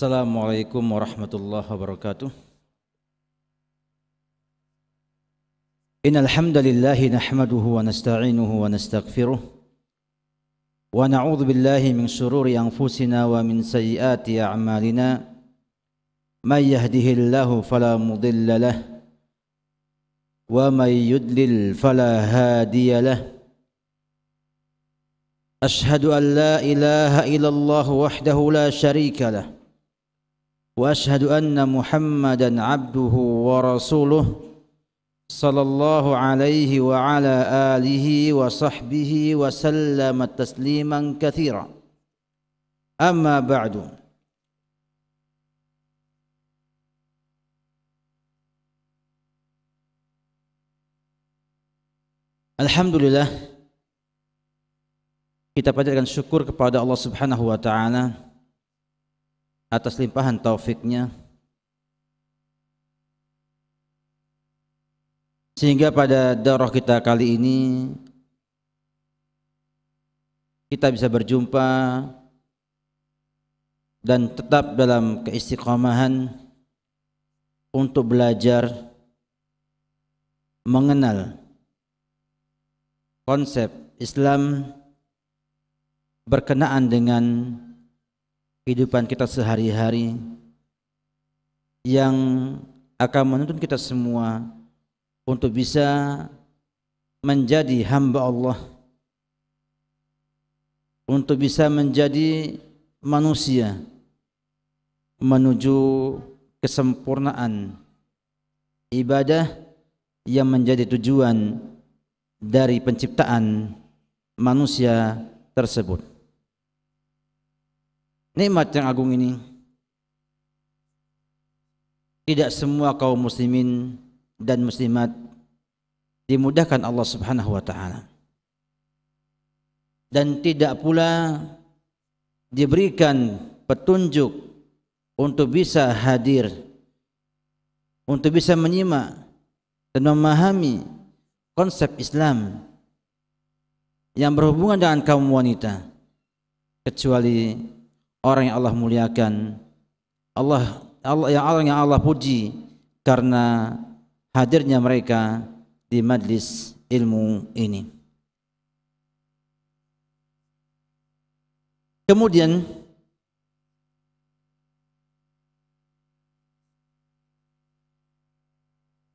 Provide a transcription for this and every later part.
Assalamualaikum warahmatullahi wabarakatuh Innal hamdalillah nahmaduhu wa nasta'inuhu wa nastaghfiruh wa na'udzu billahi min shururi anfusina wa min sayyiati a'malina may yahdihillahu fala mudilla lah wa may yudlil fala hadiya lah Ashhadu an la ilaha illallah wahdahu la sharika lah واشهد ان محمدا عبده ورسوله صلى الله عليه وعلى اله وصحبه وسلم تسليما كثيرا اما بعد لله kita panjatkan syukur kepada Allah Subhanahu wa taala atas limpahan taufiknya sehingga pada darah kita kali ini kita bisa berjumpa dan tetap dalam keistiqomahan untuk belajar mengenal konsep Islam berkenaan dengan kehidupan kita sehari-hari yang akan menuntun kita semua untuk bisa menjadi hamba Allah untuk bisa menjadi manusia menuju kesempurnaan ibadah yang menjadi tujuan dari penciptaan manusia tersebut nikmat yang agung ini. Tidak semua kaum muslimin dan muslimat dimudahkan Allah Subhanahu wa taala. Dan tidak pula diberikan petunjuk untuk bisa hadir untuk bisa menyimak dan memahami konsep Islam yang berhubungan dengan kaum wanita kecuali orang yang Allah muliakan, Allah Allah yang Allah yang Allah puji karena hadirnya mereka di majlis ilmu ini. Kemudian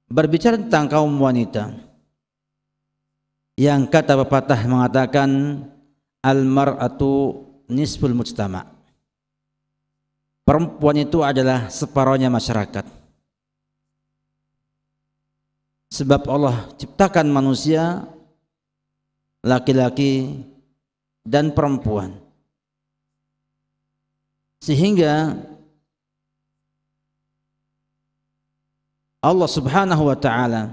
berbicara tentang kaum wanita yang kata pepatah mengatakan al-mar'atu nisful mujtama' Perempuan itu adalah separohnya masyarakat. Sebab Allah ciptakan manusia laki-laki dan perempuan. Sehingga Allah Subhanahu wa taala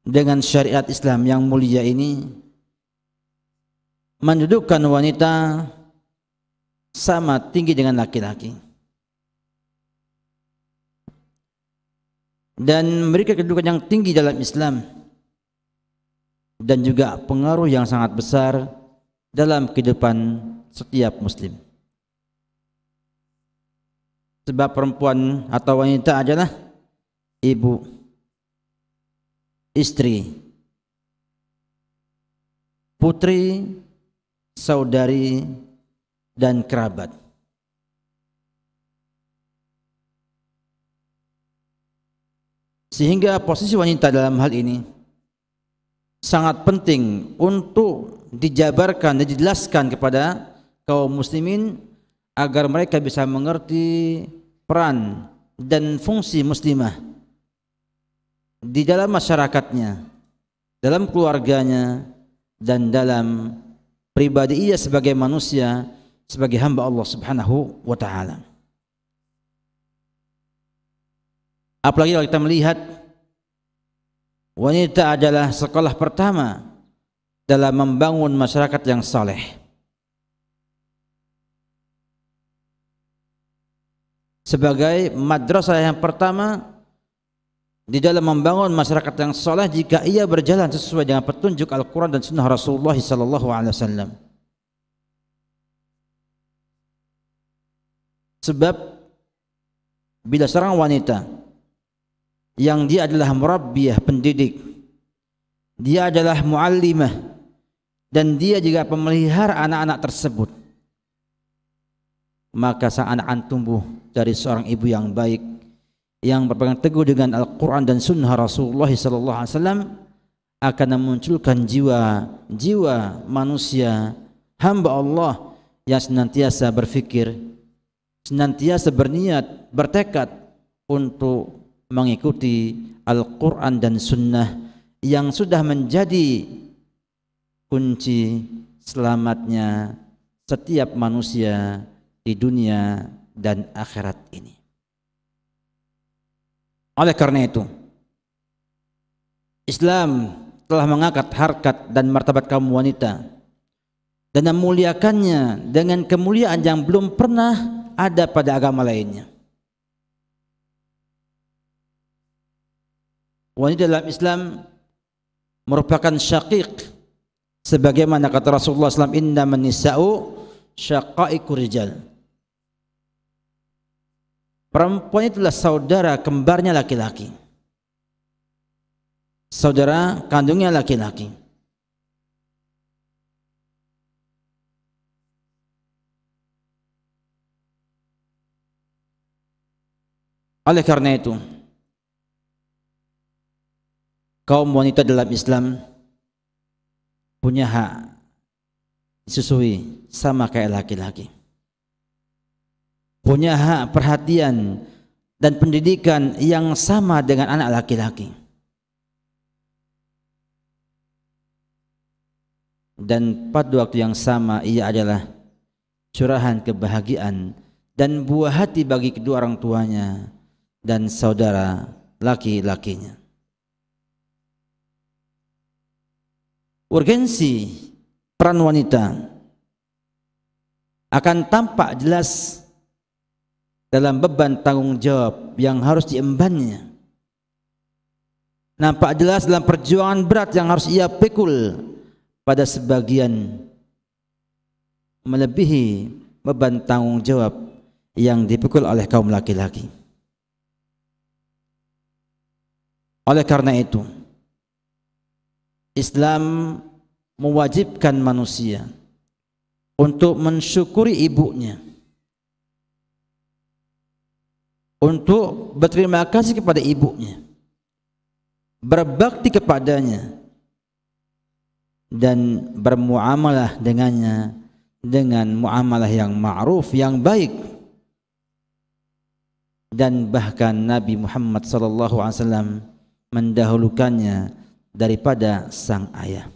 dengan syariat Islam yang mulia ini mendudukkan wanita sama tinggi dengan laki-laki. Dan mereka kedudukan yang tinggi dalam Islam dan juga pengaruh yang sangat besar dalam kehidupan setiap muslim. Sebab perempuan atau wanita adalah ibu, istri, putri, saudari, dan kerabat. Sehingga posisi wanita dalam hal ini sangat penting untuk dijabarkan dan dijelaskan kepada kaum muslimin agar mereka bisa mengerti peran dan fungsi muslimah di dalam masyarakatnya, dalam keluarganya, dan dalam pribadi ia sebagai manusia sebagai hamba Allah Subhanahu wa taala. Apalagi kalau kita melihat wanita adalah sekolah pertama dalam membangun masyarakat yang saleh. Sebagai madrasah yang pertama di dalam membangun masyarakat yang saleh jika ia berjalan sesuai dengan petunjuk Al-Qur'an dan sunnah Rasulullah sallallahu alaihi wasallam. Sebab bila seorang wanita yang dia adalah murabbiyah pendidik, dia adalah muallimah dan dia juga pemelihara anak-anak tersebut. Maka sang anak akan tumbuh dari seorang ibu yang baik yang berpegang teguh dengan Al-Quran dan Sunnah Rasulullah Sallallahu Alaihi Wasallam akan memunculkan jiwa-jiwa manusia hamba Allah yang senantiasa berfikir senantiasa berniat, bertekad untuk mengikuti Al-Quran dan Sunnah yang sudah menjadi kunci selamatnya setiap manusia di dunia dan akhirat ini. Oleh karena itu, Islam telah mengangkat harkat dan martabat kaum wanita dan memuliakannya dengan kemuliaan yang belum pernah ada pada agama lainnya. Wanita dalam Islam merupakan syaqiq sebagaimana kata Rasulullah SAW inna manisa'u syaqaiku rijal perempuan itulah saudara kembarnya laki-laki saudara kandungnya laki-laki Oleh karena itu, kaum wanita dalam Islam punya hak disusui sama kayak laki-laki. Punya hak perhatian dan pendidikan yang sama dengan anak laki-laki. Dan pada waktu yang sama ia adalah curahan kebahagiaan dan buah hati bagi kedua orang tuanya dan saudara laki-lakinya. Urgensi peran wanita akan tampak jelas dalam beban tanggung jawab yang harus diembannya. Nampak jelas dalam perjuangan berat yang harus ia pikul pada sebagian melebihi beban tanggung jawab yang dipikul oleh kaum laki-laki. Oleh karena itu, Islam mewajibkan manusia untuk mensyukuri ibunya. Untuk berterima kasih kepada ibunya. Berbakti kepadanya dan bermuamalah dengannya dengan muamalah yang ma'ruf yang baik dan bahkan Nabi Muhammad sallallahu alaihi wasallam mendahulukannya daripada sang ayah.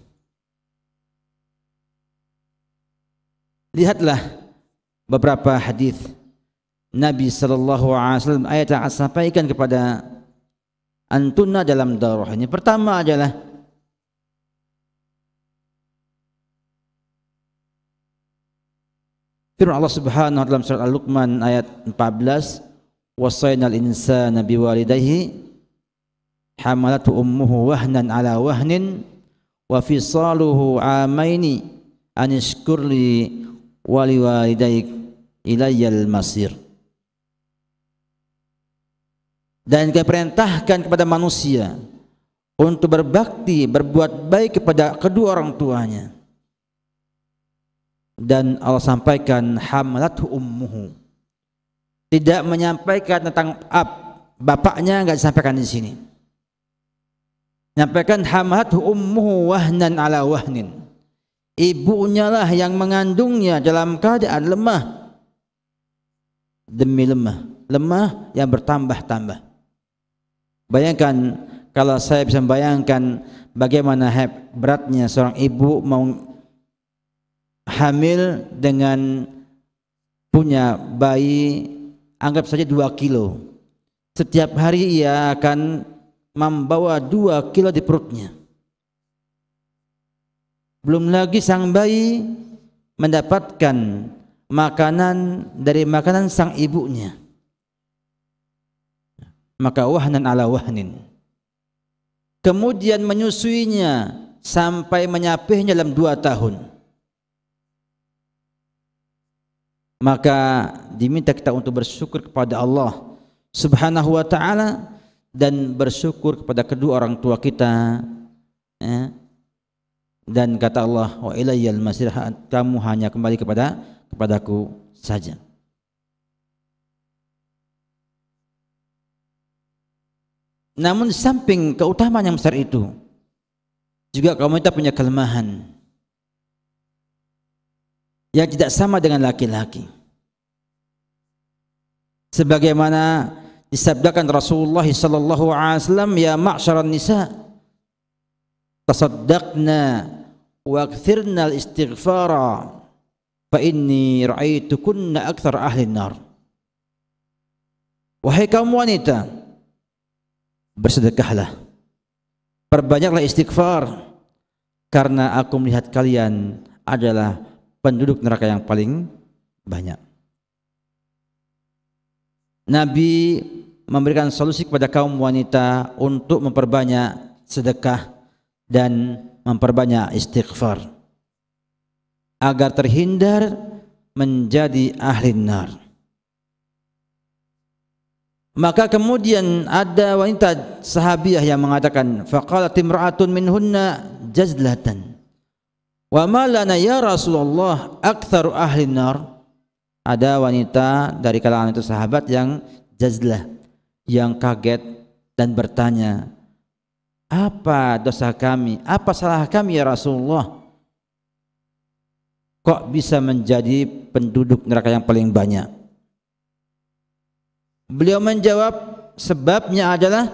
Lihatlah beberapa hadis Nabi sallallahu alaihi wasallam ayat yang sampaikan kepada antuna dalam daurah ini. Pertama adalah Firman Allah Subhanahu wa taala dalam surat Al-Luqman ayat 14, "Wasainal insana biwalidayhi hamalatu ummuhu wahnan ala wahnin wa fisaluhu amaini anishkurli waliwalidaik ilayyal masir dan kita perintahkan kepada manusia untuk berbakti, berbuat baik kepada kedua orang tuanya. Dan Allah sampaikan hamalathu ummuhu. Tidak menyampaikan tentang ab, bapaknya enggak disampaikan di sini. Nampakkan hamat ummuhu wahnan ala wahnin ibunya lah yang mengandungnya dalam keadaan lemah demi lemah lemah yang bertambah-tambah bayangkan kalau saya bisa bayangkan bagaimana beratnya seorang ibu mau hamil dengan punya bayi anggap saja 2 kilo setiap hari ia akan membawa dua kilo di perutnya. Belum lagi sang bayi mendapatkan makanan dari makanan sang ibunya. Maka wahnan ala wahnin. Kemudian menyusuinya sampai menyapihnya dalam dua tahun. Maka diminta kita untuk bersyukur kepada Allah Subhanahu wa taala dan bersyukur kepada kedua orang tua kita ya. dan kata Allah wa ilayyal masir kamu hanya kembali kepada kepadaku saja namun samping keutamaan yang besar itu juga kamu itu punya kelemahan yang tidak sama dengan laki-laki sebagaimana disabdakan Rasulullah sallallahu alaihi wasallam ya ma'syaran nisa tasaddaqna wa akthirna al-istighfara fa inni ra'aytukunna akthar ahli nar wahai kaum wanita bersedekahlah perbanyaklah istighfar karena aku melihat kalian adalah penduduk neraka yang paling banyak Nabi memberikan solusi kepada kaum wanita untuk memperbanyak sedekah dan memperbanyak istighfar agar terhindar menjadi ahli nar. Maka kemudian ada wanita sahabiah yang mengatakan faqalat imra'atun minhunna jazlatan wa ma lana ya Rasulullah aktsaru ahli nar ada wanita dari kalangan itu sahabat yang jazlah, yang kaget dan bertanya, apa dosa kami? Apa salah kami ya Rasulullah? Kok bisa menjadi penduduk neraka yang paling banyak? Beliau menjawab, sebabnya adalah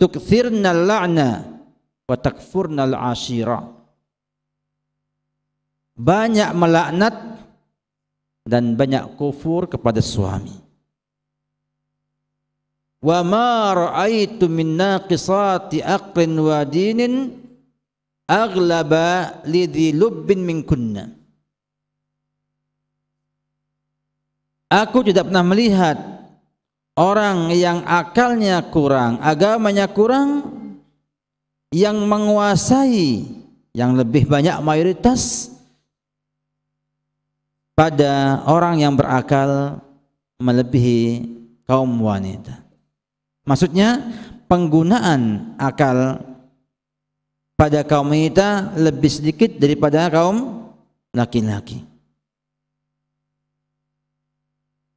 tukthirna la'na wa takfurna ashira Banyak melaknat dan banyak kufur kepada suami. Wa ma ra'aitu min naqisati aqlin wa dinin aghlaba lidhi lubbin min kunna. Aku tidak pernah melihat orang yang akalnya kurang, agamanya kurang yang menguasai yang lebih banyak mayoritas pada orang yang berakal melebihi kaum wanita. Maksudnya penggunaan akal pada kaum wanita lebih sedikit daripada kaum laki-laki.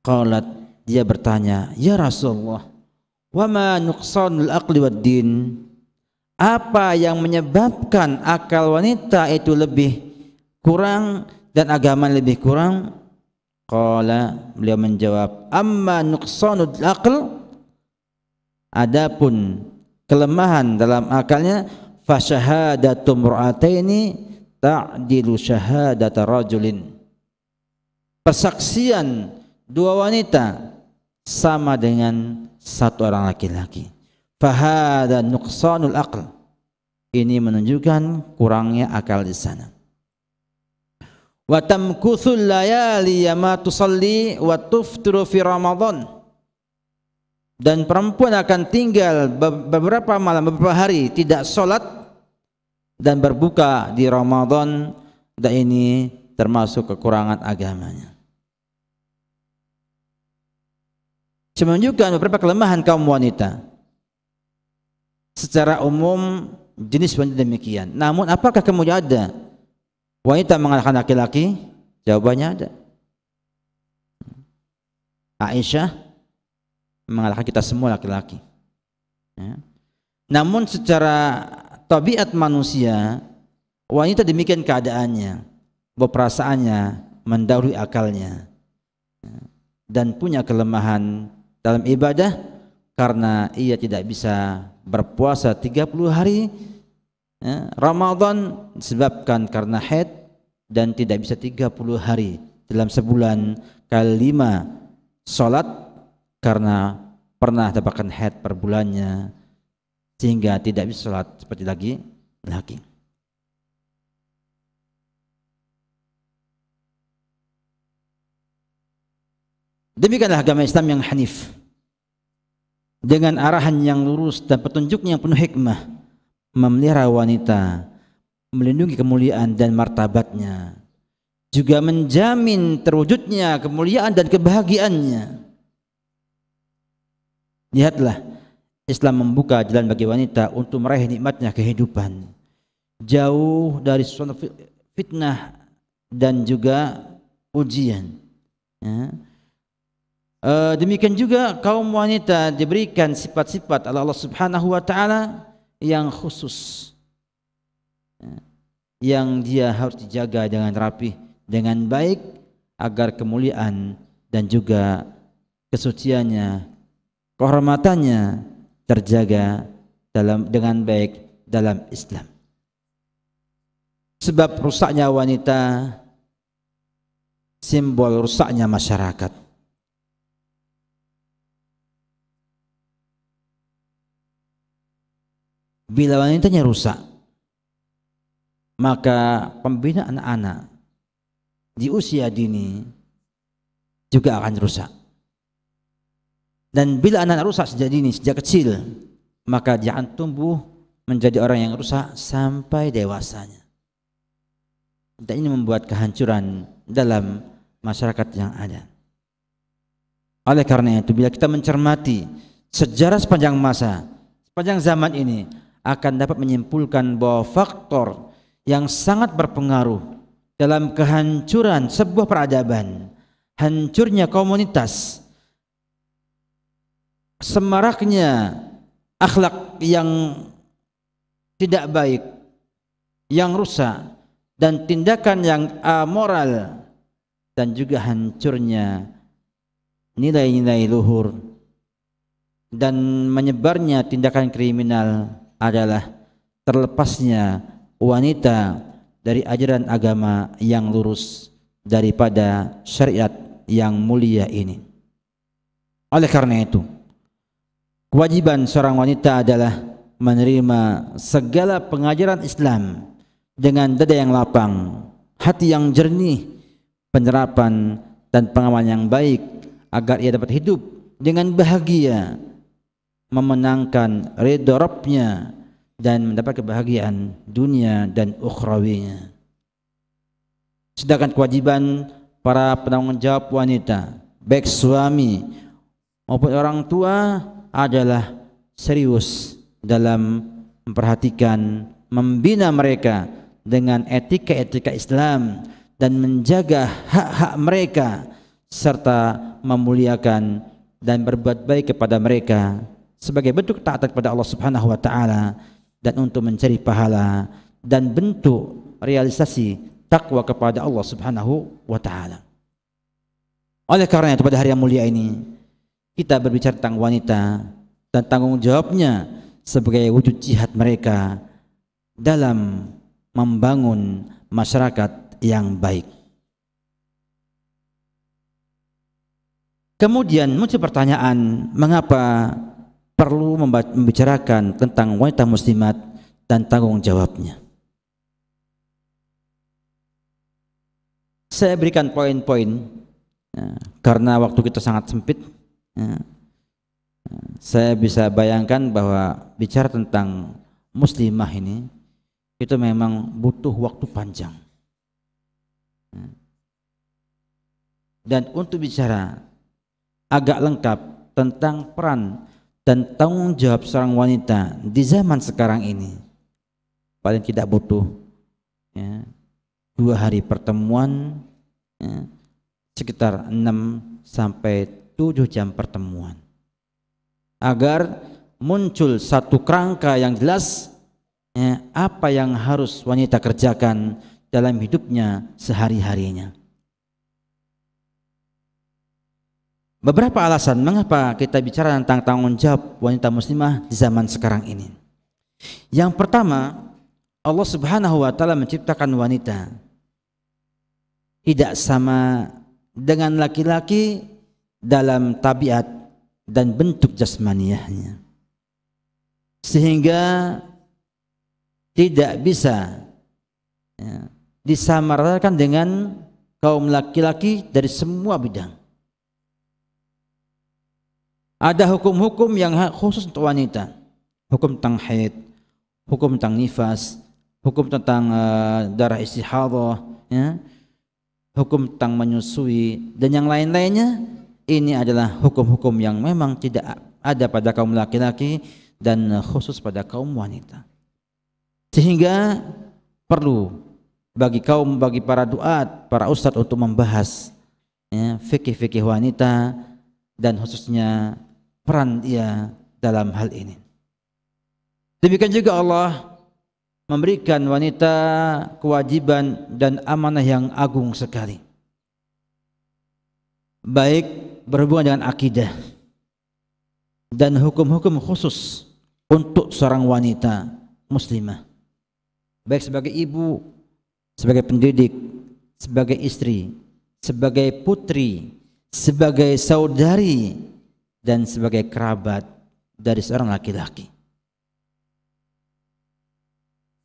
Qalat dia bertanya, "Ya Rasulullah, wa ma nuqsanul aqli din?" Apa yang menyebabkan akal wanita itu lebih kurang dan agama lebih kurang qala beliau menjawab amma nuqsanul aql adapun kelemahan dalam akalnya fa syahadatu mur'ataini ta'dilu syahadata rajulin persaksian dua wanita sama dengan satu orang laki-laki fahada nuqsanul aql ini menunjukkan kurangnya akal di sana wa tamkuthul layali yama tusalli wa tuftiru fi ramadan dan perempuan akan tinggal beberapa malam beberapa hari tidak sholat dan berbuka di Ramadan dan ini termasuk kekurangan agamanya menunjukkan beberapa kelemahan kaum wanita secara umum jenis wanita demikian namun apakah kemudian ada wanita mengalahkan laki-laki? Jawabannya ada. Aisyah mengalahkan kita semua laki-laki. Ya. Namun secara tabiat manusia, wanita demikian keadaannya, berperasaannya mendahului akalnya ya, dan punya kelemahan dalam ibadah karena ia tidak bisa berpuasa 30 hari Ya, Ramadan disebabkan karena haid dan tidak bisa 30 hari dalam sebulan lima salat karena pernah dapatkan haid per bulannya sehingga tidak bisa salat seperti lagi lagi. Demikianlah agama Islam yang hanif dengan arahan yang lurus dan petunjuknya yang penuh hikmah memelihara wanita, melindungi kemuliaan dan martabatnya, juga menjamin terwujudnya kemuliaan dan kebahagiaannya. Lihatlah, Islam membuka jalan bagi wanita untuk meraih nikmatnya kehidupan. Jauh dari suatu fitnah dan juga ujian. Ya. Eh, demikian juga kaum wanita diberikan sifat-sifat Allah Subhanahu wa taala yang khusus ya. yang dia harus dijaga dengan rapi dengan baik agar kemuliaan dan juga kesuciannya kehormatannya terjaga dalam dengan baik dalam Islam sebab rusaknya wanita simbol rusaknya masyarakat Bila wanitanya rusak, maka pembinaan anak di usia dini juga akan rusak. Dan bila anak, rusak sejak dini, sejak kecil, maka dia akan tumbuh menjadi orang yang rusak sampai dewasanya. Dan ini membuat kehancuran dalam masyarakat yang ada. Oleh karena itu, bila kita mencermati sejarah sepanjang masa, sepanjang zaman ini, akan dapat menyimpulkan bahwa faktor yang sangat berpengaruh dalam kehancuran sebuah peradaban, hancurnya komunitas, semaraknya akhlak yang tidak baik, yang rusak, dan tindakan yang amoral, dan juga hancurnya nilai-nilai luhur, dan menyebarnya tindakan kriminal adalah terlepasnya wanita dari ajaran agama yang lurus daripada syariat yang mulia ini. Oleh karena itu, kewajiban seorang wanita adalah menerima segala pengajaran Islam dengan dada yang lapang, hati yang jernih, penerapan dan pengaman yang baik agar ia dapat hidup dengan bahagia memenangkan ridho Rabbnya dan mendapat kebahagiaan dunia dan ukhrawinya. Sedangkan kewajiban para penanggung jawab wanita, baik suami maupun orang tua adalah serius dalam memperhatikan, membina mereka dengan etika-etika Islam dan menjaga hak-hak mereka serta memuliakan dan berbuat baik kepada mereka sebagai bentuk taat kepada Allah Subhanahu wa taala dan untuk mencari pahala dan bentuk realisasi takwa kepada Allah Subhanahu wa taala. Oleh karenanya pada hari yang mulia ini kita berbicara tentang wanita dan tanggung jawabnya sebagai wujud jihad mereka dalam membangun masyarakat yang baik. Kemudian muncul pertanyaan, mengapa perlu membicarakan tentang wanita muslimat dan tanggung jawabnya. Saya berikan poin-poin ya, karena waktu kita sangat sempit. Ya. saya bisa bayangkan bahwa bicara tentang muslimah ini itu memang butuh waktu panjang. Ya. Dan untuk bicara agak lengkap tentang peran dan tanggung jawab seorang wanita di zaman sekarang ini paling tidak butuh ya, dua hari pertemuan ya, sekitar 6 sampai 7 jam pertemuan agar muncul satu kerangka yang jelas ya, apa yang harus wanita kerjakan dalam hidupnya sehari-harinya. Beberapa alasan mengapa kita bicara tentang tanggung jawab wanita muslimah di zaman sekarang ini. Yang pertama, Allah Subhanahu wa taala menciptakan wanita tidak sama dengan laki-laki dalam tabiat dan bentuk jasmaniahnya. Sehingga tidak bisa ya, disamarkan dengan kaum laki-laki dari semua bidang. Ada hukum-hukum yang khusus untuk wanita. Hukum tentang haid, hukum tentang nifas, hukum tentang eh, darah istihadah, ya. hukum tentang menyusui dan yang lain-lainnya ini adalah hukum-hukum yang memang tidak ada pada kaum laki-laki dan eh, khusus pada kaum wanita. Sehingga perlu bagi kaum bagi para duat, para ustadz untuk membahas fikih ya, fikih-fikih wanita dan khususnya peran dia dalam hal ini. Demikian juga Allah memberikan wanita kewajiban dan amanah yang agung sekali. Baik berhubungan dengan akidah dan hukum-hukum khusus untuk seorang wanita muslimah. Baik sebagai ibu, sebagai pendidik, sebagai istri, sebagai putri, sebagai saudari, dan sebagai kerabat dari seorang laki-laki.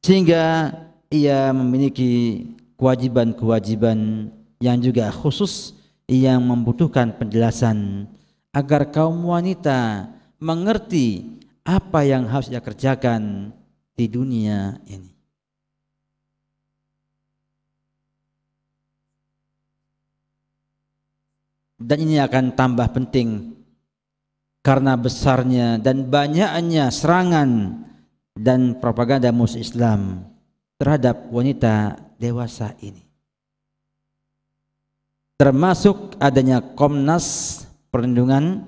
Sehingga ia memiliki kewajiban-kewajiban yang juga khusus yang membutuhkan penjelasan agar kaum wanita mengerti apa yang harus ia kerjakan di dunia ini. Dan ini akan tambah penting karena besarnya dan banyaknya serangan dan propaganda musuh Islam terhadap wanita dewasa ini. Termasuk adanya Komnas Perlindungan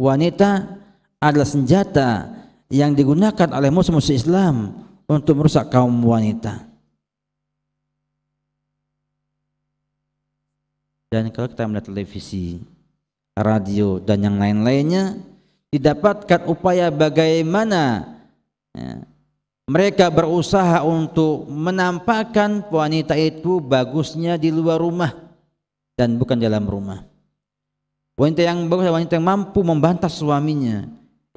Wanita adalah senjata yang digunakan oleh musuh-musuh Islam untuk merusak kaum wanita. dan kalau kita melihat televisi, radio dan yang lain-lainnya didapatkan upaya bagaimana ya, mereka berusaha untuk menampakkan wanita itu bagusnya di luar rumah dan bukan dalam rumah. Wanita yang bagus wanita yang mampu membantah suaminya,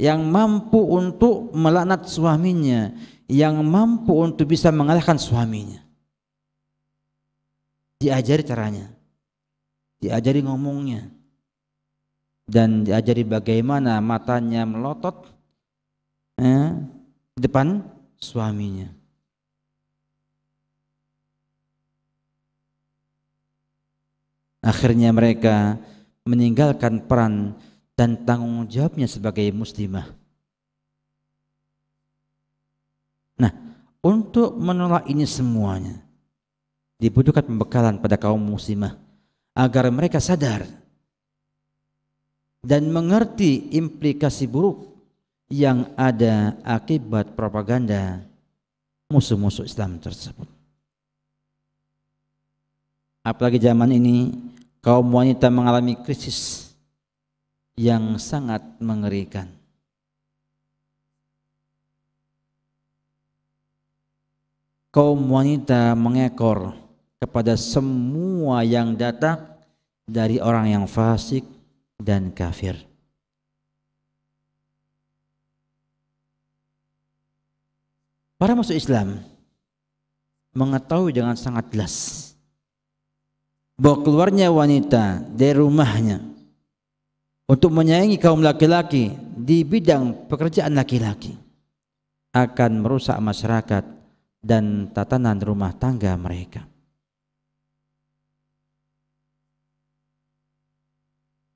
yang mampu untuk melaknat suaminya, yang mampu untuk bisa mengalahkan suaminya. Diajari caranya. Diajari ngomongnya dan diajari bagaimana matanya melotot eh, di depan suaminya. Akhirnya mereka meninggalkan peran dan tanggung jawabnya sebagai muslimah. Nah, untuk menolak ini semuanya dibutuhkan pembekalan pada kaum muslimah agar mereka sadar dan mengerti implikasi buruk yang ada akibat propaganda musuh-musuh Islam tersebut. Apalagi zaman ini kaum wanita mengalami krisis yang sangat mengerikan. Kaum wanita mengekor kepada semua yang datang dari orang yang fasik, dan kafir. Para masuk Islam mengetahui dengan sangat jelas bahwa keluarnya wanita dari rumahnya untuk menyayangi kaum laki-laki di bidang pekerjaan laki-laki akan merusak masyarakat dan tatanan rumah tangga mereka.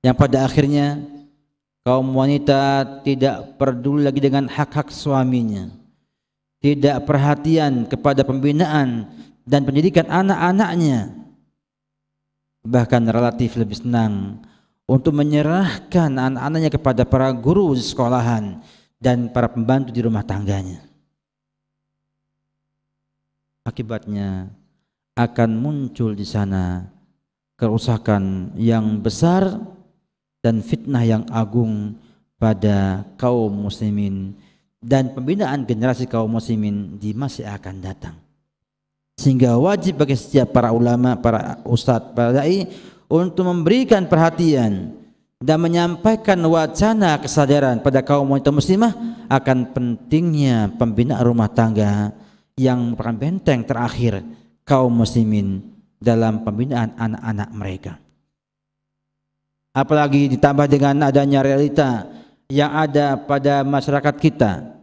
yang pada akhirnya kaum wanita tidak peduli lagi dengan hak-hak suaminya tidak perhatian kepada pembinaan dan pendidikan anak-anaknya bahkan relatif lebih senang untuk menyerahkan anak-anaknya kepada para guru di sekolahan dan para pembantu di rumah tangganya akibatnya akan muncul di sana kerusakan yang besar dan fitnah yang agung pada kaum muslimin dan pembinaan generasi kaum muslimin di masa akan datang. Sehingga wajib bagi setiap para ulama, para ustadz, para dai untuk memberikan perhatian dan menyampaikan wacana kesadaran pada kaum wanita muslimah akan pentingnya pembinaan rumah tangga yang merupakan benteng terakhir kaum muslimin dalam pembinaan anak-anak mereka apalagi ditambah dengan adanya realita yang ada pada masyarakat kita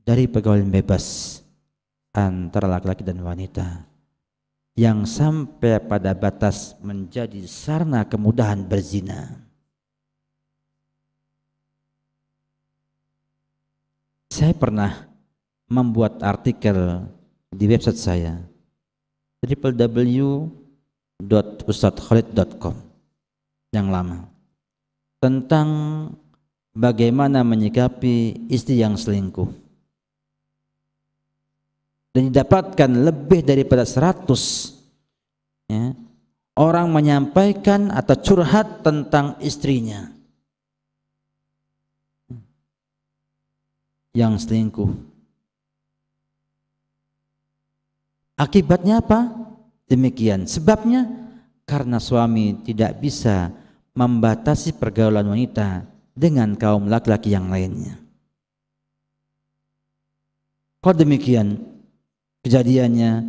dari pergaulan bebas antara laki-laki dan wanita yang sampai pada batas menjadi sarana kemudahan berzina. Saya pernah membuat artikel di website saya www.ustadkhalid.com yang lama tentang bagaimana menyikapi istri yang selingkuh dan didapatkan lebih daripada 100 ya, orang menyampaikan atau curhat tentang istrinya yang selingkuh akibatnya apa demikian sebabnya karena suami tidak bisa membatasi pergaulan wanita dengan kaum laki-laki yang lainnya. Kalau demikian kejadiannya,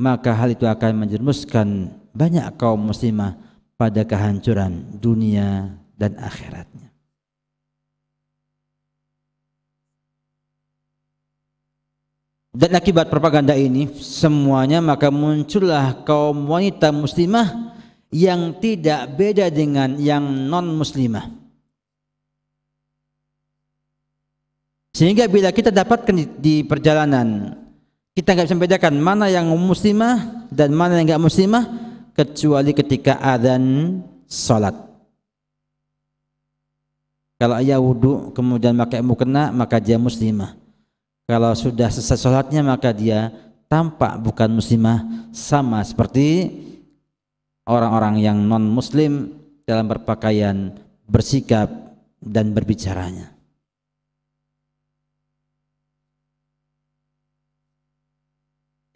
maka hal itu akan menjermuskan banyak kaum muslimah pada kehancuran dunia dan akhiratnya. Dan akibat propaganda ini semuanya maka muncullah kaum wanita muslimah yang tidak beda dengan yang non muslimah sehingga bila kita dapatkan di perjalanan kita nggak bisa membedakan mana yang muslimah dan mana yang nggak muslimah kecuali ketika adzan salat kalau ia wudhu kemudian pakai mukena maka dia muslimah kalau sudah selesai sholatnya maka dia tampak bukan muslimah sama seperti orang-orang yang non-muslim dalam berpakaian, bersikap, dan berbicaranya.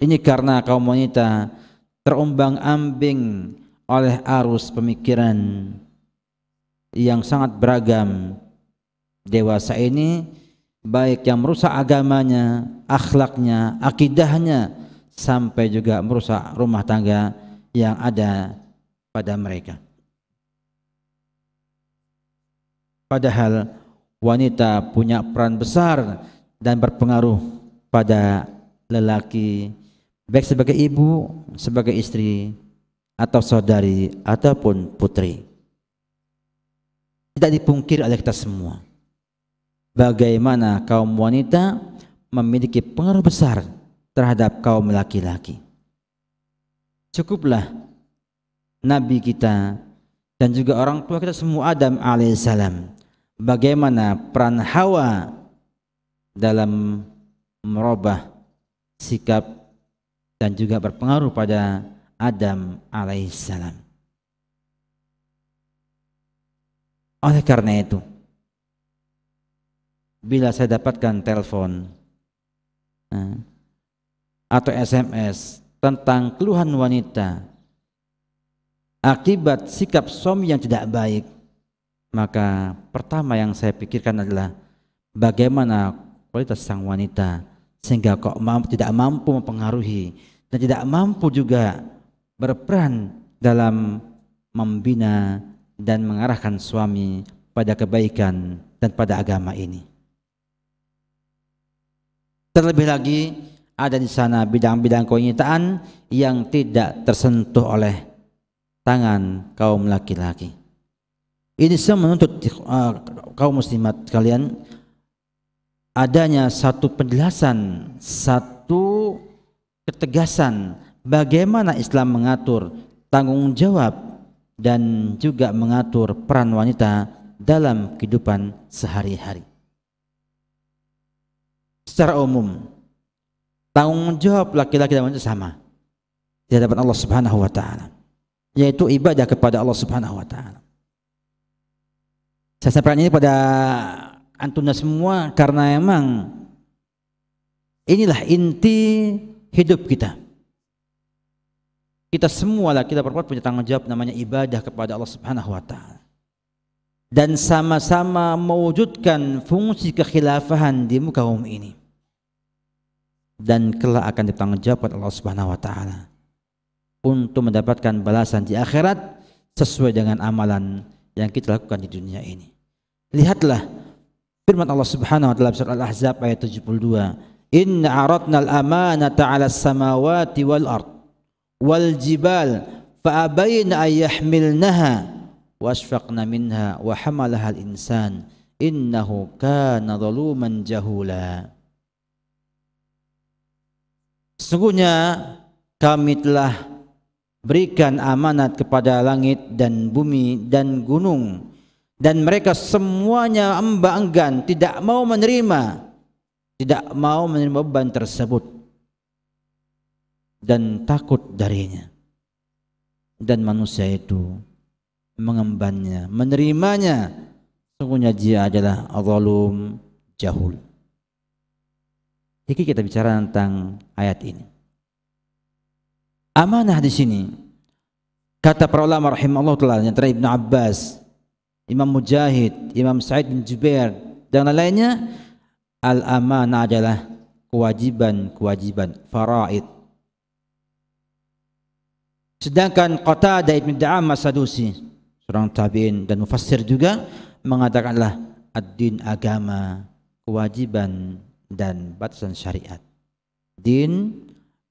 Ini karena kaum wanita terombang ambing oleh arus pemikiran yang sangat beragam. Dewasa ini baik yang merusak agamanya, akhlaknya, akidahnya, sampai juga merusak rumah tangga yang ada pada mereka. Padahal wanita punya peran besar dan berpengaruh pada lelaki baik sebagai ibu, sebagai istri atau saudari ataupun putri. Tidak dipungkir oleh kita semua. Bagaimana kaum wanita memiliki pengaruh besar terhadap kaum laki-laki. Cukuplah nabi kita dan juga orang tua kita semua Adam alaihissalam bagaimana peran Hawa dalam merubah sikap dan juga berpengaruh pada Adam alaihissalam oleh karena itu bila saya dapatkan telepon eh, atau SMS tentang keluhan wanita akibat sikap suami yang tidak baik, maka pertama yang saya pikirkan adalah bagaimana kualitas sang wanita sehingga kok mampu, tidak mampu mempengaruhi dan tidak mampu juga berperan dalam membina dan mengarahkan suami pada kebaikan dan pada agama ini. Terlebih lagi ada di sana bidang-bidang kenyataan yang tidak tersentuh oleh tangan kaum laki-laki. Ini semua menuntut uh, kaum muslimat kalian adanya satu penjelasan, satu ketegasan bagaimana Islam mengatur tanggung jawab dan juga mengatur peran wanita dalam kehidupan sehari-hari. Secara umum, tanggung jawab laki-laki dan wanita sama di hadapan Allah Subhanahu wa taala yaitu ibadah kepada Allah Subhanahu wa taala. Saya sampaikan ini pada antuna semua karena emang inilah inti hidup kita. Kita semua lah kita berbuat punya tanggung jawab namanya ibadah kepada Allah Subhanahu wa taala. Dan sama-sama mewujudkan fungsi kekhilafahan di muka umum ini. Dan kelak akan ditanggung jawab oleh Allah Subhanahu wa taala untuk mendapatkan balasan di akhirat sesuai dengan amalan yang kita lakukan di dunia ini. Lihatlah firman Allah Subhanahu wa taala surah Al-Ahzab ayat 72. Inna aradna al-amanata 'ala samawati wal ard wal jibal fa abayna ayyahmilnaha wasfaqna minha wa hamalaha al-insan innahu kana zaluman jahula. Sesungguhnya kami telah berikan amanat kepada langit dan bumi dan gunung dan mereka semuanya embah tidak mau menerima tidak mau menerima beban tersebut dan takut darinya dan manusia itu mengembannya menerimanya sungguhnya dia adalah zalum jahul jadi kita bicara tentang ayat ini Amanah di sini. Kata para ulama rahimahullah taala yang terakhir Ibnu Abbas, Imam Mujahid, Imam Sa'id bin Jubair dan lainnya al amanah adalah kewajiban-kewajiban faraid. Sedangkan Qatadah bin Da'am Sadusi, seorang tabi'in dan mufassir juga mengatakanlah ad-din agama, kewajiban dan batasan syariat. Din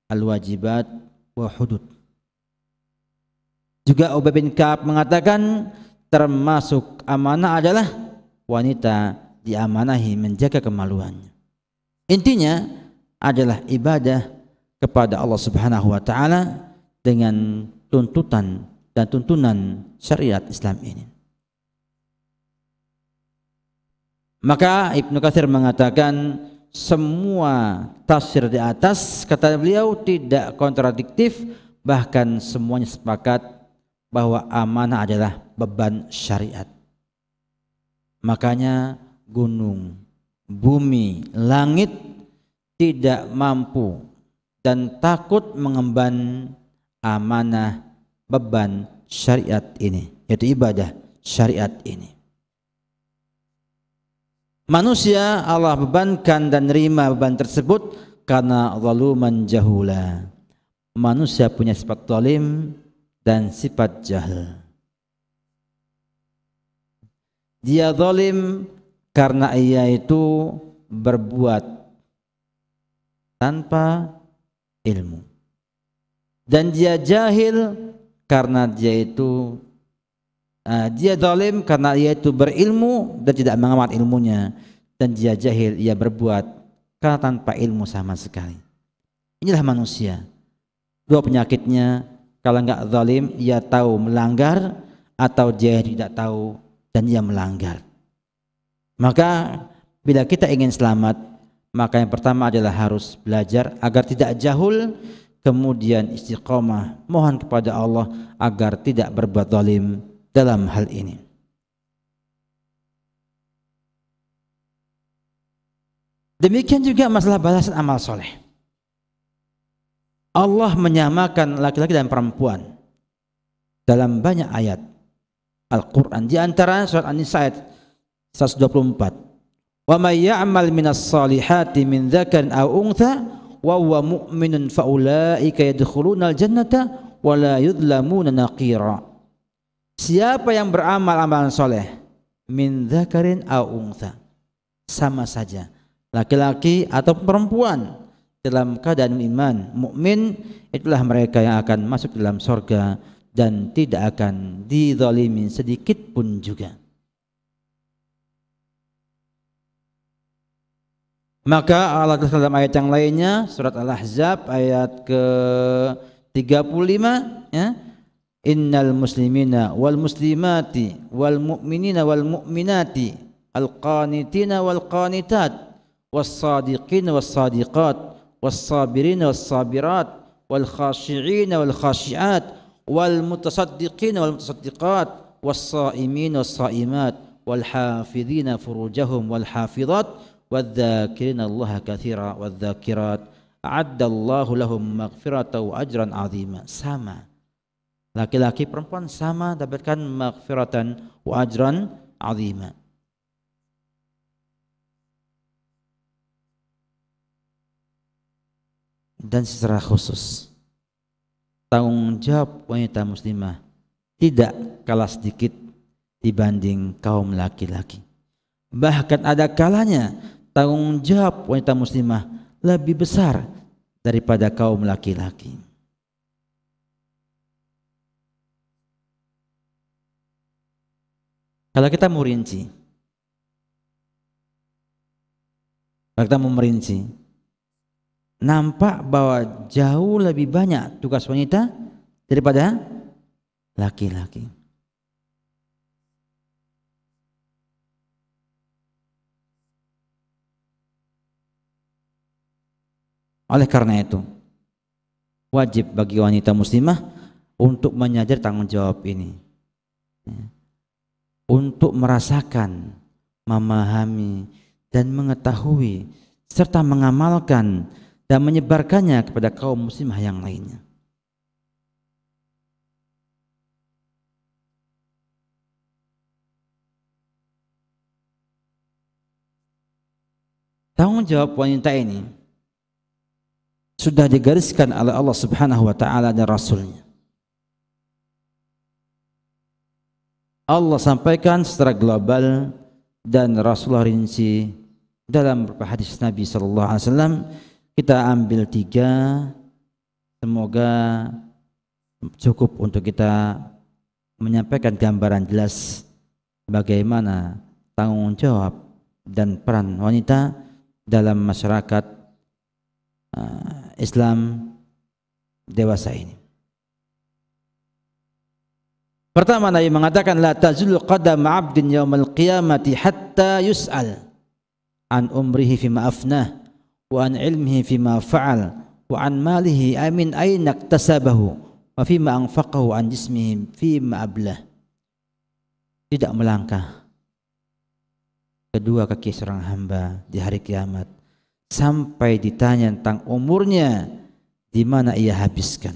al-wajibat wa hudud. Juga Ubay bin Ka'ab mengatakan termasuk amanah adalah wanita diamanahi menjaga kemaluannya. Intinya adalah ibadah kepada Allah Subhanahu wa taala dengan tuntutan dan tuntunan syariat Islam ini. Maka Ibnu Katsir mengatakan semua tafsir di atas kata beliau tidak kontradiktif bahkan semuanya sepakat bahwa amanah adalah beban syariat makanya gunung bumi langit tidak mampu dan takut mengemban amanah beban syariat ini yaitu ibadah syariat ini Manusia Allah bebankan dan terima beban tersebut karena zaluman jahula. Manusia punya sifat zalim dan sifat jahil. Dia zalim karena ia itu berbuat tanpa ilmu. Dan dia jahil karena dia itu Ah, dia zalim karena ia itu berilmu dan tidak mengamati ilmunya dan dia jahil ia berbuat karena tanpa ilmu sama sekali inilah manusia dua penyakitnya kalau enggak zalim ia tahu melanggar atau dia tidak tahu dan ia melanggar maka bila kita ingin selamat maka yang pertama adalah harus belajar agar tidak jahul kemudian istiqomah mohon kepada Allah agar tidak berbuat zalim dalam hal ini. Demikian juga masalah balasan amal soleh. Allah menyamakan laki-laki dan perempuan dalam banyak ayat Al-Quran. Di antara surat An-Nisa ayat 124. وَمَنْ يَعْمَلْ مِنَ الصَّالِحَاتِ مِنْ ذَكَرٍ أَوْ أُنْثَى وَهُوَ مُؤْمِنٌ فَأُولَٰئِكَ يَدْخُلُونَ الْجَنَّةَ وَلَا يُظْلَمُونَ نَقِيرًا Siapa yang beramal amalan soleh min dzakarin au untha sama saja laki-laki atau perempuan dalam keadaan iman mukmin itulah mereka yang akan masuk dalam sorga dan tidak akan didolimi sedikit pun juga Maka Allah telah dalam ayat yang lainnya surat Al-Ahzab ayat ke 35 ya innal muslimina wal muslimati wal mu'minina wal mu'minati al qanitina wal qanitat was sadiqina was sadiqat was sabirina was sabirat wal khashi'ina wal khashi'at wal mutasaddiqina wal mutasaddiqat was saimina was saimat wal hafidhina furujahum wal hafizat والذاكرين الله كثيرا والذاكرات أعد الله لهم مغفرة وأجرا عظيما sama laki-laki perempuan sama dapatkan maghfiratan wa ajran azima dan secara khusus tanggung jawab wanita muslimah tidak kalah sedikit dibanding kaum laki-laki bahkan ada kalanya tanggung jawab wanita muslimah lebih besar daripada kaum laki-laki Kalau kita merinci, rinci, kalau kita mau merinci, nampak bahwa jauh lebih banyak tugas wanita daripada laki-laki. Oleh karena itu, wajib bagi wanita muslimah untuk menyadari tanggung jawab ini. Ya untuk merasakan, memahami, dan mengetahui serta mengamalkan dan menyebarkannya kepada kaum muslimah yang lainnya. Tanggung jawab wanita ini sudah digariskan oleh Allah Subhanahu wa taala dan rasulnya. Allah sampaikan secara global dan Rasulullah rinci dalam beberapa hadis Nabi sallallahu alaihi wasallam kita ambil tiga semoga cukup untuk kita menyampaikan gambaran jelas bagaimana tanggung jawab dan peran wanita dalam masyarakat uh, Islam dewasa ini. Pertama Nabi mengatakan la tazul qadam 'abdin yaumil qiyamati hatta yus'al an umrihi ma afnah wa an ilmihi fi ma fa'al wa an malihi amin aina iktasabahu wa fi ma anfaqahu an jismihi fi ma ablah. Tidak melangkah kedua kaki seorang hamba di hari kiamat sampai ditanya tentang umurnya di mana ia habiskan.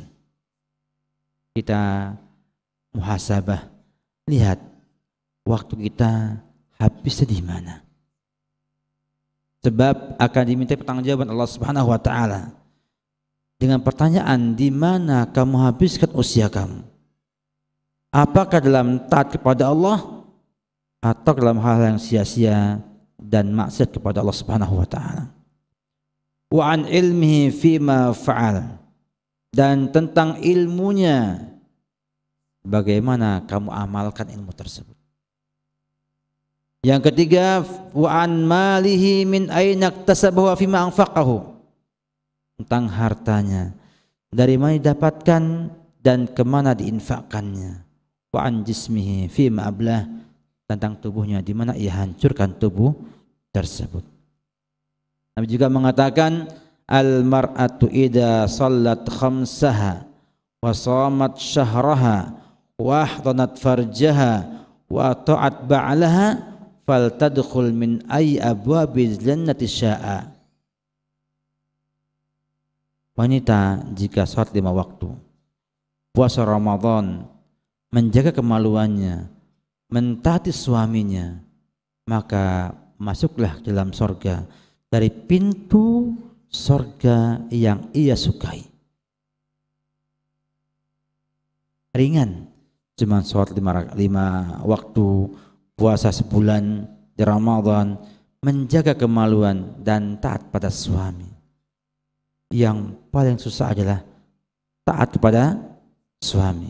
Kita muhasabah. Lihat waktu kita habis di mana. Sebab akan diminta pertanggungjawaban Allah Subhanahu wa taala dengan pertanyaan di mana kamu habiskan usia kamu? Apakah dalam taat kepada Allah atau dalam hal yang sia-sia dan maksiat kepada Allah Subhanahu wa taala? Wa an ilmihi fima fa'al dan tentang ilmunya bagaimana kamu amalkan ilmu tersebut. Yang ketiga, wa an malihi min ainak tasabahu fi ma anfaqahu. Tentang hartanya. Dari mana didapatkan dan kemana diinfakkannya. Wa an jismihi fi ma ablah. Tentang tubuhnya di mana ia hancurkan tubuh tersebut. Nabi juga mengatakan al mar'atu idza sallat khamsaha wa shamat syahraha wahtanat farjaha wa ta'at ba'laha fal tadkhul min ay abwabil jannati sya'a wanita jika saat lima waktu puasa Ramadan menjaga kemaluannya mentaati suaminya maka masuklah ke dalam sorga dari pintu sorga yang ia sukai ringan cuma sholat lima, lima waktu, puasa sebulan di Ramadan, menjaga kemaluan dan taat pada suami. Yang paling susah adalah taat kepada suami.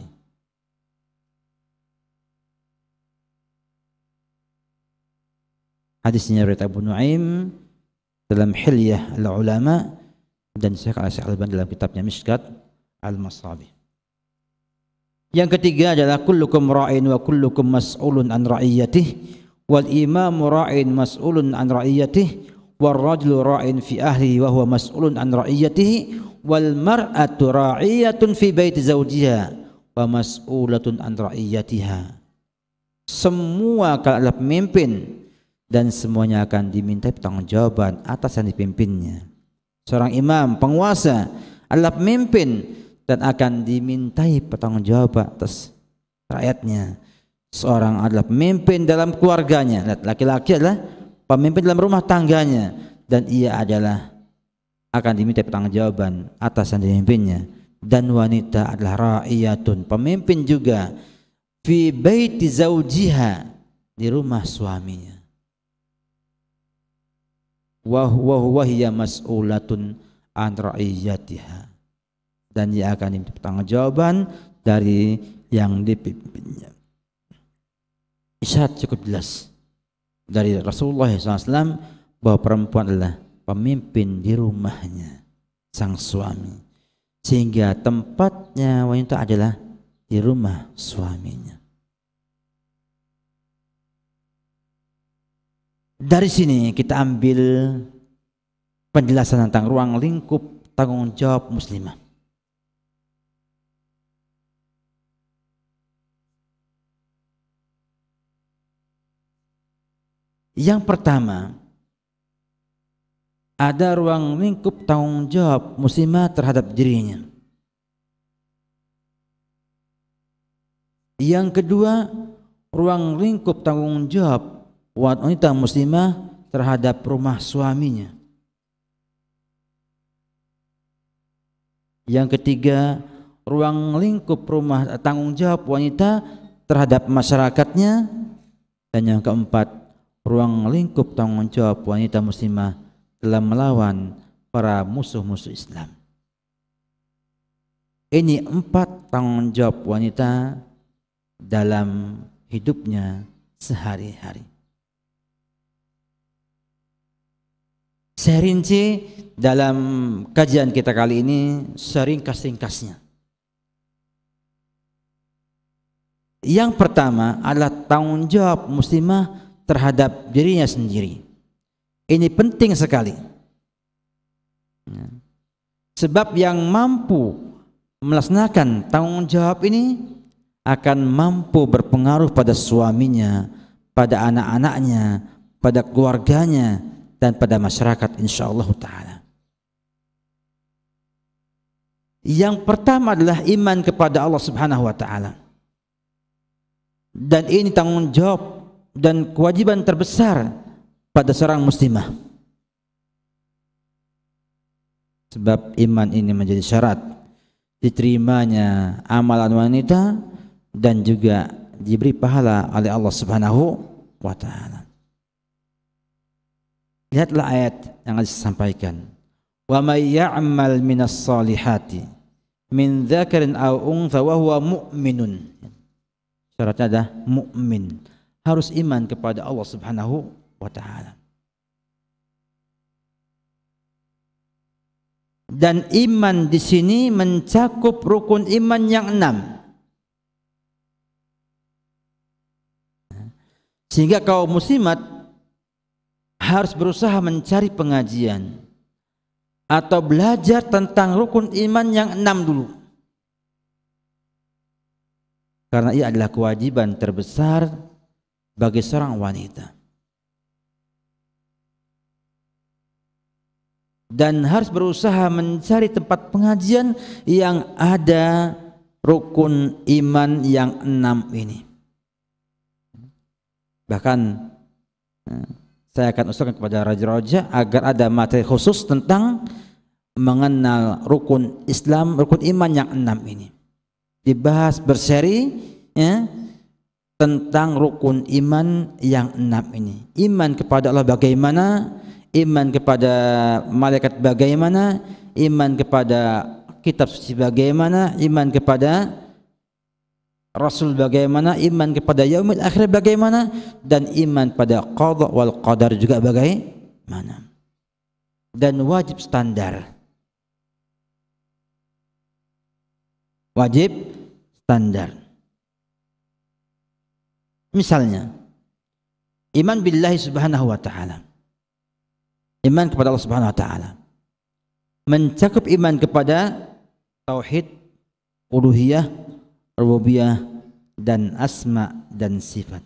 Hadisnya dari Abu Nuaim dalam Hilyah al-Ulama dan Syekh Al-Syekh al ban dalam kitabnya Mishkat Al-Masabi. Yang ketiga adalah kullukum ra'in wa kullukum mas'ulun an ra'iyatih wal imam ra'in mas'ulun an ra'iyatih wal rajulu ra'in fi ahli wa huwa mas'ulun an ra'iyatih wal mar'atu ra'iyatun fi bait zawjiha wa mas'ulatun an ra'iyatiha. Semua kalau adalah pemimpin dan semuanya akan diminta pertanggungjawaban atas yang dipimpinnya. Seorang imam, penguasa adalah pemimpin dan akan dimintai pertanggungjawaban atas rakyatnya. Seorang adalah pemimpin dalam keluarganya. Laki-laki adalah pemimpin dalam rumah tangganya dan ia adalah akan diminta pertanggungjawaban atas yang dipimpinnya. Dan wanita adalah ra'iyatun, pemimpin juga fi baiti zaujiha di rumah suaminya. Wa huwa mas'ulatun an raiyatihah dan ia akan diberi pertanggungjawaban dari yang dipimpinnya. Isyarat cukup jelas dari Rasulullah SAW bahwa perempuan adalah pemimpin di rumahnya sang suami sehingga tempatnya wanita adalah di rumah suaminya. Dari sini kita ambil penjelasan tentang ruang lingkup tanggung jawab muslimah. Yang pertama, ada ruang lingkup tanggung jawab muslimah terhadap dirinya. Yang kedua, ruang lingkup tanggung jawab wanita muslimah terhadap rumah suaminya. Yang ketiga, ruang lingkup rumah tanggung jawab wanita terhadap masyarakatnya dan yang keempat, ruang lingkup tanggung jawab wanita muslimah dalam melawan para musuh-musuh Islam. Ini empat tanggung jawab wanita dalam hidupnya sehari-hari. Saya rinci dalam kajian kita kali ini seringkas-ringkasnya. Yang pertama adalah tanggung jawab muslimah terhadap dirinya sendiri. Ini penting sekali. Sebab yang mampu melaksanakan tanggung jawab ini akan mampu berpengaruh pada suaminya, pada anak-anaknya, pada keluarganya dan pada masyarakat insyaallah taala. Yang pertama adalah iman kepada Allah Subhanahu wa taala. Dan ini tanggung jawab dan kewajiban terbesar pada seorang muslimah sebab iman ini menjadi syarat diterimanya amalan wanita dan juga diberi pahala oleh Allah Subhanahu wa taala. Lihatlah ayat yang saya sampaikan. Wa may ya'mal minas salihati min dzakarin aw untha wa huwa mu'minun. Syaratnya ada mu'min harus iman kepada Allah Subhanahu wa taala. Dan iman di sini mencakup rukun iman yang enam. Sehingga kaum muslimat harus berusaha mencari pengajian atau belajar tentang rukun iman yang enam dulu. Karena ia adalah kewajiban terbesar bagi seorang wanita. Dan harus berusaha mencari tempat pengajian yang ada rukun iman yang enam ini. Bahkan eh, saya akan usulkan kepada raja-raja agar ada materi khusus tentang mengenal rukun Islam, rukun iman yang enam ini. Dibahas berseri ya, tentang rukun iman yang enam ini. Iman kepada Allah bagaimana? Iman kepada malaikat bagaimana? Iman kepada kitab suci bagaimana? Iman kepada Rasul bagaimana? Iman kepada yaumil akhir bagaimana? Dan iman pada qadha wal qadar juga bagaimana? Dan wajib standar. Wajib standar. Misalnya, iman billahi subhanahu wa ta'ala. Iman kepada Allah subhanahu wa ta'ala. Mencakup iman kepada tauhid, uluhiyah, rububiyah, dan asma dan sifat.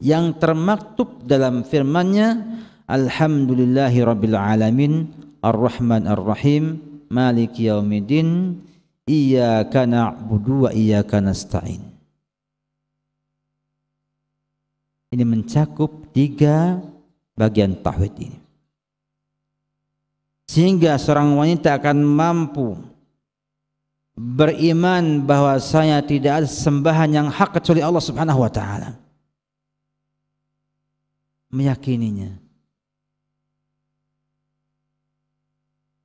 Yang termaktub dalam firmannya Alhamdulillahi Rabbil Alamin Ar-Rahman Ar-Rahim Maliki Yawmidin, Iyaka na'budu wa iyaka nasta'in ini mencakup tiga bagian tauhid ini. Sehingga seorang wanita akan mampu beriman bahwa saya tidak ada sembahan yang hak kecuali Allah Subhanahu wa taala. Meyakininya.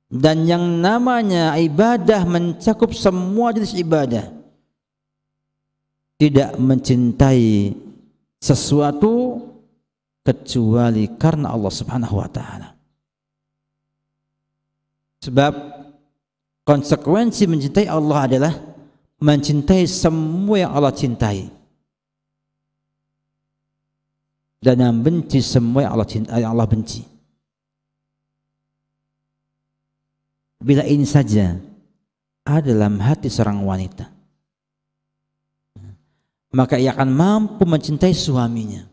Dan yang namanya ibadah mencakup semua jenis ibadah. Tidak mencintai sesuatu kecuali karena Allah Subhanahu wa taala. Sebab konsekuensi mencintai Allah adalah mencintai semua yang Allah cintai dan membenci semua yang Allah cintai, yang Allah benci. Bila ini saja ada dalam hati seorang wanita maka ia akan mampu mencintai suaminya.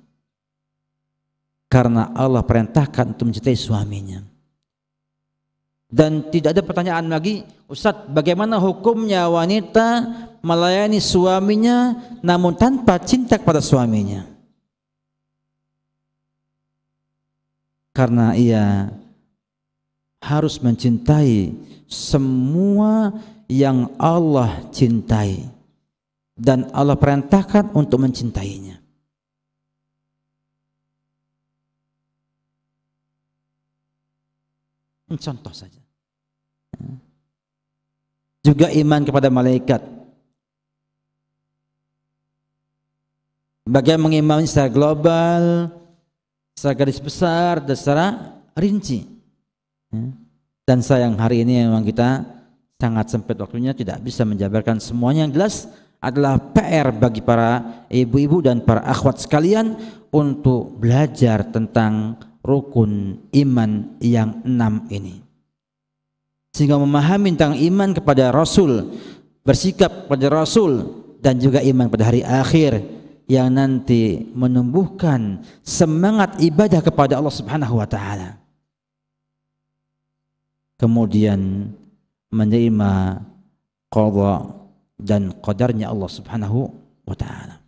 Karena Allah perintahkan untuk mencintai suaminya. Dan tidak ada pertanyaan lagi, Ustaz, bagaimana hukumnya wanita melayani suaminya namun tanpa cinta kepada suaminya? Karena ia harus mencintai semua yang Allah cintai dan Allah perintahkan untuk mencintainya. Hmm, contoh saja. Juga iman kepada malaikat. Bagaimana mengimani secara global, secara garis besar, dan secara rinci. Ya. Dan sayang hari ini memang kita sangat sempit waktunya tidak bisa menjabarkan semuanya yang jelas adalah PR bagi para ibu-ibu dan para akhwat sekalian untuk belajar tentang rukun iman yang enam ini. Sehingga memahami tentang iman kepada Rasul, bersikap kepada Rasul dan juga iman pada hari akhir yang nanti menumbuhkan semangat ibadah kepada Allah Subhanahu wa taala. Kemudian menerima qada dan qadarnya Allah Subhanahu wa taala.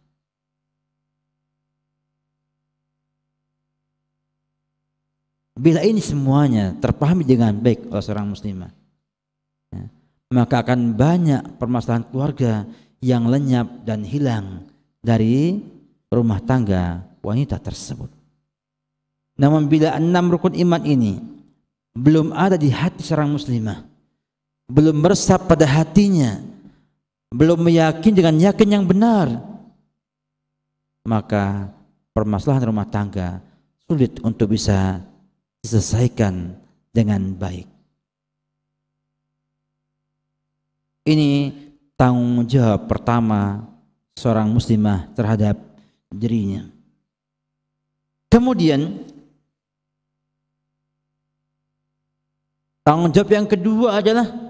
Bila ini semuanya terpahami dengan baik oleh seorang muslimah, ya, maka akan banyak permasalahan keluarga yang lenyap dan hilang dari rumah tangga wanita tersebut. Namun bila enam rukun iman ini belum ada di hati seorang muslimah, belum meresap pada hatinya, belum yakin dengan yakin yang benar, maka permasalahan rumah tangga sulit untuk bisa diselesaikan dengan baik. Ini tanggung jawab pertama seorang muslimah terhadap dirinya. Kemudian tanggung jawab yang kedua adalah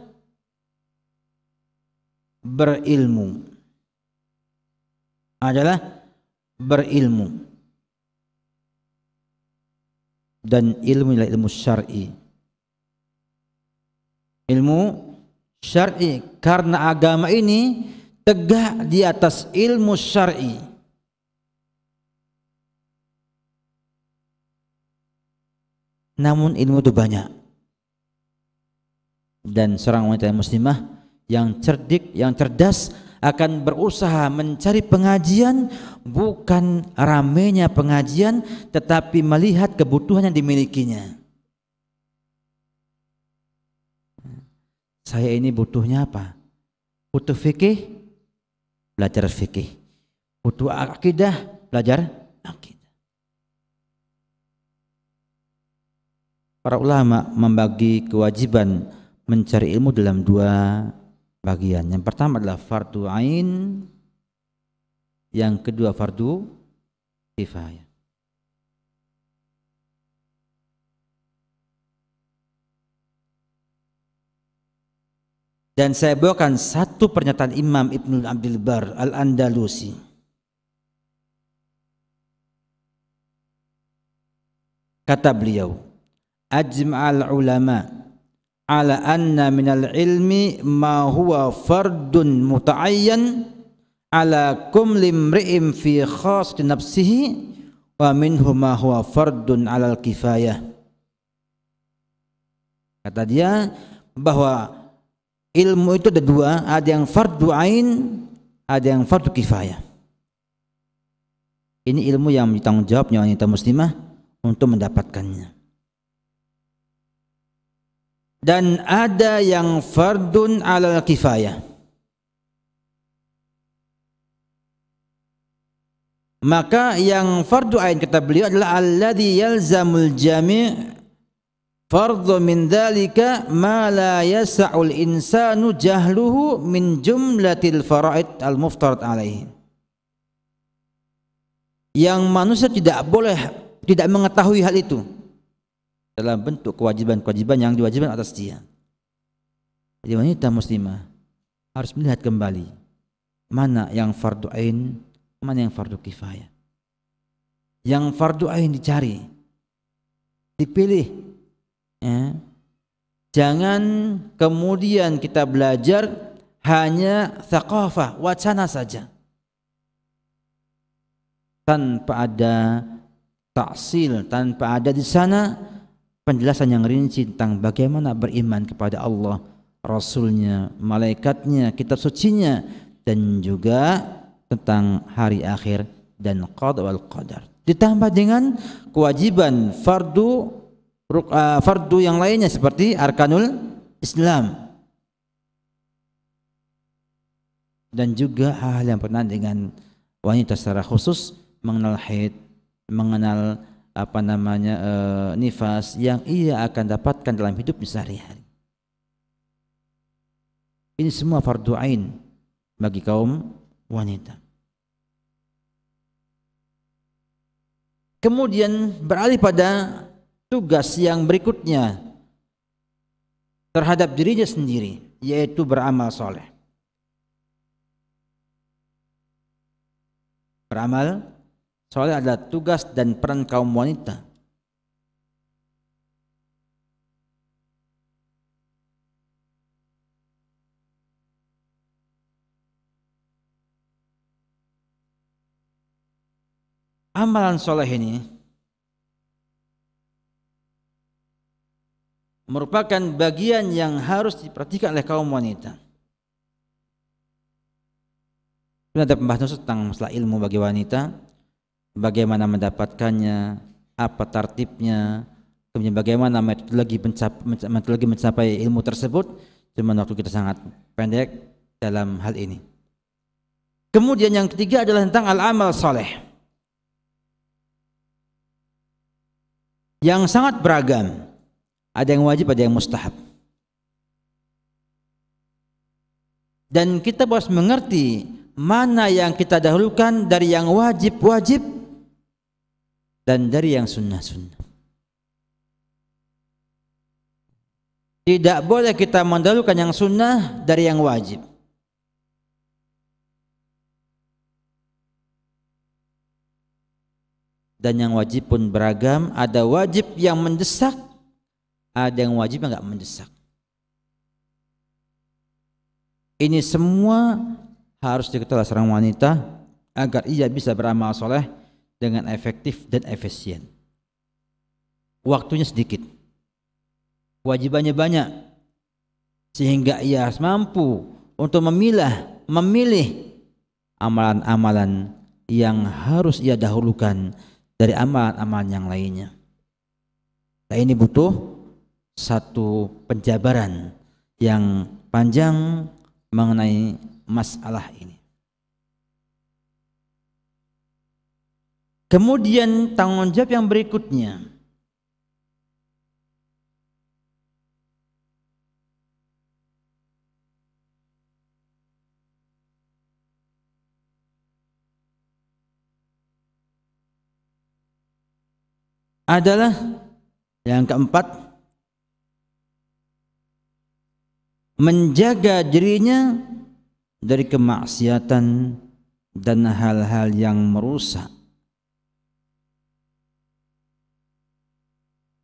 berilmu adalah berilmu dan ilmu ialah ilmu syar'i ilmu syar'i karena agama ini tegak di atas ilmu syar'i namun ilmu itu banyak dan seorang wanita muslimah yang cerdik, yang cerdas akan berusaha mencari pengajian bukan ramenya pengajian tetapi melihat kebutuhan yang dimilikinya. Saya ini butuhnya apa? Butuh fikih, belajar fikih. Butuh akidah, belajar akidah. Para ulama membagi kewajiban mencari ilmu dalam dua bagian. Yang pertama adalah fardu ain, yang kedua fardu kifayah. Dan saya bawakan satu pernyataan Imam Ibn Abdul Bar Al-Andalusi. Kata beliau, "Ajma' al ulama' ala anna minal ilmi ma huwa fardun muta'ayyan ala kum limri'im fi khas nafsihi wa minhu ma huwa fardun alal kifayah kata dia bahwa ilmu itu ada dua ada yang fardu ain ada yang fardu kifayah ini ilmu yang ditanggung jawabnya wanita muslimah untuk mendapatkannya dan ada yang fardun alal kifayah maka yang fardu ain kata beliau adalah alladhi yalzamul jami' fardhu min dhalika ma la yasa'ul insanu jahluhu min jumlatil fara'id al muftarat alaihi yang manusia tidak boleh tidak mengetahui hal itu dalam bentuk kewajiban-kewajiban yang diwajibkan atas dia. Jadi wanita muslimah harus melihat kembali mana yang fardu ain, mana yang fardu kifayah. Yang fardu ain dicari, dipilih. Ya. Jangan kemudian kita belajar hanya thaqafah, wacana saja. Tanpa ada taksil, tanpa ada di sana penjelasan yang rinci tentang bagaimana beriman kepada Allah, Rasulnya, malaikatnya, kitab sucinya, dan juga tentang hari akhir dan qad wal qadar. Ditambah dengan kewajiban fardu ruk, uh, fardu yang lainnya seperti arkanul Islam dan juga hal-hal yang berkenaan dengan wanita secara khusus mengenal haid, mengenal apa namanya e, nifas yang ia akan dapatkan dalam hidup sehari-hari. Ini semua fardu ain bagi kaum wanita. Kemudian beralih pada tugas yang berikutnya terhadap dirinya sendiri yaitu beramal soleh. Beramal Soalnya ada tugas dan peran kaum wanita. Amalan soleh ini merupakan bagian yang harus diperhatikan oleh kaum wanita. ada pembahasan tentang masalah ilmu bagi wanita bagaimana mendapatkannya, apa tartibnya, kemudian bagaimana metodologi mencapai, metodologi mencapai ilmu tersebut, cuma waktu kita sangat pendek dalam hal ini. Kemudian yang ketiga adalah tentang al-amal soleh. Yang sangat beragam. Ada yang wajib, ada yang mustahab. Dan kita harus mengerti mana yang kita dahulukan dari yang wajib-wajib dan dari yang sunnah-sunnah. Tidak boleh kita mendahulukan yang sunnah dari yang wajib. Dan yang wajib pun beragam, ada wajib yang mendesak, ada yang wajib yang tidak mendesak. Ini semua harus diketahui seorang wanita agar ia bisa beramal soleh dengan efektif dan efisien. Waktunya sedikit. Kewajibannya banyak. Sehingga ia harus mampu untuk memilah, memilih amalan-amalan yang harus ia dahulukan dari amalan-amalan yang lainnya. Nah ini butuh satu penjabaran yang panjang mengenai masalah ini. Kemudian tanggung jawab yang berikutnya adalah yang keempat menjaga dirinya dari kemaksiatan dan hal-hal yang merusak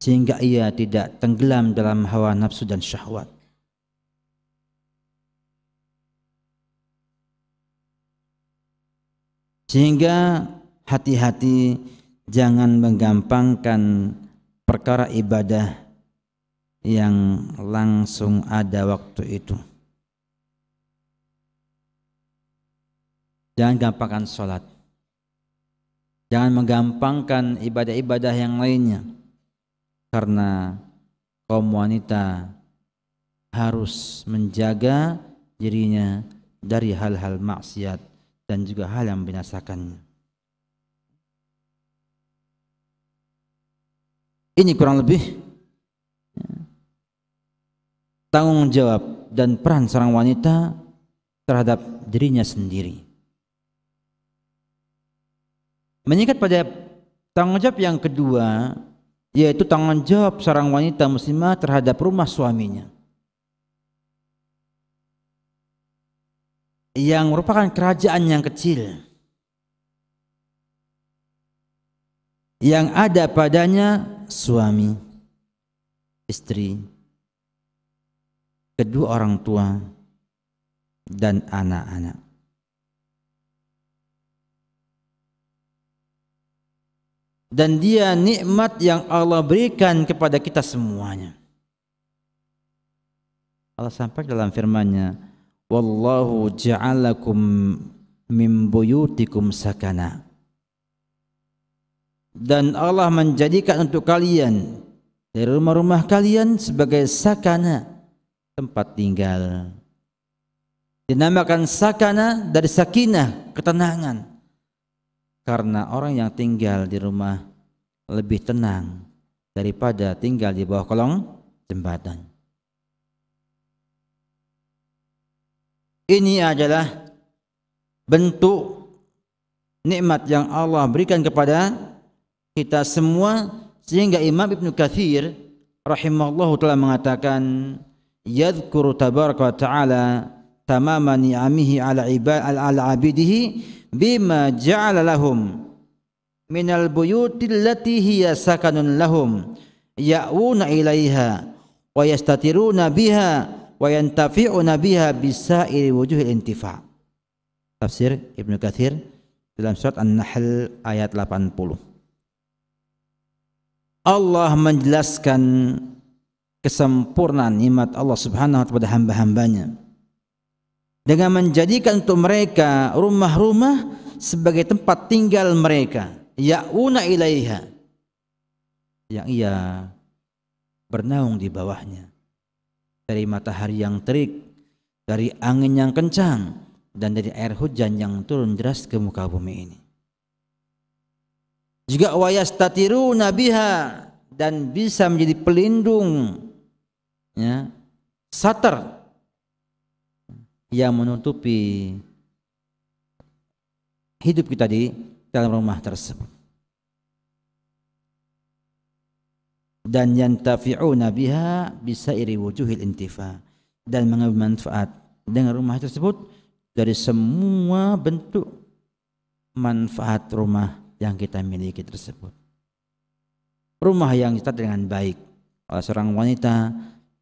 sehingga ia tidak tenggelam dalam hawa nafsu dan syahwat. Sehingga hati-hati jangan menggampangkan perkara ibadah yang langsung ada waktu itu. Jangan gampangkan sholat. Jangan menggampangkan ibadah-ibadah yang lainnya karena kaum wanita harus menjaga dirinya dari hal-hal maksiat dan juga hal yang binasakannya. Ini kurang lebih ya, tanggung jawab dan peran seorang wanita terhadap dirinya sendiri. Menyikat pada tanggung jawab yang kedua yaitu tanggung jawab seorang wanita muslimah terhadap rumah suaminya yang merupakan kerajaan yang kecil yang ada padanya suami istri kedua orang tua dan anak-anak dan dia nikmat yang Allah berikan kepada kita semuanya. Allah sampaikan dalam firman-Nya, "Wallahu ja'alakum min buyutikum sakana." Dan Allah menjadikan untuk kalian dari rumah-rumah kalian sebagai sakana, tempat tinggal. Dinamakan sakana dari sakinah, ketenangan karena orang yang tinggal di rumah lebih tenang daripada tinggal di bawah kolong jembatan. Ini adalah bentuk nikmat yang Allah berikan kepada kita semua sehingga Imam Ibn Kathir rahimahullah telah mengatakan yadhkuru tabaraka wa ta'ala tamama ni'amihi ala ibad al abidihi bima ja'ala lahum minal buyuti allati hiya sakanun lahum ya'una ilaiha wa yastatiruna biha wa yantafi'una biha bisa'ir wujuhil intifa tafsir Ibnu Katsir dalam surat An-Nahl ayat 80 Allah menjelaskan kesempurnaan nikmat Allah Subhanahu wa taala kepada hamba-hambanya dengan menjadikan untuk mereka rumah-rumah sebagai tempat tinggal mereka ya'una ilaiha yang ia bernaung di bawahnya dari matahari yang terik dari angin yang kencang dan dari air hujan yang turun deras ke muka bumi ini juga wayastatiru nabiha dan bisa menjadi pelindung ya satar yang menutupi hidup kita di dalam rumah tersebut. Dan yang yantafi'una biha iri wujuhil intifa dan mengambil manfaat dengan rumah tersebut dari semua bentuk manfaat rumah yang kita miliki tersebut. Rumah yang kita dengan baik oleh seorang wanita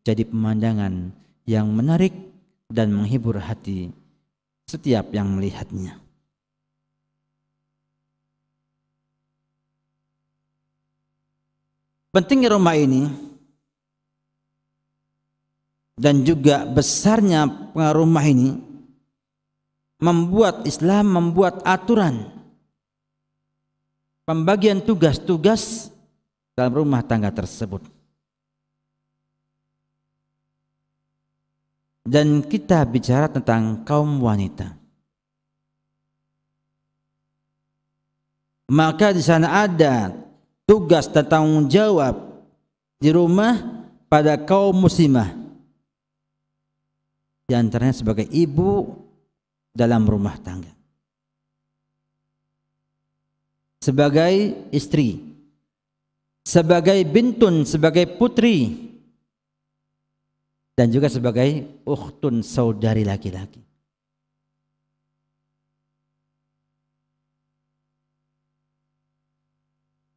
jadi pemandangan yang menarik dan menghibur hati setiap yang melihatnya. Pentingnya rumah ini dan juga besarnya pengaruh rumah ini membuat Islam membuat aturan pembagian tugas-tugas dalam rumah tangga tersebut. dan kita bicara tentang kaum wanita. Maka di sana ada tugas dan tanggung jawab di rumah pada kaum muslimah. Di antaranya sebagai ibu dalam rumah tangga. Sebagai istri. Sebagai bintun, sebagai putri dan juga sebagai ukhtun saudari laki-laki.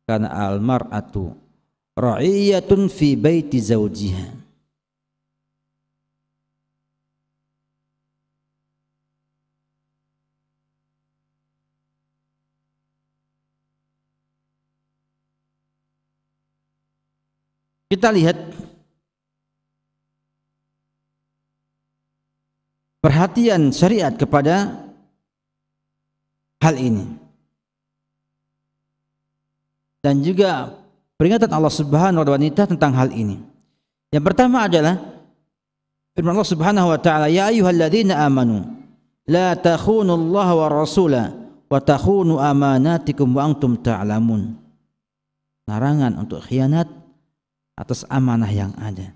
Karena al-mar'atu ra'iyatun fi baiti zaujiha. Kita lihat perhatian syariat kepada hal ini. Dan juga peringatan Allah Subhanahu wa wanita tentang hal ini. Yang pertama adalah firman Allah Subhanahu wa taala, "Ya ayyuhalladzina amanu la takhunu Allah wa rasula wa takhunu amanatikum wa antum ta'lamun." Larangan untuk khianat atas amanah yang ada.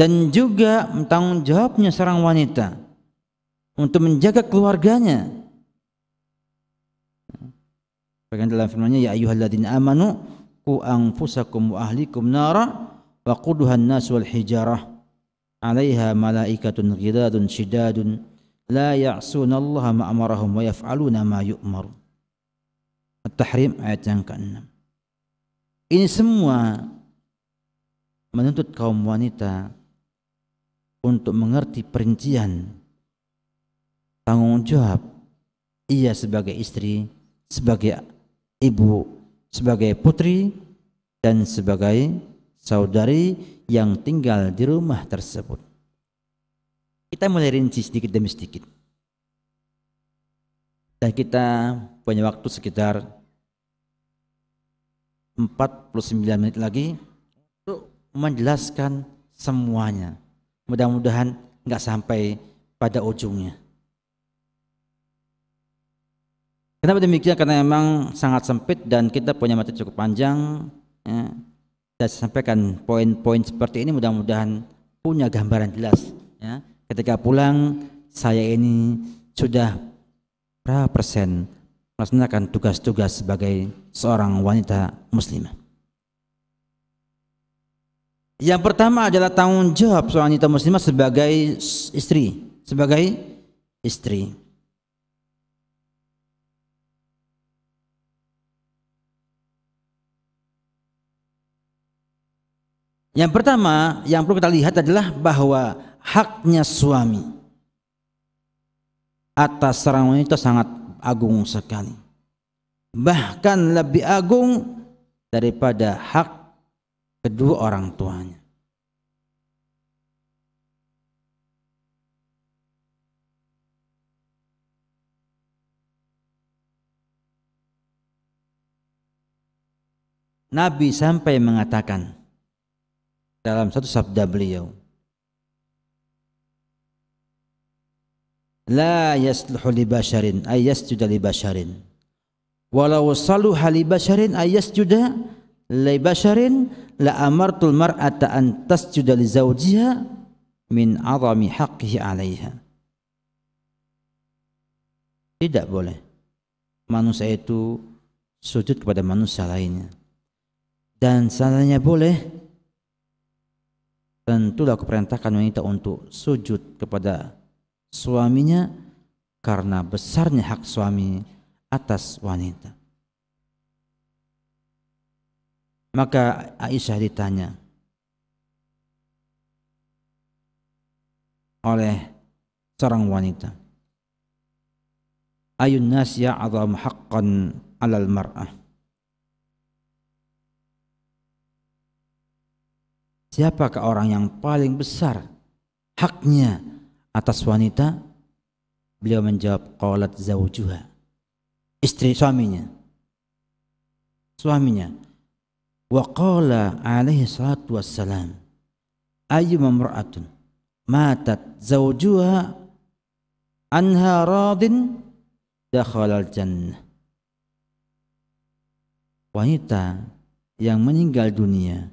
dan juga tanggung jawabnya seorang wanita untuk menjaga keluarganya. Bagian dalam firman-Nya ya ayyuhalladzina amanu qu anfusakum wa ahlikum nara wa quduhan nas wal hijarah 'alaiha malaikatun ghidadun shidadun la ya'suna Allah ma amarahum wa yaf'aluna ma yu'mar. At-Tahrim ayat yang ke-6. Ini semua menuntut kaum wanita untuk mengerti perincian tanggung jawab ia sebagai istri, sebagai ibu, sebagai putri dan sebagai saudari yang tinggal di rumah tersebut. Kita mulai rinci sedikit demi sedikit. Dan kita punya waktu sekitar 49 menit lagi untuk menjelaskan semuanya. Mudah-mudahan nggak sampai pada ujungnya. Kenapa demikian? Karena memang sangat sempit dan kita punya mata cukup panjang. Ya. Saya sampaikan poin-poin seperti ini mudah-mudahan punya gambaran jelas. Ya. Ketika pulang, saya ini sudah berapa persen melaksanakan tugas-tugas sebagai seorang wanita muslimah. Yang pertama adalah tanggung jawab seorang wanita muslimah sebagai istri, sebagai istri. Yang pertama yang perlu kita lihat adalah bahwa haknya suami atas seorang wanita sangat agung sekali. Bahkan lebih agung daripada hak kedua orang tuanya. Nabi sampai mengatakan dalam satu sabda beliau, La yasluhu li basharin ay yasjuda li basharin. Walau saluha li basharin ay yasjuda li basharin la amartul mar'ata an tasjuda li zawjiha min 'azami haqqihi 'alaiha. Tidak boleh manusia itu sujud kepada manusia lainnya. Dan salahnya boleh tentulah aku perintahkan wanita untuk sujud kepada suaminya karena besarnya hak suami atas wanita. Maka Aisyah ditanya oleh seorang wanita. Ayun nas ya azam haqqan alal mar'ah. Siapakah orang yang paling besar haknya atas wanita? Beliau menjawab qalat zaujuha. Istri suaminya. Suaminya wa qala alaihi salatu wassalam ayu mamra'atun matat zawjuha anha radin dakhala jannah wanita yang meninggal dunia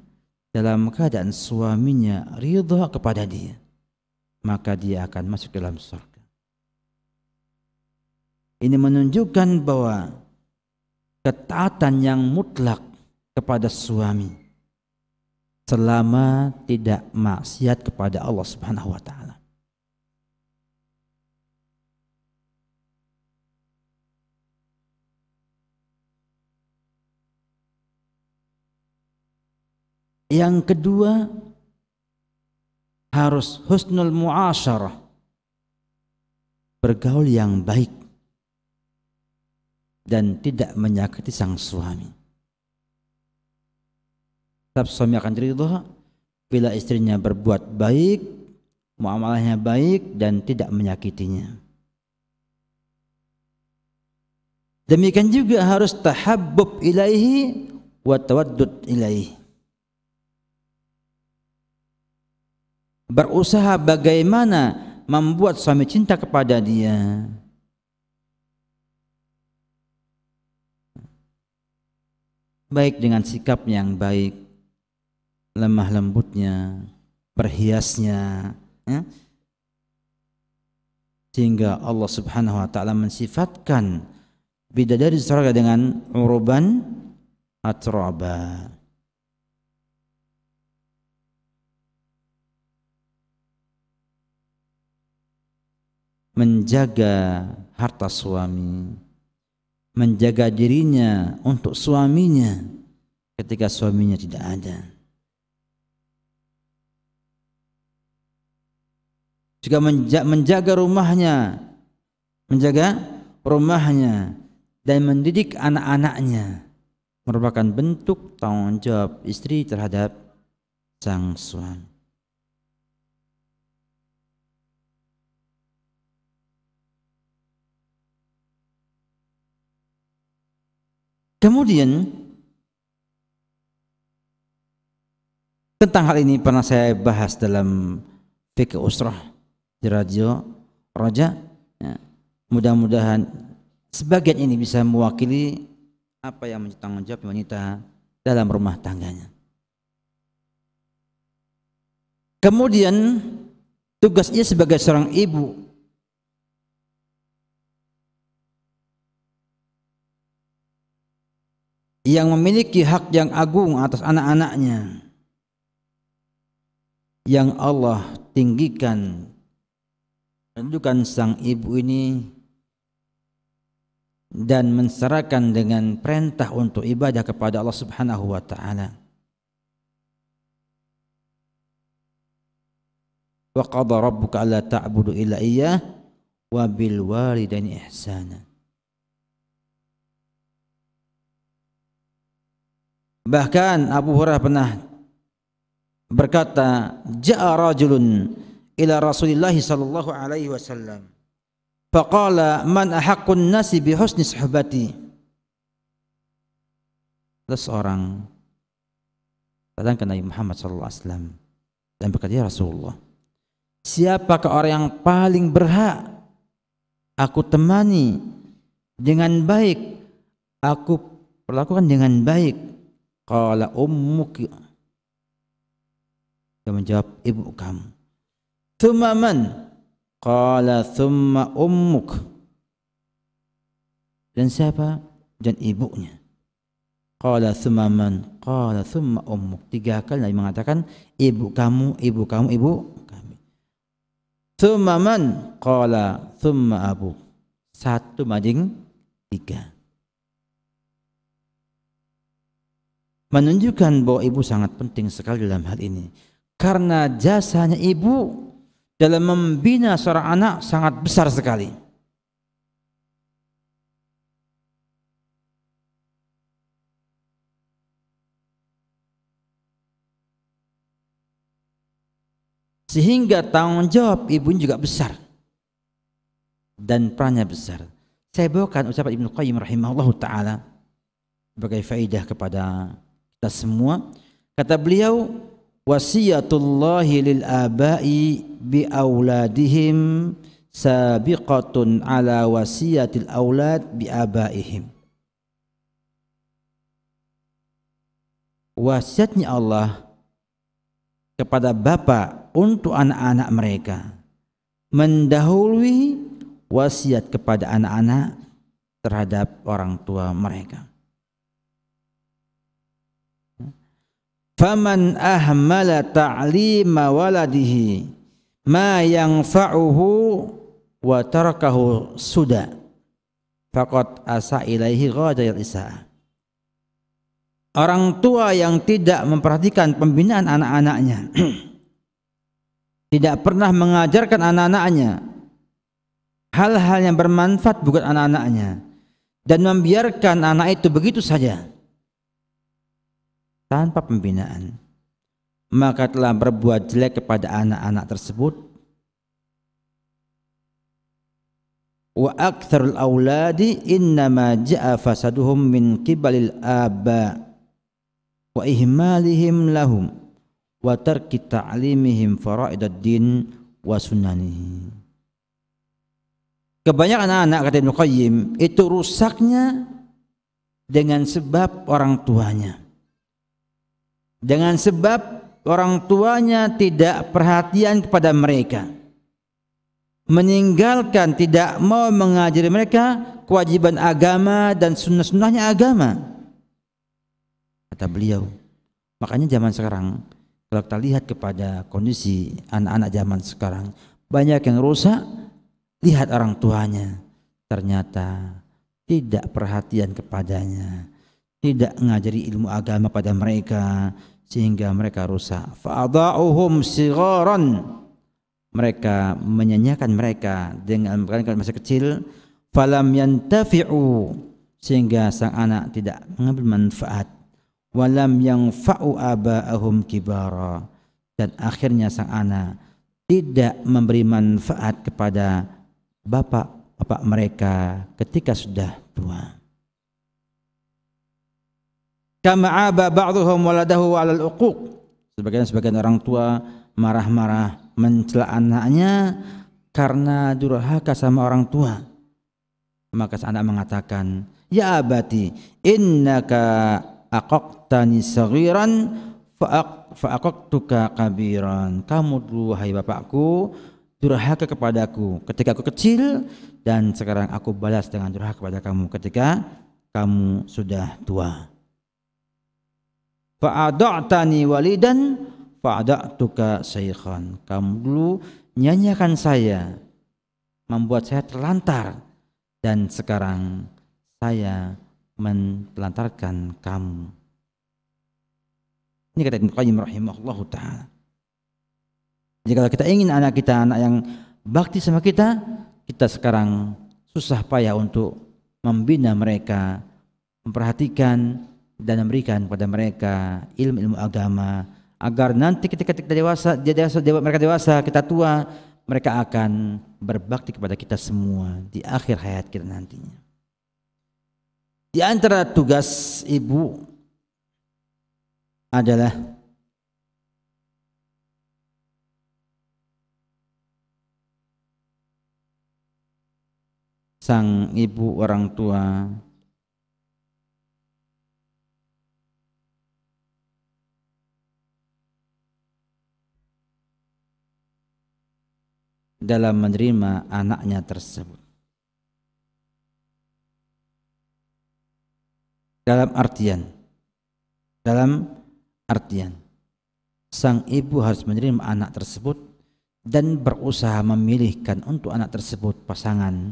dalam keadaan suaminya ridha kepada dia maka dia akan masuk ke dalam surga ini menunjukkan bahwa ketaatan yang mutlak kepada suami selama tidak maksiat kepada Allah Subhanahu wa taala. Yang kedua harus husnul muasyarah. Bergaul yang baik dan tidak menyakiti sang suami tetap suami akan ridho bila istrinya berbuat baik, muamalahnya baik dan tidak menyakitinya. Demikian juga harus tahabbub ilaihi wa tawaddud ilaihi. Berusaha bagaimana membuat suami cinta kepada dia. Baik dengan sikap yang baik, lemah lembutnya, perhiasnya, ya? sehingga Allah Subhanahu wa taala mensifatkan bidadari surga dengan uruban atroba. menjaga harta suami, menjaga dirinya untuk suaminya ketika suaminya tidak ada. juga menjaga rumahnya menjaga rumahnya dan mendidik anak-anaknya merupakan bentuk tanggung jawab istri terhadap sang suami. Kemudian tentang hal ini pernah saya bahas dalam fikih usrah di radio Roja. Ya. Mudah-mudahan sebagian ini bisa mewakili apa yang menjadi tanggung jawab wanita dalam rumah tangganya. Kemudian tugasnya sebagai seorang ibu yang memiliki hak yang agung atas anak-anaknya yang Allah tinggikan menunjukkan sang ibu ini dan menserahkan dengan perintah untuk ibadah kepada Allah Subhanahu wa taala. Wa qadha rabbuka alla ta'budu illa iyyah wa bil walidaini ihsana. Bahkan Abu Hurairah pernah berkata, "Ja'a rajulun ila Rasulullah sallallahu alaihi wasallam. Faqala man ahaqqun nasi bi husni suhbati. Ada seorang datang ke Nabi Muhammad sallallahu alaihi wasallam dan berkata ya Rasulullah, siapakah orang yang paling berhak aku temani dengan baik, aku perlakukan dengan baik. Qala ummuki. Dia menjawab ibu kamu. Thumma man? Qala thumma ummuk. Dan siapa? Dan ibunya. Qala thumma man? Qala thumma ummuk. Tiga kali Nabi mengatakan ibu kamu, ibu kamu, ibu kami. Thumma man? Qala thumma abu. Satu mading tiga. Menunjukkan bahwa ibu sangat penting sekali dalam hal ini. Karena jasanya ibu dalam membina seorang anak sangat besar sekali. Sehingga tanggung jawab ibu juga besar dan perannya besar. Saya bawakan ucapan Ibnu Qayyim rahimahullah taala sebagai faidah kepada kita semua. Kata beliau, wasiyatullahi lil abai bi auladihim sabiqatun ala wasiyatil aulad bi abaihim wasiatnya Allah kepada bapak untuk anak-anak mereka mendahului wasiat kepada anak-anak terhadap orang tua mereka faman ahmala ta'lima waladihi ma yang fa'uhu wa tarakahu suda faqad asa ilaihi ghadayal isa orang tua yang tidak memperhatikan pembinaan anak-anaknya tidak pernah mengajarkan anak-anaknya hal-hal yang bermanfaat bukan anak-anaknya dan membiarkan anak itu begitu saja tanpa pembinaan, maka telah berbuat jelek kepada anak-anak tersebut. Wa aktsarul auladi innama ja'a fasaduhum min qibalil aba wa ihmalihim lahum wa tarki ta'limihim fara'idad din wa sunanihi. Kebanyakan anak-anak kata Ibnu Qayyim itu rusaknya dengan sebab orang tuanya dengan sebab orang tuanya tidak perhatian kepada mereka meninggalkan tidak mau mengajari mereka kewajiban agama dan sunnah-sunnahnya agama kata beliau makanya zaman sekarang kalau kita lihat kepada kondisi anak-anak zaman sekarang banyak yang rusak lihat orang tuanya ternyata tidak perhatian kepadanya tidak mengajari ilmu agama pada mereka sehingga mereka rusak. Fa'adha'uhum sigharan. Mereka menyanyikan mereka dengan mereka masa kecil falam yantafi'u sehingga sang anak tidak mengambil manfaat walam yang fa'u aba'ahum kibara dan akhirnya sang anak tidak memberi manfaat kepada bapak bapak mereka ketika sudah tua kama aba ba'dhum waladahu 'alal uquq sebagian sebagian orang tua marah-marah mencela anaknya karena durhaka sama orang tua maka anak mengatakan ya abati innaka aqaqtani saghiran fa'aqaqtuka kabiran kamu dulu hai bapakku durhaka kepadaku ketika aku kecil dan sekarang aku balas dengan durhaka kepada kamu ketika kamu sudah tua. Fa'ada'tani walidan fa'ada'tuka saykhan. Kamu dulu nyanyikan saya, membuat saya terlantar dan sekarang saya menelantarkan kamu. Ini kata Ibnu Qayyim rahimahullahu taala. kalau kita ingin anak kita anak yang bakti sama kita, kita sekarang susah payah untuk membina mereka, memperhatikan dan memberikan kepada mereka ilmu-ilmu agama agar nanti ketika kita dewasa, dia dewasa, mereka dewasa, kita tua, mereka akan berbakti kepada kita semua di akhir hayat kita nantinya. Di antara tugas ibu adalah sang ibu orang tua dalam menerima anaknya tersebut. Dalam artian, dalam artian, sang ibu harus menerima anak tersebut dan berusaha memilihkan untuk anak tersebut pasangan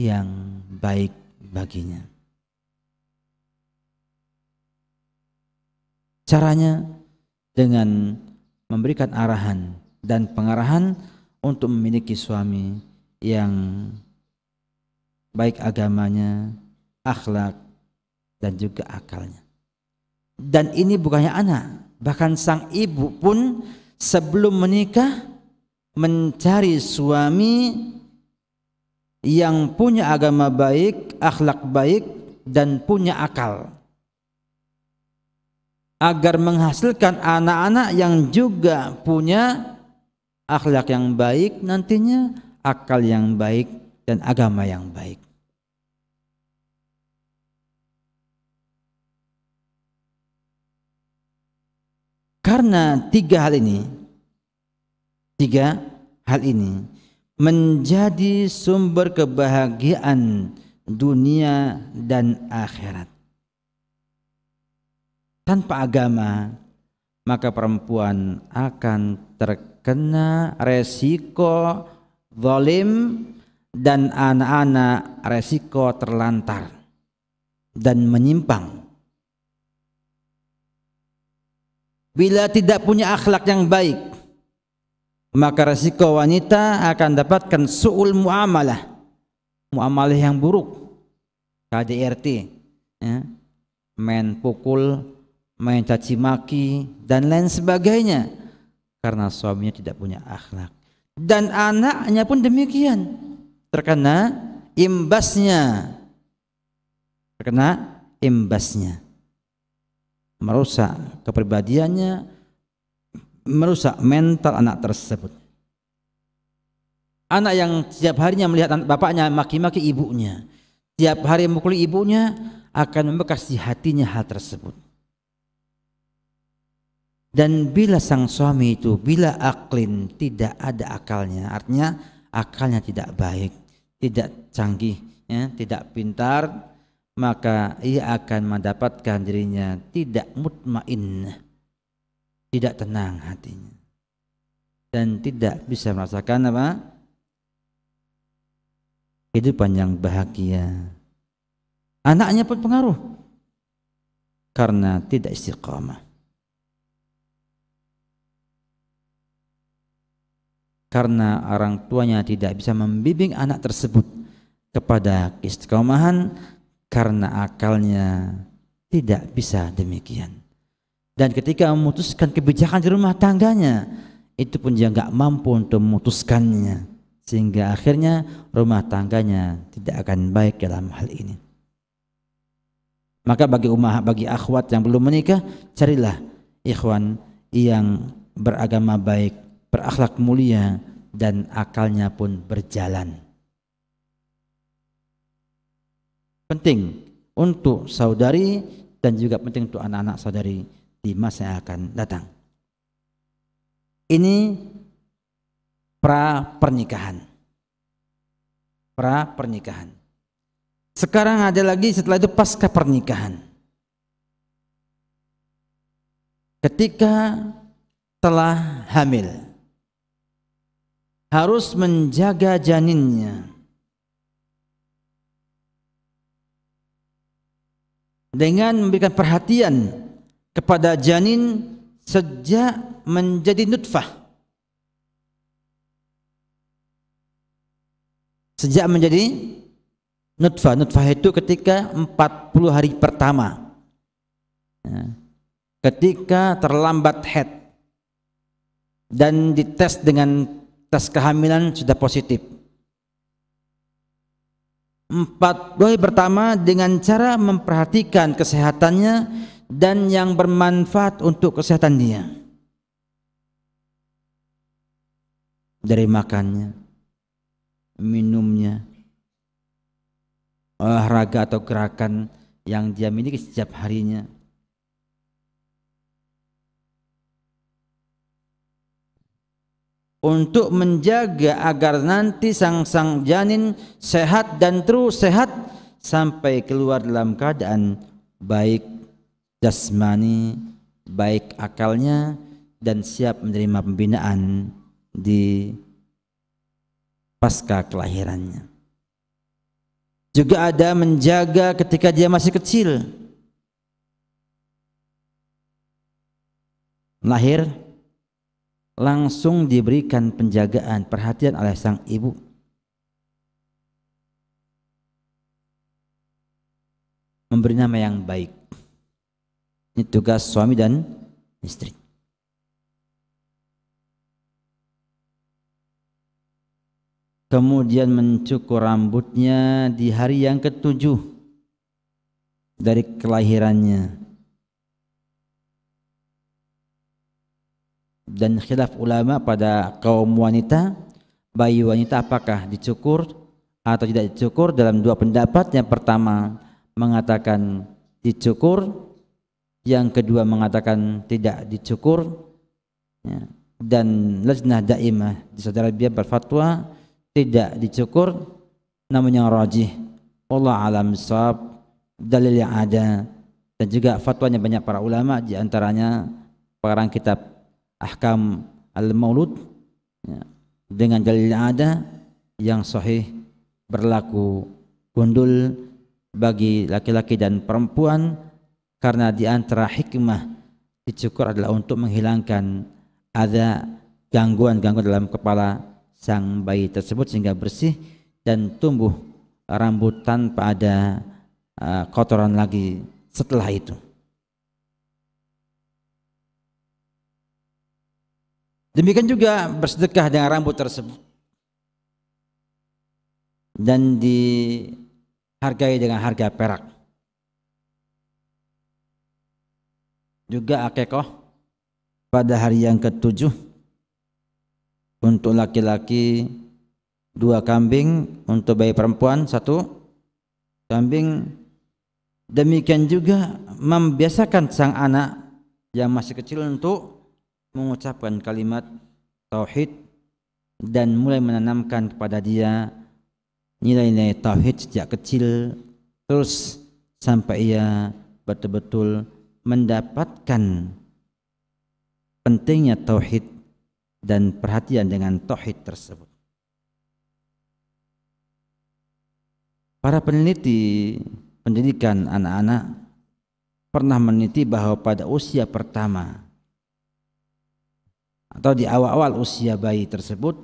yang baik baginya. Caranya dengan memberikan arahan dan pengarahan untuk memiliki suami yang baik agamanya, akhlak dan juga akalnya. Dan ini bukannya anak, bahkan sang ibu pun sebelum menikah mencari suami yang punya agama baik, akhlak baik dan punya akal agar menghasilkan anak-anak yang juga punya akhlak yang baik nantinya akal yang baik dan agama yang baik karena tiga hal ini tiga hal ini menjadi sumber kebahagiaan dunia dan akhirat tanpa agama maka perempuan akan terkena kena resiko zalim dan anak-anak resiko terlantar dan menyimpang. Bila tidak punya akhlak yang baik, maka resiko wanita akan dapatkan su'ul muamalah. Muamalah yang buruk. KDRT. Ya. Main pukul, main caci maki, dan lain sebagainya karena suaminya tidak punya akhlak. Dan anaknya pun demikian terkena imbasnya. Terkena imbasnya. Merusak kepribadiannya, merusak mental anak tersebut. Anak yang setiap harinya melihat bapaknya maki-maki ibunya, tiap hari memukul ibunya akan membekas di hatinya hal tersebut. Dan bila sang suami itu, bila aklin tidak ada akalnya, artinya akalnya tidak baik, tidak canggih, ya, tidak pintar, maka ia akan mendapatkan dirinya tidak mutmain, tidak tenang hatinya, dan tidak bisa merasakan apa kehidupan panjang bahagia. Anaknya pun pengaruh karena tidak istiqamah. karena orang tuanya tidak bisa membimbing anak tersebut kepada istiqomahan karena akalnya tidak bisa demikian. Dan ketika memutuskan kebijakan di rumah tangganya, itu pun dia nggak mampu untuk memutuskannya. Sehingga akhirnya rumah tangganya tidak akan baik dalam hal ini. Maka bagi umat bagi akhwat yang belum menikah, carilah ikhwan yang beragama baik berakhlak mulia dan akalnya pun berjalan. Penting untuk saudari dan juga penting untuk anak-anak saudari di masa yang akan datang. Ini pra pernikahan. Pra pernikahan. Sekarang ada lagi setelah itu pasca pernikahan. Ketika telah hamil harus menjaga janinnya. Dengan memberikan perhatian kepada janin sejak menjadi nutfah. Sejak menjadi nutfah. Nutfah itu ketika 40 hari pertama. Ya. Ketika terlambat head dan dites dengan tes kehamilan sudah positif. Empat, poin pertama dengan cara memperhatikan kesehatannya dan yang bermanfaat untuk kesehatan dia. Dari makannya, minumnya, olahraga atau gerakan yang dia miliki setiap harinya, untuk menjaga agar nanti sang-sang janin sehat dan terus sehat sampai keluar dalam keadaan baik jasmani, baik akalnya dan siap menerima pembinaan di pasca kelahirannya. Juga ada menjaga ketika dia masih kecil. Lahir langsung diberikan penjagaan perhatian oleh sang ibu memberi nama yang baik ini tugas suami dan istri kemudian mencukur rambutnya di hari yang ketujuh dari kelahirannya dan khilaf ulama pada kaum wanita bayi wanita apakah dicukur atau tidak dicukur dalam dua pendapat yang pertama mengatakan dicukur yang kedua mengatakan tidak dicukur ya. dan lejnah daimah di saudara dia berfatwa tidak dicukur namun yang rajih Allah alam sab dalil yang ada dan juga fatwanya banyak para ulama di antaranya pengarang kitab ahkam al-maulud ya, dengan dalil ada yang sahih berlaku gundul bagi laki-laki dan perempuan karena di antara hikmah dicukur adalah untuk menghilangkan ada gangguan-gangguan dalam kepala sang bayi tersebut sehingga bersih dan tumbuh rambut tanpa ada uh, kotoran lagi setelah itu. Demikian juga bersedekah dengan rambut tersebut dan dihargai dengan harga perak. Juga akekah pada hari yang ketujuh untuk laki-laki dua kambing, untuk bayi perempuan satu kambing. Demikian juga membiasakan sang anak yang masih kecil untuk mengucapkan kalimat tauhid dan mulai menanamkan kepada dia nilai-nilai tauhid sejak kecil terus sampai ia betul-betul mendapatkan pentingnya tauhid dan perhatian dengan tauhid tersebut. Para peneliti pendidikan anak-anak pernah meneliti bahwa pada usia pertama atau di awal-awal usia bayi tersebut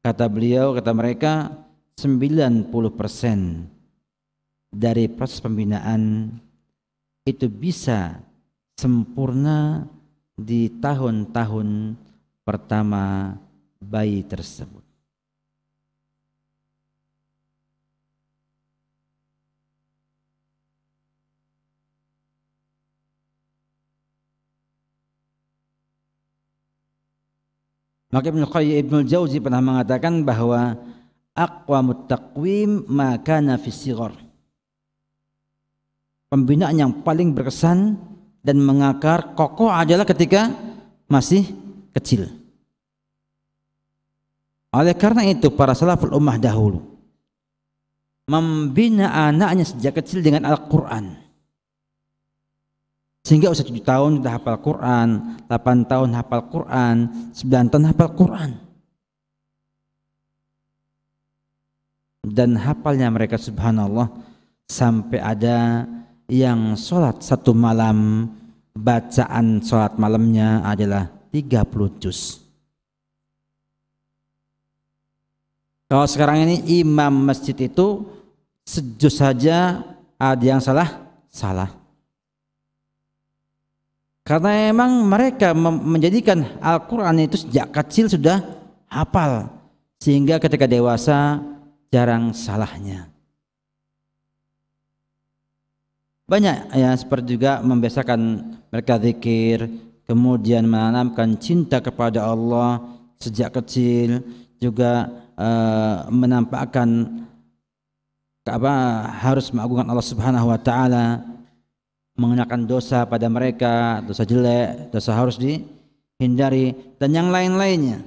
kata beliau kata mereka 90% dari proses pembinaan itu bisa sempurna di tahun-tahun pertama bayi tersebut Maka Ibnu Qayyim Ibnu Jauzi pernah mengatakan bahwa aqwamut taqwim maka nafis Pembinaan yang paling berkesan dan mengakar kokoh adalah ketika masih kecil. Oleh karena itu para salaful ummah dahulu membina anaknya sejak kecil dengan Al-Qur'an sehingga usia tujuh tahun sudah hafal Quran, delapan tahun hafal Quran, sembilan tahun hafal Quran. Dan hafalnya mereka subhanallah sampai ada yang sholat satu malam bacaan sholat malamnya adalah tiga puluh juz. Kalau sekarang ini imam masjid itu sejus saja ada yang salah, salah. Karena emang mereka menjadikan Al-Quran itu sejak kecil sudah hafal. Sehingga ketika dewasa jarang salahnya. Banyak ya seperti juga membiasakan mereka zikir, kemudian menanamkan cinta kepada Allah sejak kecil, juga e, menampakkan apa harus mengagungkan Allah Subhanahu wa taala mengenakan dosa pada mereka, dosa jelek, dosa harus dihindari dan yang lain-lainnya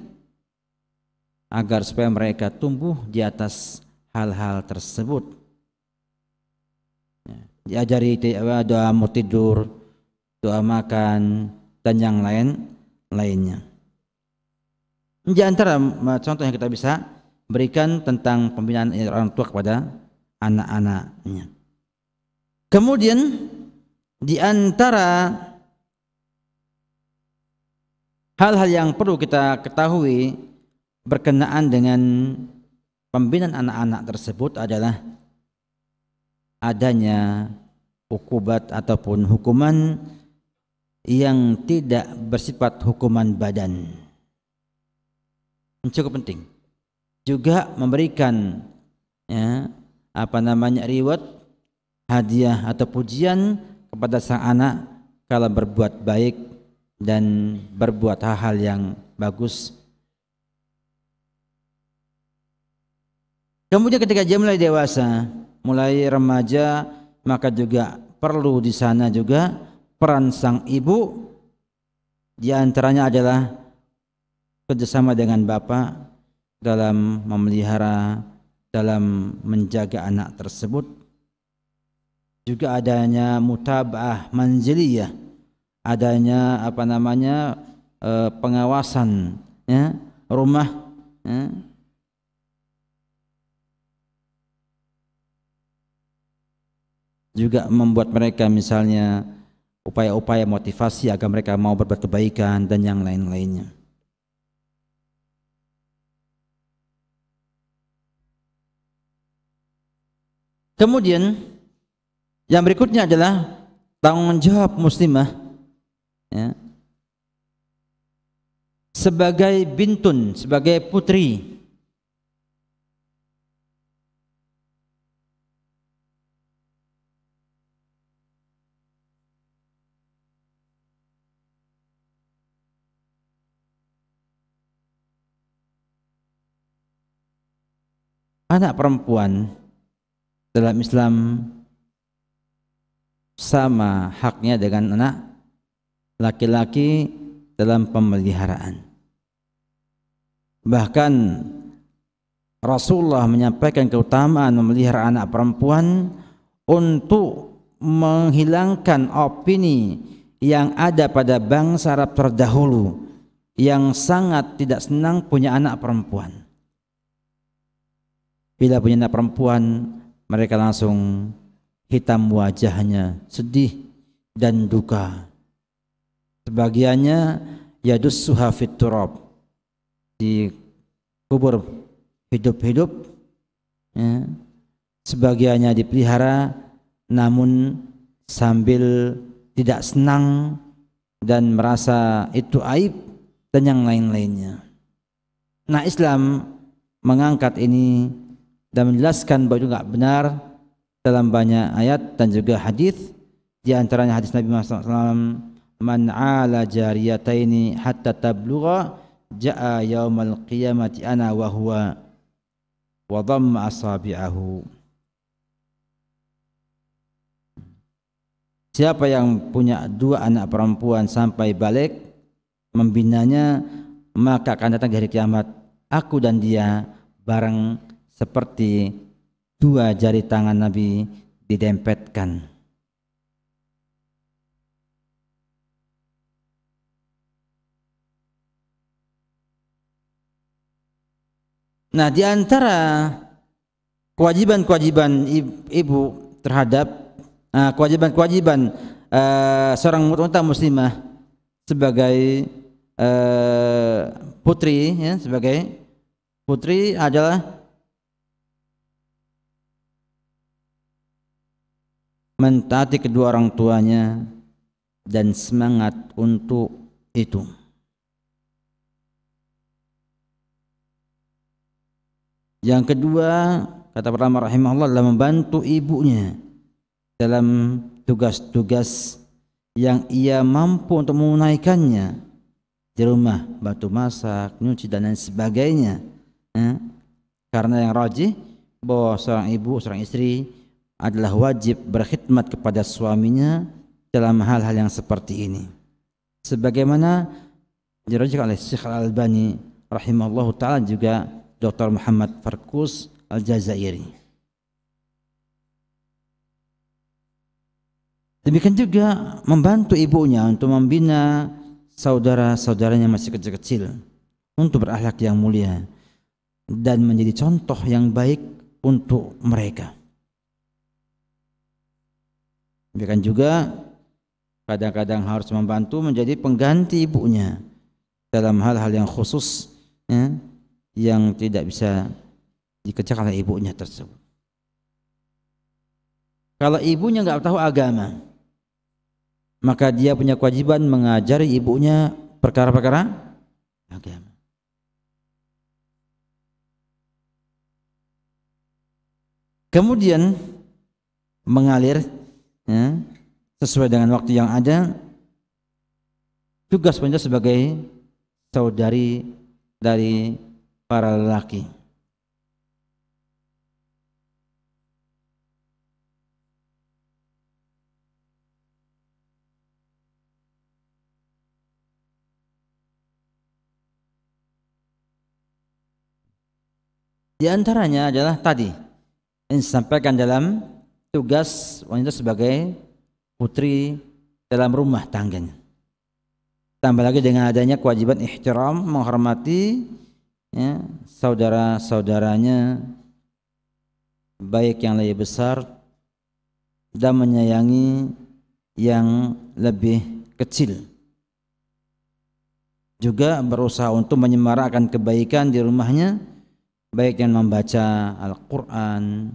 agar supaya mereka tumbuh di atas hal-hal tersebut. Ya, diajari eh, doa mau tidur, doa makan dan yang lain lainnya. Di antara eh, contoh yang kita bisa berikan tentang pembinaan orang tua kepada anak-anaknya. Kemudian di antara hal-hal yang perlu kita ketahui berkenaan dengan pembinaan anak-anak tersebut adalah adanya ukubat ataupun hukuman yang tidak bersifat hukuman badan. cukup penting. Juga memberikan ya, apa namanya reward, hadiah atau pujian kepada sang anak kalau berbuat baik dan berbuat hal-hal yang bagus. Kemudian ketika dia mulai dewasa, mulai remaja, maka juga perlu di sana juga peran sang ibu di antaranya adalah kerjasama dengan bapak dalam memelihara, dalam menjaga anak tersebut juga adanya mutabah manziliyah adanya apa namanya e, pengawasan ya rumah ya. juga membuat mereka misalnya upaya-upaya motivasi agar mereka mau berbuat kebaikan dan yang lain-lainnya kemudian yang berikutnya adalah tanggung jawab muslimah ya. sebagai bintun, sebagai putri. Anak perempuan dalam Islam sama haknya dengan anak laki-laki dalam pemeliharaan. Bahkan Rasulullah menyampaikan keutamaan memelihara anak perempuan untuk menghilangkan opini yang ada pada bangsa Arab terdahulu yang sangat tidak senang punya anak perempuan. Bila punya anak perempuan, mereka langsung hitam wajahnya sedih dan duka sebagiannya yadussuha fit di dikubur hidup-hidup ya. sebagiannya dipelihara namun sambil tidak senang dan merasa itu aib dan yang lain-lainnya nah Islam mengangkat ini dan menjelaskan bahwa itu tidak benar dalam banyak ayat dan juga hadis di antaranya hadis Nabi Muhammad SAW man ala jariyataini hatta tablugha jaa yaumal qiyamati ana wa huwa wa dhamma asabi'ahu Siapa yang punya dua anak perempuan sampai balik membinanya maka akan datang hari kiamat aku dan dia bareng seperti dua jari tangan Nabi didempetkan. Nah, di antara kewajiban-kewajiban ibu terhadap nah, kewajiban-kewajiban uh, uh, seorang wanita muslimah sebagai uh, putri ya, sebagai putri adalah mentaati kedua orang tuanya dan semangat untuk itu. Yang kedua, kata pertama rahimahullah adalah membantu ibunya dalam tugas-tugas yang ia mampu untuk menunaikannya di rumah, batu masak, nyuci dan lain sebagainya. Eh? Karena yang rajih bahwa seorang ibu, seorang istri adalah wajib berkhidmat kepada suaminya dalam hal-hal yang seperti ini. Sebagaimana dirajak oleh Syekh Al-Albani rahimahullah, taala juga Dr. Muhammad Farkus Al-Jazairi. Demikian juga membantu ibunya untuk membina saudara-saudaranya masih kecil-kecil untuk berakhlak yang mulia dan menjadi contoh yang baik untuk mereka. Demikian ya juga kadang-kadang harus membantu menjadi pengganti ibunya dalam hal-hal yang khusus ya, yang tidak bisa dikerjakan oleh ibunya tersebut. Kalau ibunya nggak tahu agama, maka dia punya kewajiban mengajari ibunya perkara-perkara agama. Kemudian mengalir ya, sesuai dengan waktu yang ada tugas wanita sebagai saudari dari para lelaki Di antaranya adalah tadi yang disampaikan dalam tugas wanita sebagai putri dalam rumah tangganya. Tambah lagi dengan adanya kewajiban ihtiram menghormati ya, saudara-saudaranya baik yang lebih besar dan menyayangi yang lebih kecil. Juga berusaha untuk menyemarakan kebaikan di rumahnya baik yang membaca Al-Qur'an,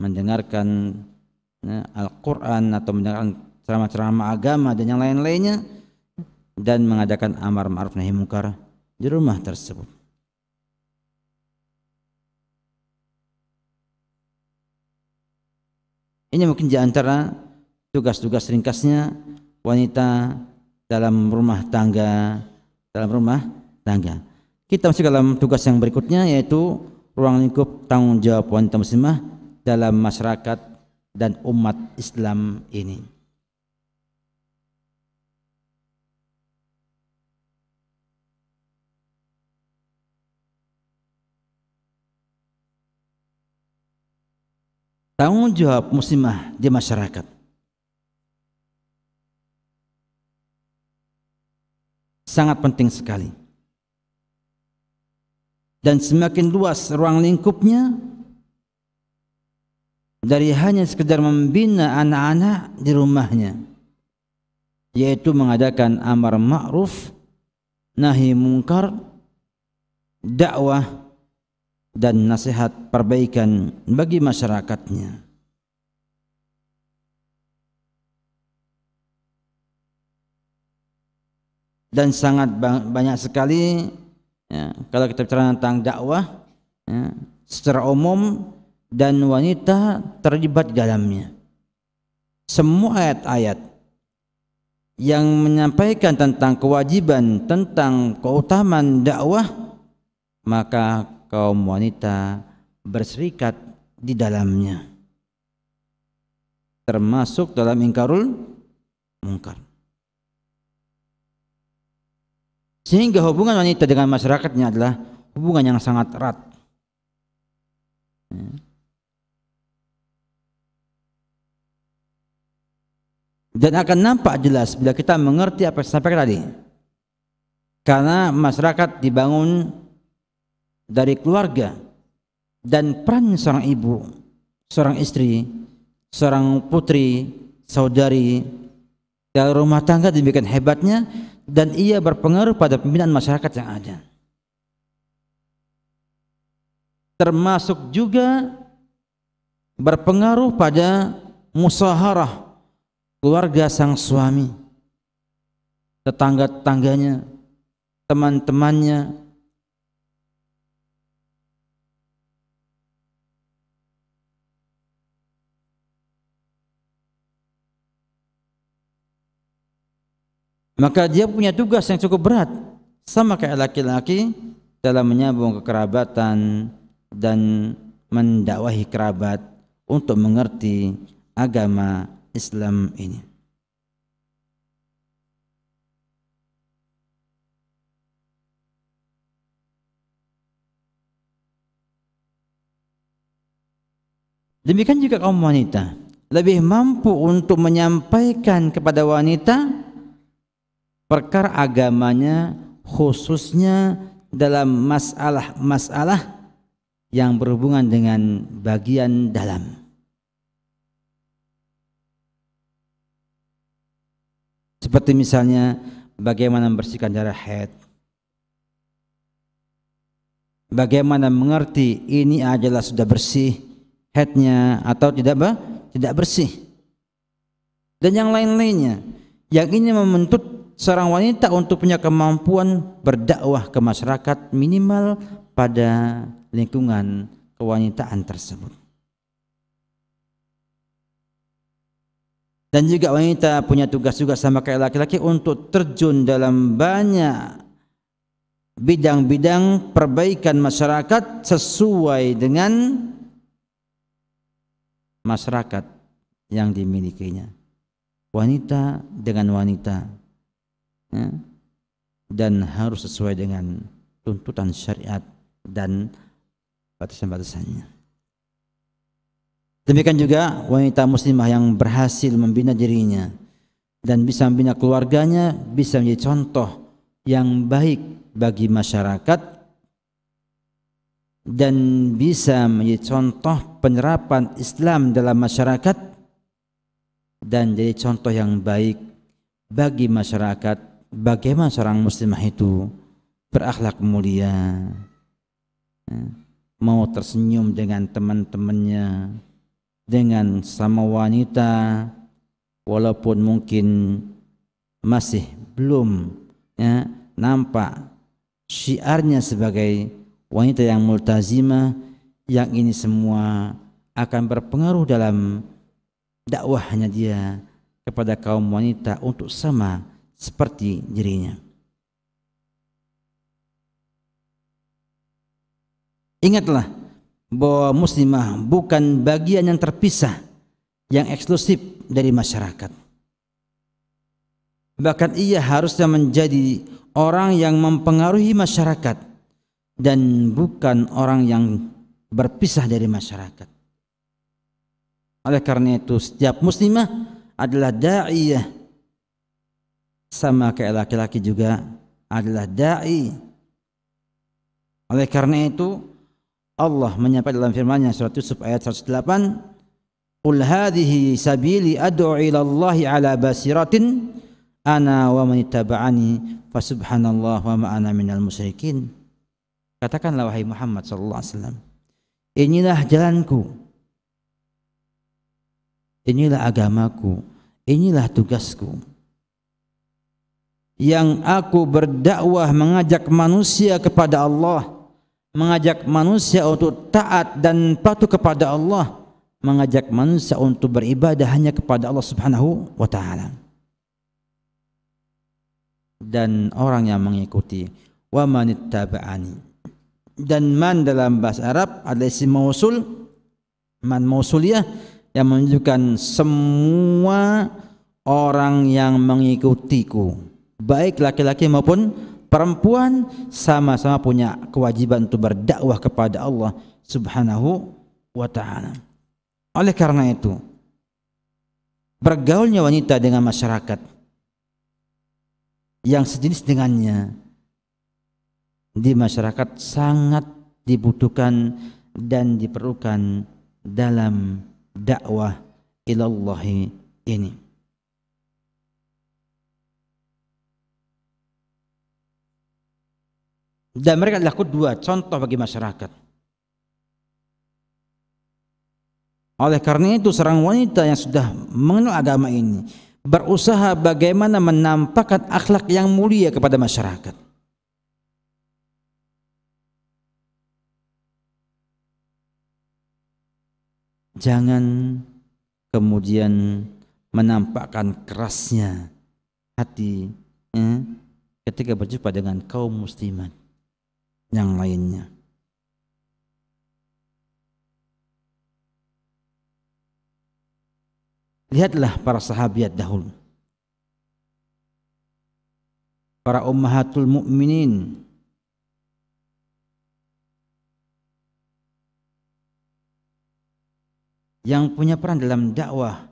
mendengarkan ya, Al-Quran atau mendengarkan ceramah-ceramah agama dan yang lain-lainnya dan mengadakan amar ma'ruf nahi mungkar di rumah tersebut. Ini mungkin di antara tugas-tugas ringkasnya wanita dalam rumah tangga, dalam rumah tangga. Kita masuk dalam tugas yang berikutnya yaitu ruang lingkup tanggung jawab wanita muslimah dalam masyarakat dan umat Islam ini. Tanggung jawab muslimah di masyarakat. Sangat penting sekali. Dan semakin luas ruang lingkupnya, dari hanya sekedar membina anak-anak di rumahnya yaitu mengadakan amar ma'ruf nahi mungkar dakwah dan nasihat perbaikan bagi masyarakatnya. Dan sangat banyak sekali ya, kalau kita bicara tentang dakwah ya, secara umum dan wanita terlibat dalamnya. Semua ayat-ayat yang menyampaikan tentang kewajiban, tentang keutamaan dakwah, maka kaum wanita berserikat di dalamnya. Termasuk dalam ingkarul mungkar. Sehingga hubungan wanita dengan masyarakatnya adalah hubungan yang sangat erat. Ya Dan akan nampak jelas bila kita mengerti apa yang sampaikan tadi. Karena masyarakat dibangun dari keluarga dan peran seorang ibu, seorang istri, seorang putri, saudari, dalam rumah tangga demikian hebatnya dan ia berpengaruh pada pembinaan masyarakat yang ada. Termasuk juga berpengaruh pada musaharah keluarga sang suami, tetangga-tetangganya, teman-temannya, maka dia punya tugas yang cukup berat sama kayak laki-laki dalam menyambung kekerabatan dan mendakwahi kerabat untuk mengerti agama Islam ini. Demikian juga kaum wanita lebih mampu untuk menyampaikan kepada wanita perkara agamanya khususnya dalam masalah-masalah yang berhubungan dengan bagian dalam. Seperti misalnya bagaimana membersihkan darah head, Bagaimana mengerti ini adalah sudah bersih headnya atau tidak bah? tidak bersih. Dan yang lain-lainnya yang ini membentuk seorang wanita untuk punya kemampuan berdakwah ke masyarakat minimal pada lingkungan kewanitaan tersebut. Dan juga wanita punya tugas juga sama kayak laki-laki untuk terjun dalam banyak bidang-bidang perbaikan masyarakat sesuai dengan masyarakat yang dimilikinya. Wanita dengan wanita. Ya. Dan harus sesuai dengan tuntutan syariat dan batasan-batasannya. Demikian juga wanita muslimah yang berhasil membina dirinya dan bisa membina keluarganya bisa menjadi contoh yang baik bagi masyarakat dan bisa menjadi contoh penerapan Islam dalam masyarakat dan jadi contoh yang baik bagi masyarakat bagaimana seorang muslimah itu berakhlak mulia eh, mau tersenyum dengan teman-temannya dengan sama wanita walaupun mungkin masih belum ya, nampak syiarnya sebagai wanita yang multazimah yang ini semua akan berpengaruh dalam dakwahnya dia kepada kaum wanita untuk sama seperti dirinya. Ingatlah bahwa muslimah bukan bagian yang terpisah yang eksklusif dari masyarakat. Bahkan ia harusnya menjadi orang yang mempengaruhi masyarakat dan bukan orang yang berpisah dari masyarakat. Oleh karena itu setiap muslimah adalah da'iyah sama kayak laki-laki juga adalah da'i. Oleh karena itu Allah menyampaikan dalam firman-Nya surat Yusuf ayat 108 Qul hadhihi sabili ad'u ila Allah ala basiratin ana wa man ittaba'ani fa subhanallah wa ma ana minal musyrikin Katakanlah wahai Muhammad sallallahu alaihi wasallam inilah jalanku inilah agamaku inilah tugasku yang aku berdakwah mengajak manusia kepada Allah mengajak manusia untuk taat dan patuh kepada Allah, mengajak manusia untuk beribadah hanya kepada Allah Subhanahu wa taala. Dan orang yang mengikuti wa manittaba'ani. Dan man dalam bahasa Arab adalah isim mausul man mausuliyah yang menunjukkan semua orang yang mengikutiku, baik laki-laki maupun perempuan sama-sama punya kewajiban untuk berdakwah kepada Allah Subhanahu wa taala. Oleh karena itu, bergaulnya wanita dengan masyarakat yang sejenis dengannya di masyarakat sangat dibutuhkan dan diperlukan dalam dakwah ilallahi ini. Dan mereka adalah kedua contoh bagi masyarakat. Oleh karena itu seorang wanita yang sudah mengenal agama ini berusaha bagaimana menampakkan akhlak yang mulia kepada masyarakat. Jangan kemudian menampakkan kerasnya hati eh, ketika berjumpa dengan kaum muslimat yang lainnya. Lihatlah para sahabat dahulu. Para ummahatul mukminin yang punya peran dalam dakwah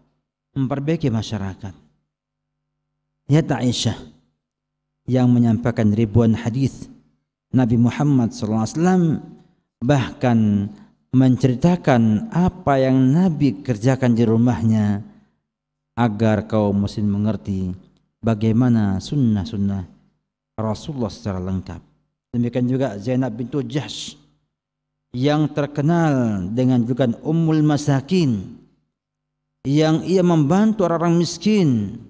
memperbaiki masyarakat. Lihat Aisyah yang menyampaikan ribuan hadis Nabi Muhammad SAW bahkan menceritakan apa yang Nabi kerjakan di rumahnya agar kaum muslim mengerti bagaimana sunnah-sunnah Rasulullah secara lengkap. Demikian juga Zainab bintu Jahsh yang terkenal dengan julukan Ummul Masakin yang ia membantu orang-orang miskin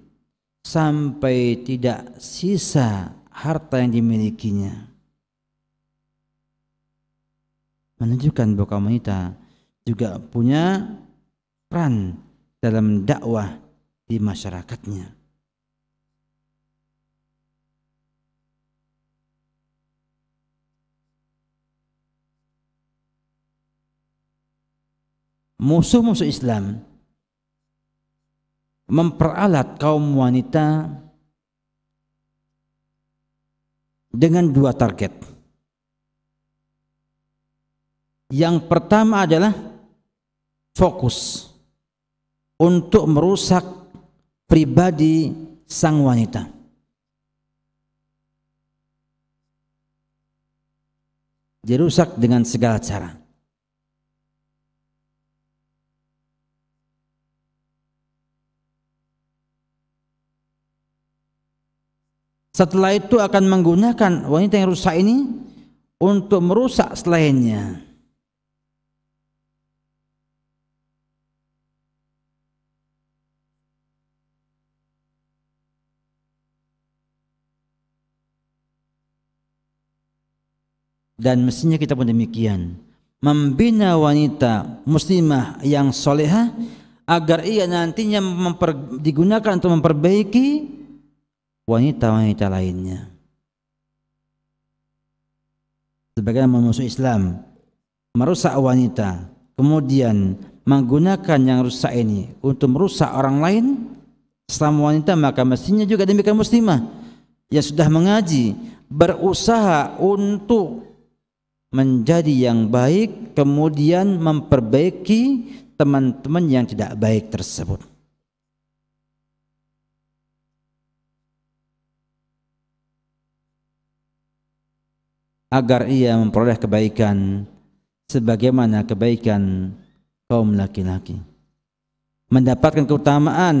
sampai tidak sisa harta yang dimilikinya menunjukkan bahwa kaum wanita juga punya peran dalam dakwah di masyarakatnya. Musuh-musuh Islam memperalat kaum wanita dengan dua target. Yang pertama adalah fokus untuk merusak pribadi sang wanita. Dirusak dengan segala cara. Setelah itu akan menggunakan wanita yang rusak ini untuk merusak selainnya. dan mestinya kita pun demikian membina wanita muslimah yang solehah agar ia nantinya memper, digunakan untuk memperbaiki wanita-wanita lainnya. Sebagai memusuh Islam merusak wanita, kemudian menggunakan yang rusak ini untuk merusak orang lain Islam wanita maka mestinya juga demikian muslimah yang sudah mengaji berusaha untuk menjadi yang baik kemudian memperbaiki teman-teman yang tidak baik tersebut. agar ia memperoleh kebaikan sebagaimana kebaikan kaum laki-laki mendapatkan keutamaan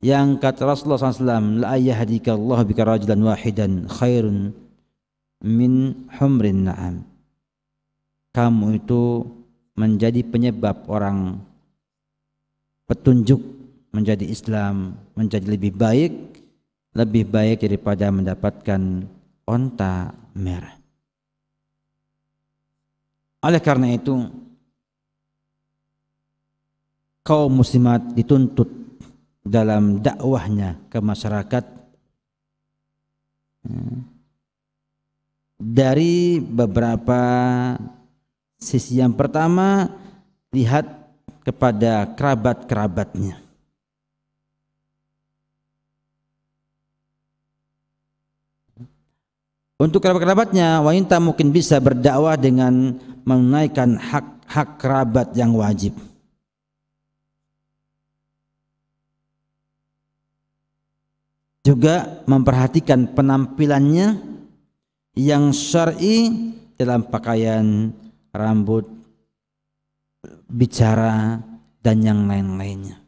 yang kata Rasulullah SAW la ayahdika Allah bika rajulan wahidan khairun min humrin na'am kamu itu menjadi penyebab orang petunjuk menjadi Islam menjadi lebih baik lebih baik daripada mendapatkan onta merah oleh karena itu kaum muslimat dituntut dalam dakwahnya ke masyarakat eh, dari beberapa Sisi yang pertama, lihat kepada kerabat-kerabatnya. Untuk kerabat-kerabatnya, wanita mungkin bisa berdakwah dengan menaikkan hak-hak kerabat yang wajib. Juga memperhatikan penampilannya yang syar'i dalam pakaian rambut, bicara, dan yang lain-lainnya.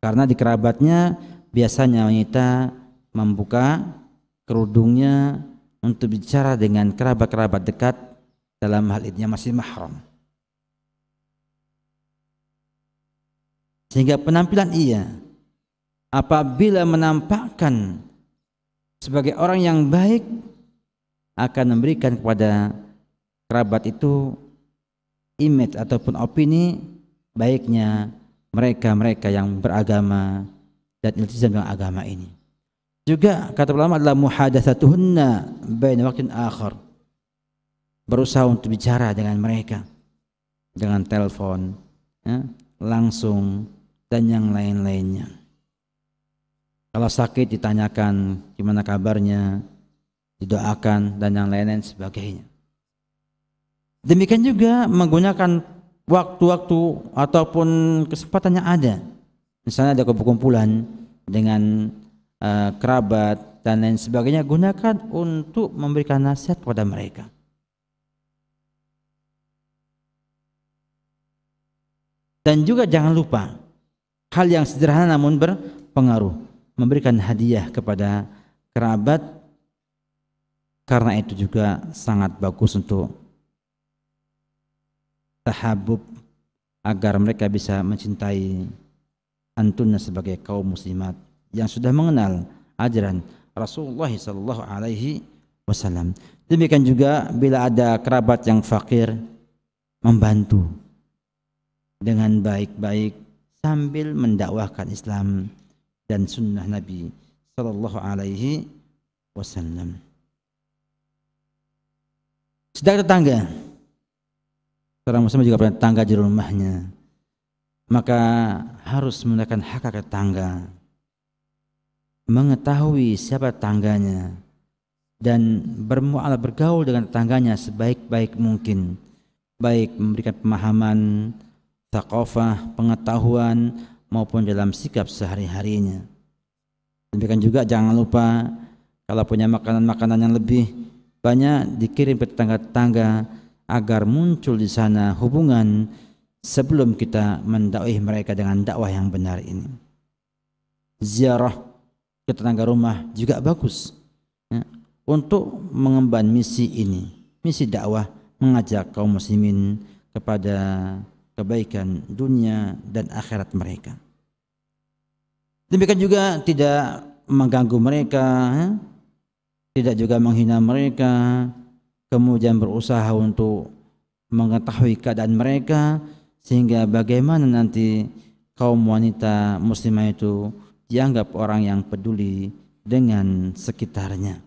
Karena di kerabatnya biasanya wanita membuka kerudungnya untuk bicara dengan kerabat-kerabat dekat dalam hal ini masih mahram. Sehingga penampilan ia apabila menampakkan sebagai orang yang baik akan memberikan kepada kerabat itu image ataupun opini baiknya mereka-mereka yang beragama dan iltizam dengan agama ini. Juga kata ulama adalah muhadatsatuhunna bain waqtin akhir Berusaha untuk bicara dengan mereka dengan telepon, ya, langsung dan yang lain-lainnya. Kalau sakit ditanyakan gimana kabarnya, didoakan dan yang lain-lain sebagainya. Demikian juga menggunakan waktu-waktu ataupun kesempatan yang ada. Misalnya ada kumpulan dengan uh, kerabat dan lain sebagainya, gunakan untuk memberikan nasihat kepada mereka. Dan juga jangan lupa hal yang sederhana namun berpengaruh, memberikan hadiah kepada kerabat karena itu juga sangat bagus untuk tahabub agar mereka bisa mencintai antunnya sebagai kaum muslimat yang sudah mengenal ajaran Rasulullah sallallahu alaihi wasallam. Demikian juga bila ada kerabat yang fakir membantu dengan baik-baik sambil mendakwahkan Islam dan sunnah Nabi sallallahu alaihi wasallam. Sedang tetangga Seorang muslim juga punya tangga di rumahnya. Maka harus menggunakan hak hak tangga. Mengetahui siapa tangganya dan bermuala bergaul dengan tetangganya sebaik-baik mungkin. Baik memberikan pemahaman, takofah, pengetahuan maupun dalam sikap sehari-harinya. Demikian juga jangan lupa kalau punya makanan-makanan yang lebih banyak dikirim ke tetangga-tetangga agar muncul di sana hubungan sebelum kita mendakwah mereka dengan dakwah yang benar ini. Ziarah ke tetangga rumah juga bagus ya, untuk mengemban misi ini, misi dakwah mengajak kaum muslimin kepada kebaikan dunia dan akhirat mereka. Demikian juga tidak mengganggu mereka, ya, tidak juga menghina mereka, kemudian berusaha untuk mengetahui keadaan mereka sehingga bagaimana nanti kaum wanita muslimah itu dianggap orang yang peduli dengan sekitarnya.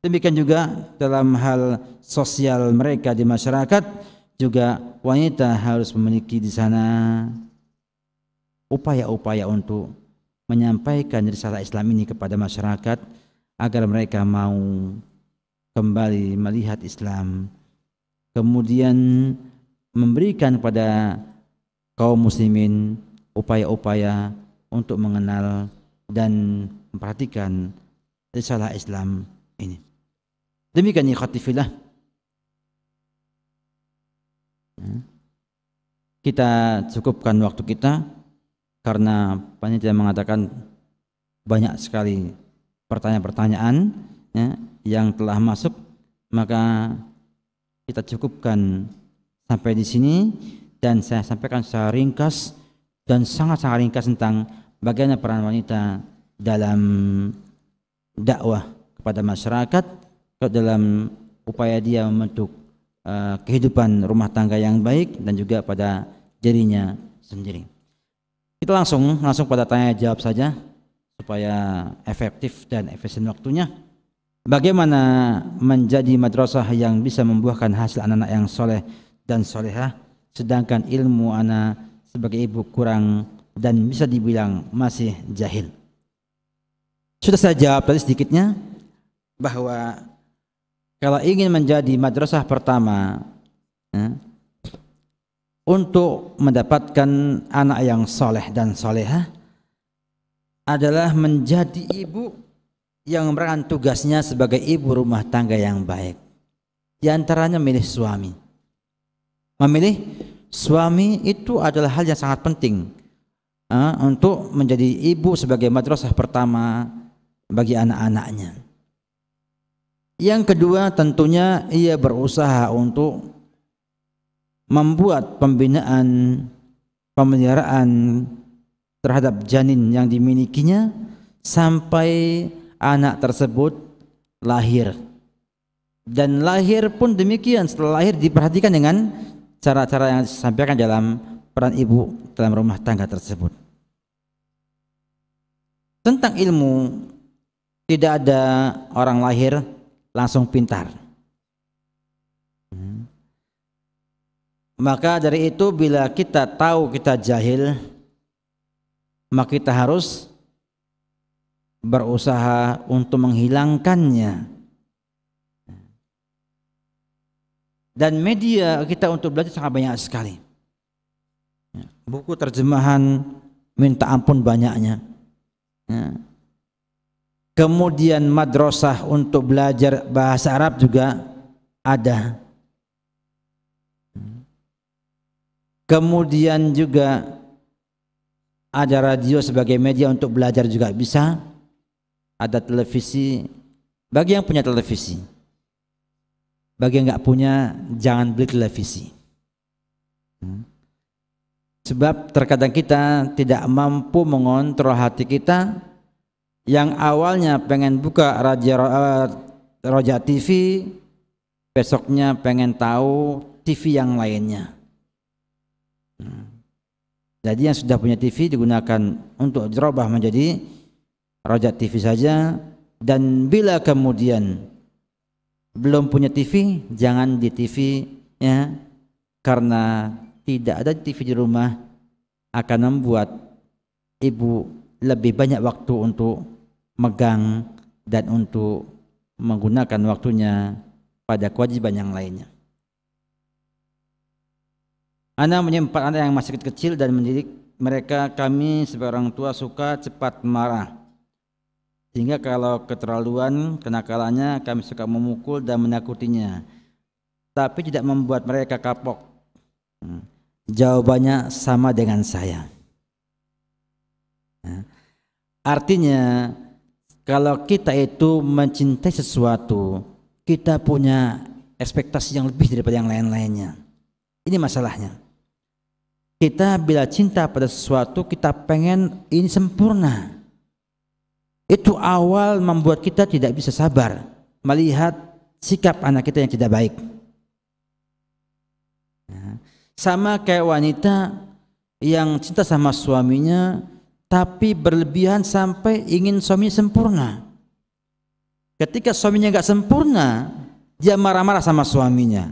Demikian juga dalam hal sosial mereka di masyarakat juga wanita harus memiliki di sana upaya-upaya untuk menyampaikan risalah Islam ini kepada masyarakat agar mereka mau kembali melihat Islam kemudian memberikan kepada kaum muslimin upaya-upaya untuk mengenal dan memperhatikan risalah Islam ini demikian ya kita cukupkan waktu kita karena panitia mengatakan banyak sekali pertanyaan-pertanyaan ya, yang telah masuk maka kita cukupkan sampai di sini dan saya sampaikan secara ringkas dan sangat-sangat ringkas tentang bagaimana peran wanita dalam dakwah kepada masyarakat dalam upaya dia membentuk eh, kehidupan rumah tangga yang baik dan juga pada dirinya sendiri. Kita langsung langsung pada tanya jawab saja supaya efektif dan efisien waktunya. Bagaimana menjadi madrasah yang bisa membuahkan hasil anak-anak yang soleh dan solehah, sedangkan ilmu anak sebagai ibu kurang dan bisa dibilang masih jahil. Sudah saya jawab tadi sedikitnya bahwa kalau ingin menjadi madrasah pertama ya, untuk mendapatkan anak yang soleh dan solehah adalah menjadi ibu yang memerankan tugasnya sebagai ibu rumah tangga yang baik. Di antaranya memilih suami. Memilih suami itu adalah hal yang sangat penting uh, untuk menjadi ibu sebagai madrasah pertama bagi anak-anaknya. Yang kedua tentunya ia berusaha untuk membuat pembinaan pemeliharaan terhadap janin yang dimilikinya sampai anak tersebut lahir. Dan lahir pun demikian, setelah lahir diperhatikan dengan cara-cara yang disampaikan dalam peran ibu dalam rumah tangga tersebut. Tentang ilmu, tidak ada orang lahir langsung pintar. Hmm. Maka dari itu bila kita tahu kita jahil, maka kita harus berusaha untuk menghilangkannya. Dan media kita untuk belajar sangat banyak sekali. Ya, buku terjemahan minta ampun banyaknya. Ya. Kemudian madrasah untuk belajar bahasa Arab juga ada. Ya. Kemudian juga ada radio sebagai media untuk belajar juga bisa ada televisi bagi yang punya televisi bagi yang nggak punya jangan beli televisi hmm. sebab terkadang kita tidak mampu mengontrol hati kita yang awalnya pengen buka raja eh, roja TV besoknya pengen tahu TV yang lainnya hmm. jadi yang sudah punya TV digunakan untuk dirubah menjadi Rojak TV saja dan bila kemudian belum punya TV jangan di TV ya karena tidak ada TV di rumah akan membuat ibu lebih banyak waktu untuk megang dan untuk menggunakan waktunya pada kewajiban yang lainnya. Anak menyempat anak yang masih kecil dan mendidik mereka kami sebagai orang tua suka cepat marah sehingga kalau keterlaluan kenakalannya kami suka memukul dan menakutinya. Tapi tidak membuat mereka kapok. Hmm. Jawabannya sama dengan saya. Ya. artinya kalau kita itu mencintai sesuatu, kita punya ekspektasi yang lebih daripada yang lain-lainnya. Ini masalahnya. Kita bila cinta pada sesuatu, kita pengen ini sempurna. Itu awal membuat kita tidak bisa sabar melihat sikap anak kita yang tidak baik. Ya. sama kayak wanita yang cinta sama suaminya tapi berlebihan sampai ingin suami sempurna. Ketika suaminya nggak sempurna, dia marah-marah sama suaminya,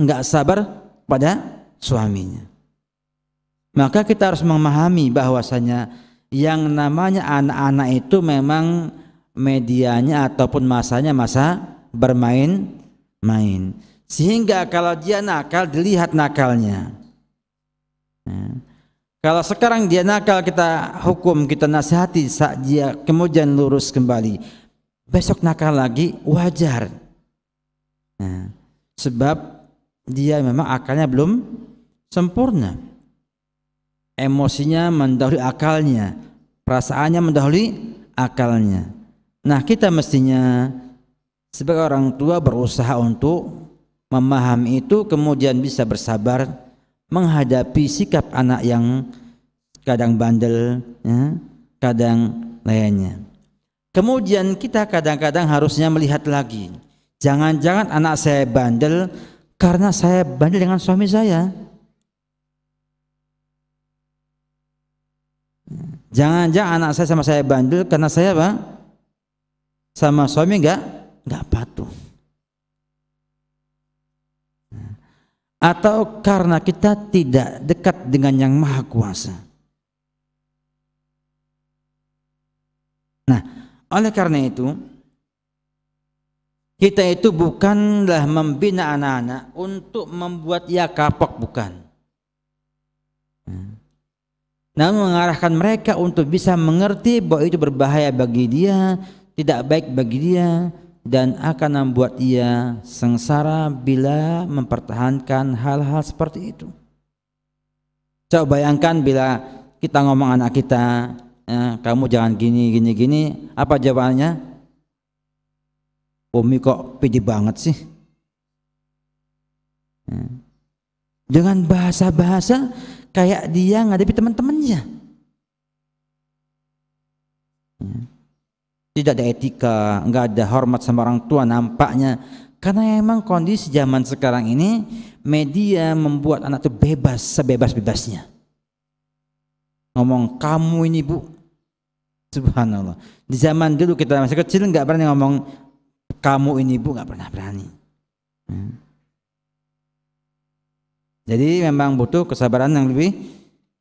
nggak sabar pada suaminya. Maka kita harus memahami bahwasanya yang namanya anak-anak itu memang medianya ataupun masanya masa bermain main sehingga kalau dia nakal dilihat nakalnya ya. kalau sekarang dia nakal kita hukum kita nasihati saat dia kemudian lurus kembali besok nakal lagi wajar ya. sebab dia memang akalnya belum sempurna Emosinya mendahului akalnya, perasaannya mendahului akalnya. Nah, kita mestinya sebagai orang tua berusaha untuk memahami itu kemudian bisa bersabar menghadapi sikap anak yang kadang bandel, ya, kadang lainnya. Kemudian kita kadang-kadang harusnya melihat lagi. Jangan-jangan anak saya bandel karena saya bandel dengan suami saya. Jangan-jangan anak saya sama saya bandel karena saya apa? Sama suami enggak enggak patuh. Atau karena kita tidak dekat dengan yang maha kuasa. Nah, oleh karena itu kita itu bukanlah membina anak-anak untuk membuat ia kapok bukan. Hmm namun mengarahkan mereka untuk bisa mengerti bahwa itu berbahaya bagi dia, tidak baik bagi dia dan akan membuat ia sengsara bila mempertahankan hal-hal seperti itu. Coba bayangkan bila kita ngomong anak kita, ya, kamu jangan gini gini gini, apa jawabannya? Umi kok pede banget sih? Eh. Dengan bahasa-bahasa kayak dia ngadepi teman-temannya. Ya. Tidak ada etika, nggak ada hormat sama orang tua nampaknya. Karena emang kondisi zaman sekarang ini media membuat anak itu bebas sebebas-bebasnya. Ngomong kamu ini bu, subhanallah. Di zaman dulu kita masih kecil nggak berani ngomong kamu ini bu, nggak pernah berani. Hmm. Jadi memang butuh kesabaran yang lebih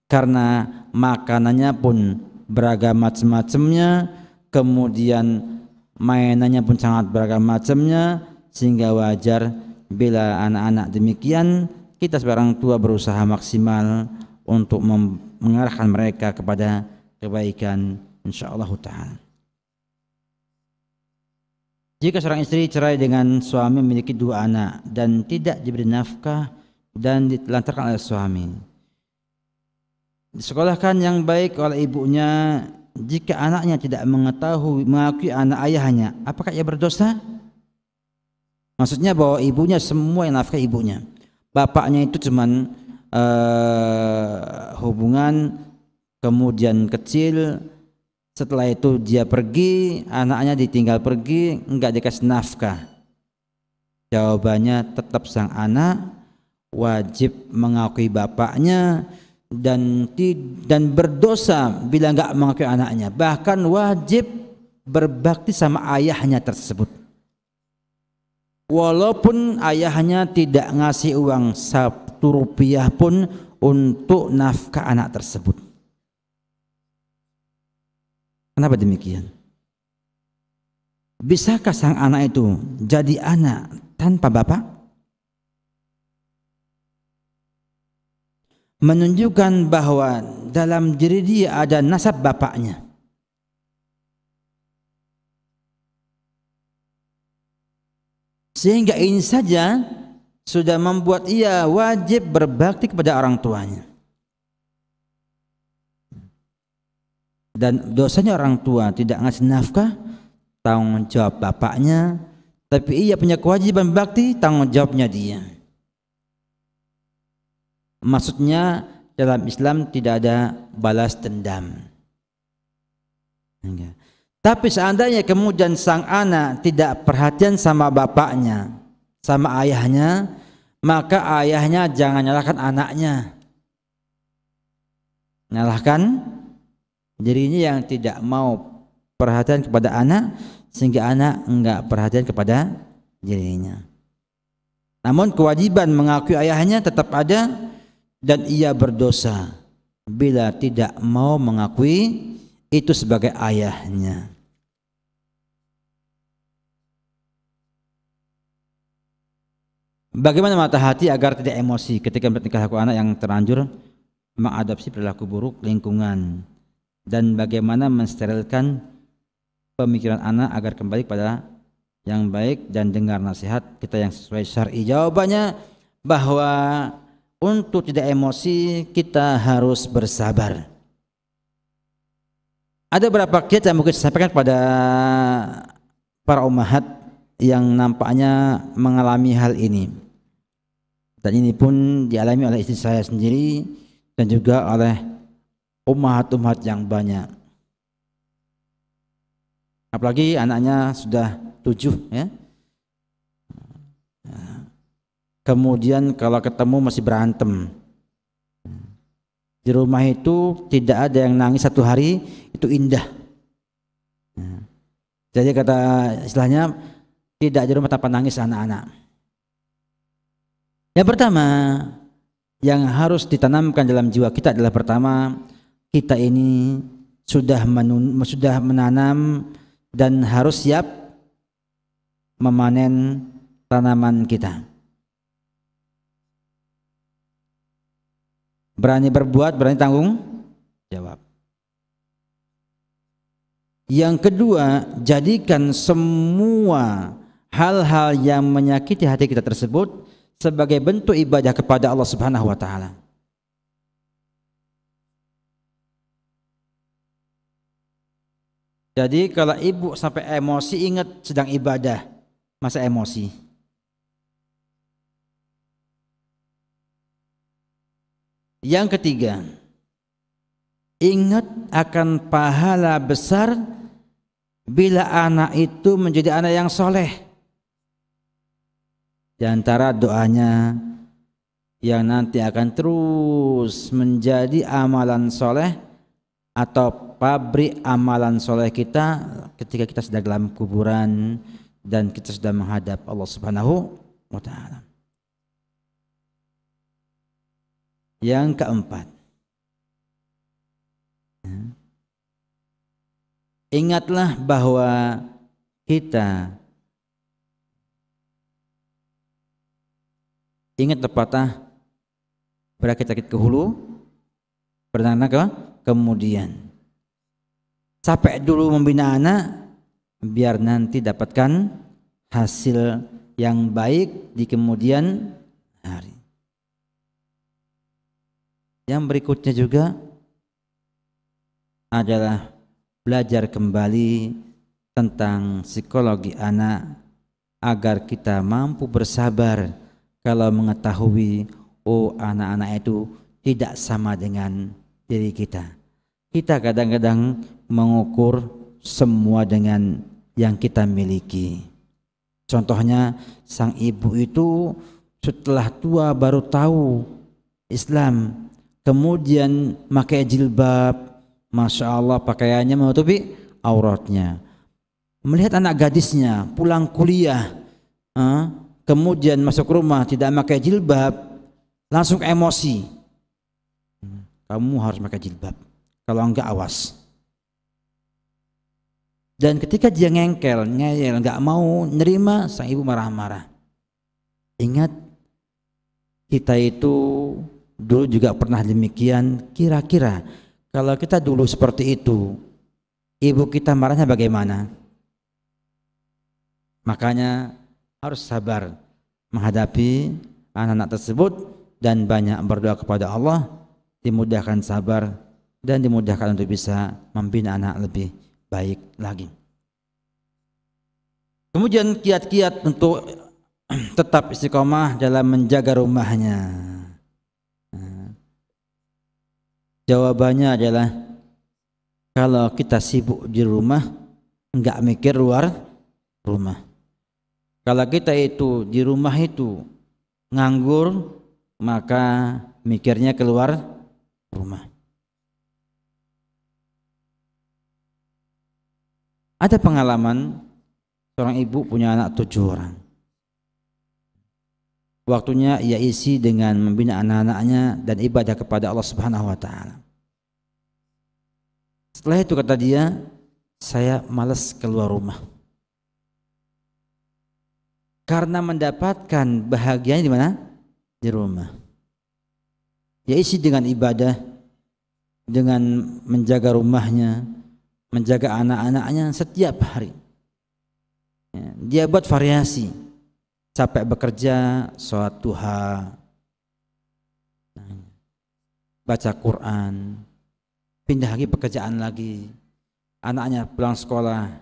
karena makanannya pun beragam macam-macamnya, kemudian mainannya pun sangat beragam macamnya sehingga wajar bila anak-anak demikian kita sebagai orang tua berusaha maksimal untuk mengarahkan mereka kepada kebaikan insyaallah taala. Jika seorang istri cerai dengan suami memiliki dua anak dan tidak diberi nafkah, dan ditelantarkan oleh suami. Disekolahkan yang baik oleh ibunya jika anaknya tidak mengetahui mengakui anak ayahnya, apakah ia berdosa? Maksudnya bahwa ibunya semua yang nafkah ibunya. Bapaknya itu cuman uh, hubungan kemudian kecil setelah itu dia pergi, anaknya ditinggal pergi, enggak dikasih nafkah. Jawabannya tetap sang anak wajib mengakui bapaknya dan dan berdosa bila enggak mengakui anaknya bahkan wajib berbakti sama ayahnya tersebut walaupun ayahnya tidak ngasih uang satu rupiah pun untuk nafkah anak tersebut kenapa demikian bisakah sang anak itu jadi anak tanpa bapak menunjukkan bahwa dalam diri dia ada nasab bapaknya. Sehingga ini saja sudah membuat ia wajib berbakti kepada orang tuanya. Dan dosanya orang tua tidak ngasih nafkah, tanggung jawab bapaknya, tapi ia punya kewajiban bakti, tanggung jawabnya dia. Maksudnya dalam Islam tidak ada balas dendam. Enggak. Tapi seandainya kemudian sang anak tidak perhatian sama bapaknya, sama ayahnya, maka ayahnya jangan nyalahkan anaknya. Nyalahkan dirinya yang tidak mau perhatian kepada anak sehingga anak enggak perhatian kepada dirinya. Namun kewajiban mengakui ayahnya tetap ada dan ia berdosa bila tidak mau mengakui itu sebagai ayahnya. Bagaimana mata hati agar tidak emosi ketika melihat laku anak yang terlanjur mengadopsi perilaku buruk lingkungan dan bagaimana mensterilkan pemikiran anak agar kembali pada yang baik dan dengar nasihat kita yang sesuai syar'i. Jawabannya bahwa untuk tidak emosi kita harus bersabar. Ada beberapa kiat yang mungkin saya sampaikan kepada para umahat yang nampaknya mengalami hal ini. Dan ini pun dialami oleh istri saya sendiri dan juga oleh umahat-umahat yang banyak. Apalagi anaknya sudah tujuh ya, kemudian kalau ketemu masih berantem. Di rumah itu tidak ada yang nangis satu hari itu indah. Jadi kata istilahnya tidak di rumah tanpa nangis anak-anak. Yang pertama yang harus ditanamkan dalam jiwa kita adalah pertama kita ini sudah menun, sudah menanam dan harus siap memanen tanaman kita. Berani berbuat, berani tanggung jawab. Yang kedua, jadikan semua hal-hal yang menyakiti hati kita tersebut sebagai bentuk ibadah kepada Allah Subhanahu wa taala. Jadi kalau ibu sampai emosi ingat sedang ibadah, masa emosi. Yang ketiga, ingat akan pahala besar bila anak itu menjadi anak yang soleh. Di antara doanya yang nanti akan terus menjadi amalan soleh atau pabrik amalan soleh kita ketika kita sedang dalam kuburan dan kita sedang menghadap Allah Subhanahu wa taala. Yang keempat. Ya. Ingatlah bahwa kita ingat pepatah berakit-akit ke hulu beranak ke kemudian capek dulu membina anak biar nanti dapatkan hasil yang baik di kemudian hari yang berikutnya juga adalah belajar kembali tentang psikologi anak agar kita mampu bersabar kalau mengetahui oh anak-anak itu tidak sama dengan diri kita. Kita kadang-kadang mengukur semua dengan yang kita miliki. Contohnya sang ibu itu setelah tua baru tahu Islam kemudian pakai jilbab Masya Allah pakaiannya menutupi auratnya melihat anak gadisnya pulang kuliah eh, kemudian masuk rumah tidak pakai jilbab langsung emosi kamu harus pakai jilbab kalau enggak awas dan ketika dia ngengkel ngeyel enggak mau nerima sang ibu marah-marah ingat kita itu dulu juga pernah demikian kira-kira kalau kita dulu seperti itu ibu kita marahnya bagaimana makanya harus sabar menghadapi anak-anak tersebut dan banyak berdoa kepada Allah dimudahkan sabar dan dimudahkan untuk bisa membina anak lebih baik lagi. Kemudian kiat-kiat untuk tetap istiqomah dalam menjaga rumahnya. Jawabannya adalah kalau kita sibuk di rumah enggak mikir luar rumah. Kalau kita itu di rumah itu nganggur maka mikirnya keluar rumah. Ada pengalaman seorang ibu punya anak tujuh orang waktunya ia isi dengan membina anak-anaknya dan ibadah kepada Allah Subhanahu wa taala. Setelah itu kata dia, saya malas keluar rumah. Karena mendapatkan bahagianya di mana? Di rumah. Ia isi dengan ibadah, dengan menjaga rumahnya, menjaga anak-anaknya setiap hari. Ya, dia buat variasi capek bekerja, sholat duha, baca Quran, pindah lagi pekerjaan lagi, anaknya pulang sekolah,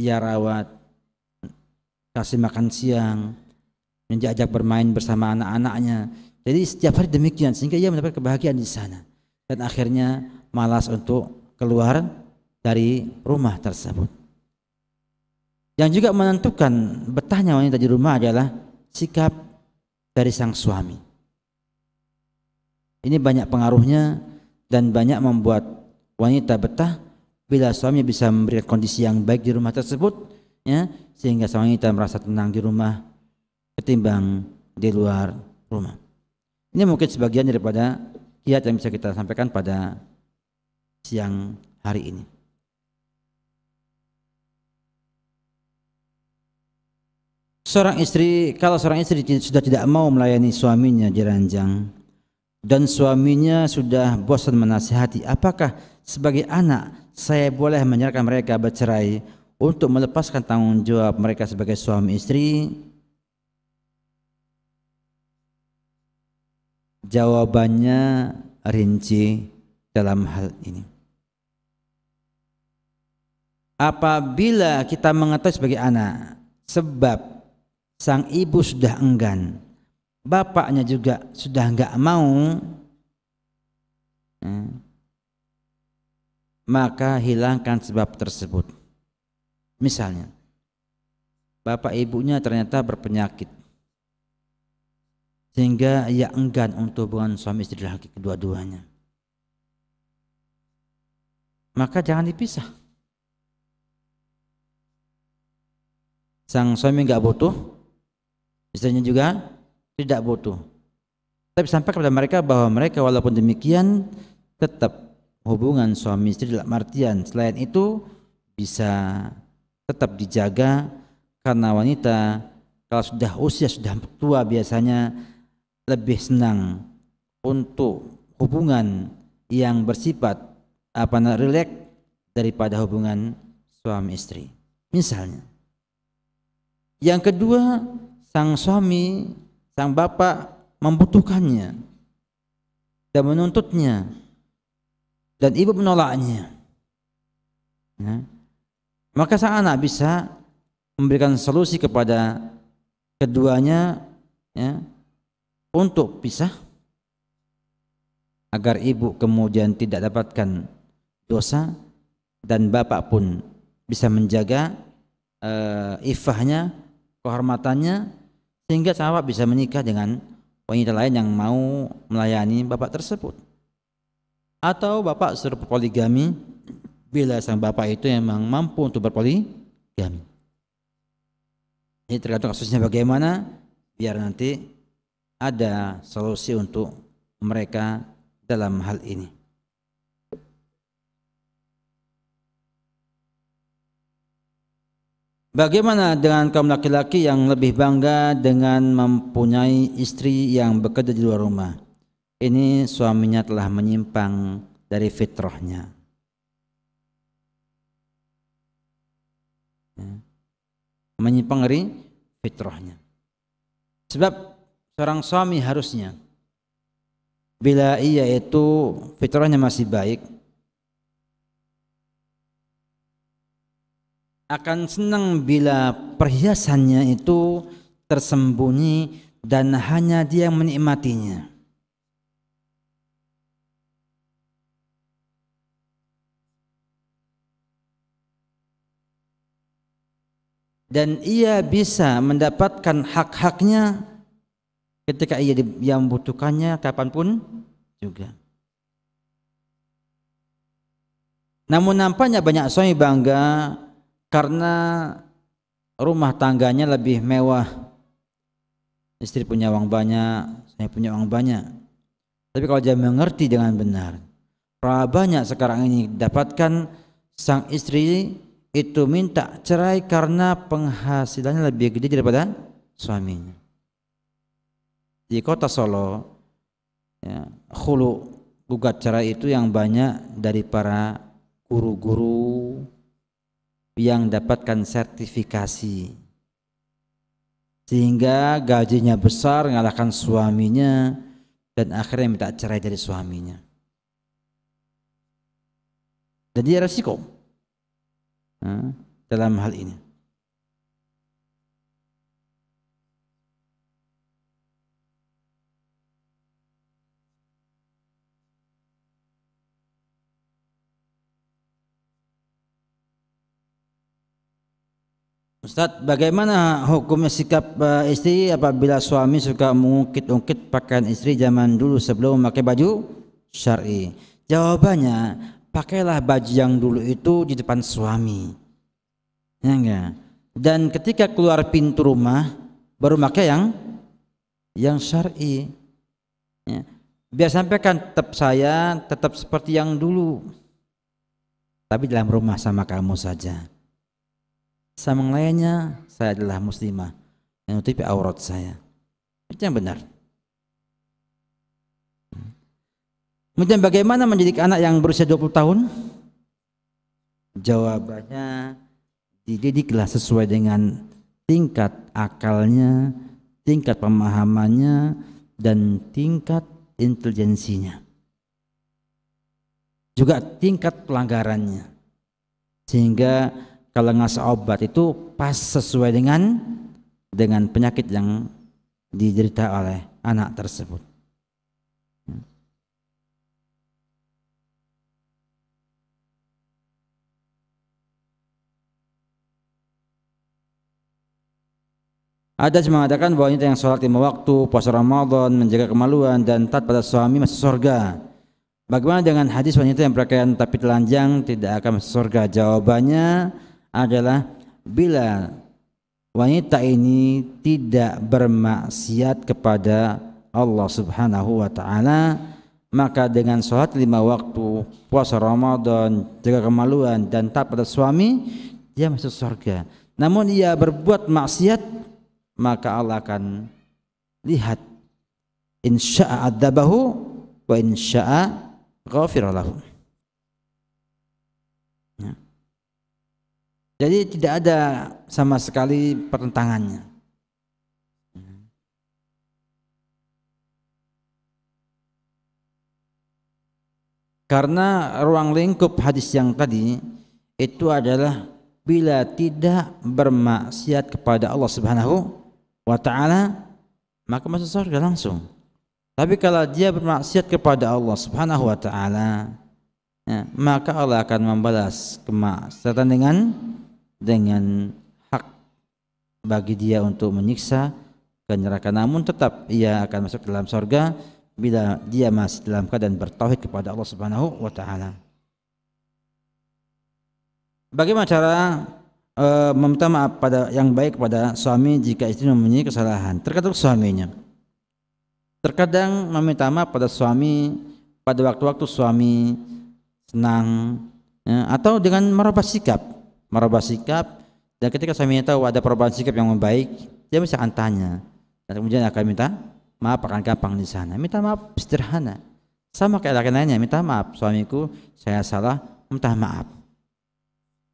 ia rawat, kasih makan siang, menjajak bermain bersama anak-anaknya. Jadi setiap hari demikian sehingga ia mendapat kebahagiaan di sana dan akhirnya malas untuk keluar dari rumah tersebut. Yang juga menentukan betahnya wanita di rumah adalah sikap dari sang suami. Ini banyak pengaruhnya dan banyak membuat wanita betah bila suami bisa memberikan kondisi yang baik di rumah tersebut ya sehingga sang wanita merasa tenang di rumah ketimbang di luar rumah. Ini mungkin sebagian daripada kiat yang bisa kita sampaikan pada siang hari ini. Seorang istri, kalau seorang istri sudah tidak mau melayani suaminya ranjang dan suaminya sudah bosan menasihati, apakah sebagai anak saya boleh menyerahkan mereka bercerai untuk melepaskan tanggung jawab mereka sebagai suami istri? Jawabannya rinci dalam hal ini. Apabila kita mengetahui sebagai anak sebab sang ibu sudah enggan, bapaknya juga sudah enggak mau, hmm. maka hilangkan sebab tersebut. Misalnya, bapak ibunya ternyata berpenyakit sehingga ia enggan untuk hubungan suami istri lagi kedua-duanya. Maka jangan dipisah. Sang suami enggak butuh, Istrinya juga tidak butuh. Tapi sampai kepada mereka bahwa mereka walaupun demikian tetap hubungan suami istri dalam artian selain itu bisa tetap dijaga karena wanita kalau sudah usia sudah tua biasanya lebih senang untuk hubungan yang bersifat apa namanya relax daripada hubungan suami istri. Misalnya. Yang kedua, sang suami, sang bapak membutuhkannya dan menuntutnya dan ibu menolaknya. Ya. Maka sang anak bisa memberikan solusi kepada keduanya ya, untuk pisah agar ibu kemudian tidak dapatkan dosa dan bapak pun bisa menjaga uh, ifahnya, kehormatannya sehingga sahabat bisa menikah dengan wanita lain yang mau melayani bapak tersebut atau bapak suruh poligami bila sang bapak itu memang mampu untuk berpoligami ini tergantung kasusnya bagaimana biar nanti ada solusi untuk mereka dalam hal ini Bagaimana dengan kaum laki-laki yang lebih bangga dengan mempunyai istri yang bekerja di luar rumah? Ini suaminya telah menyimpang dari fitrahnya. Ya. Menyimpang dari fitrahnya. Sebab seorang suami harusnya bila ia itu fitrahnya masih baik, akan senang bila perhiasannya itu tersembunyi dan hanya dia yang menikmatinya. Dan ia bisa mendapatkan hak-haknya ketika ia, yang membutuhkannya kapanpun juga. Namun nampaknya banyak suami bangga karena rumah tangganya lebih mewah. Istri punya uang banyak, saya punya uang banyak. Tapi kalau dia mengerti dengan benar, berapa banyak sekarang ini dapatkan sang istri itu minta cerai karena penghasilannya lebih gede daripada suaminya. Di kota Solo, ya, hulu gugat cerai itu yang banyak dari para guru-guru yang dapatkan sertifikasi sehingga gajinya besar mengalahkan suaminya dan akhirnya minta cerai dari suaminya jadi resiko nah, dalam hal ini Ustadz, bagaimana hukumnya sikap uh, istri apabila suami suka mengungkit-ungkit pakaian istri zaman dulu sebelum memakai baju syar'i? Jawabannya, pakailah baju yang dulu itu di depan suami. Ya enggak? Dan ketika keluar pintu rumah, baru pakai yang yang syar'i. Ya. Biar sampaikan tetap saya tetap seperti yang dulu. Tapi dalam rumah sama kamu saja. Sama lainnya, saya adalah muslimah yang menutupi aurat saya. Itu yang benar. Kemudian bagaimana mendidik anak yang berusia 20 tahun? Jawabannya dididiklah sesuai dengan tingkat akalnya, tingkat pemahamannya, dan tingkat intelijensinya. Juga tingkat pelanggarannya. Sehingga kalau ngasih obat itu pas sesuai dengan dengan penyakit yang diderita oleh anak tersebut. Ada yang mengatakan bahwa yang sholat lima waktu, puasa Ramadan, menjaga kemaluan dan taat pada suami masuk surga. Bagaimana dengan hadis wanita yang berpakaian tapi telanjang tidak akan masuk surga? Jawabannya adalah bila wanita ini tidak bermaksiat kepada Allah Subhanahu wa taala maka dengan sholat lima waktu, puasa Ramadan, jaga kemaluan dan tak pada suami, dia masuk surga. Namun ia berbuat maksiat, maka Allah akan lihat insya'a adabahu wa insya'a ghafiralahu. Jadi tidak ada sama sekali pertentangannya. Karena ruang lingkup hadis yang tadi itu adalah bila tidak bermaksiat kepada Allah Subhanahu wa taala maka masuk surga langsung. Tapi kalau dia bermaksiat kepada Allah Subhanahu wa taala ya, maka Allah akan membalas kemaksiatan dengan dengan hak bagi dia untuk menyiksa ke neraka namun tetap ia akan masuk ke dalam surga bila dia masih dalam keadaan bertauhid kepada Allah Subhanahu wa taala. Bagaimana cara e, meminta maaf pada yang baik kepada suami jika istri mempunyai kesalahan terkadang suaminya? Terkadang meminta maaf pada suami pada waktu-waktu suami senang ya, atau dengan merubah sikap merubah sikap dan ketika suaminya tahu ada perubahan sikap yang membaik dia bisa akan tanya dan kemudian akan minta maaf akan gampang di sana minta maaf sederhana sama kayak laki lainnya minta maaf suamiku saya salah minta maaf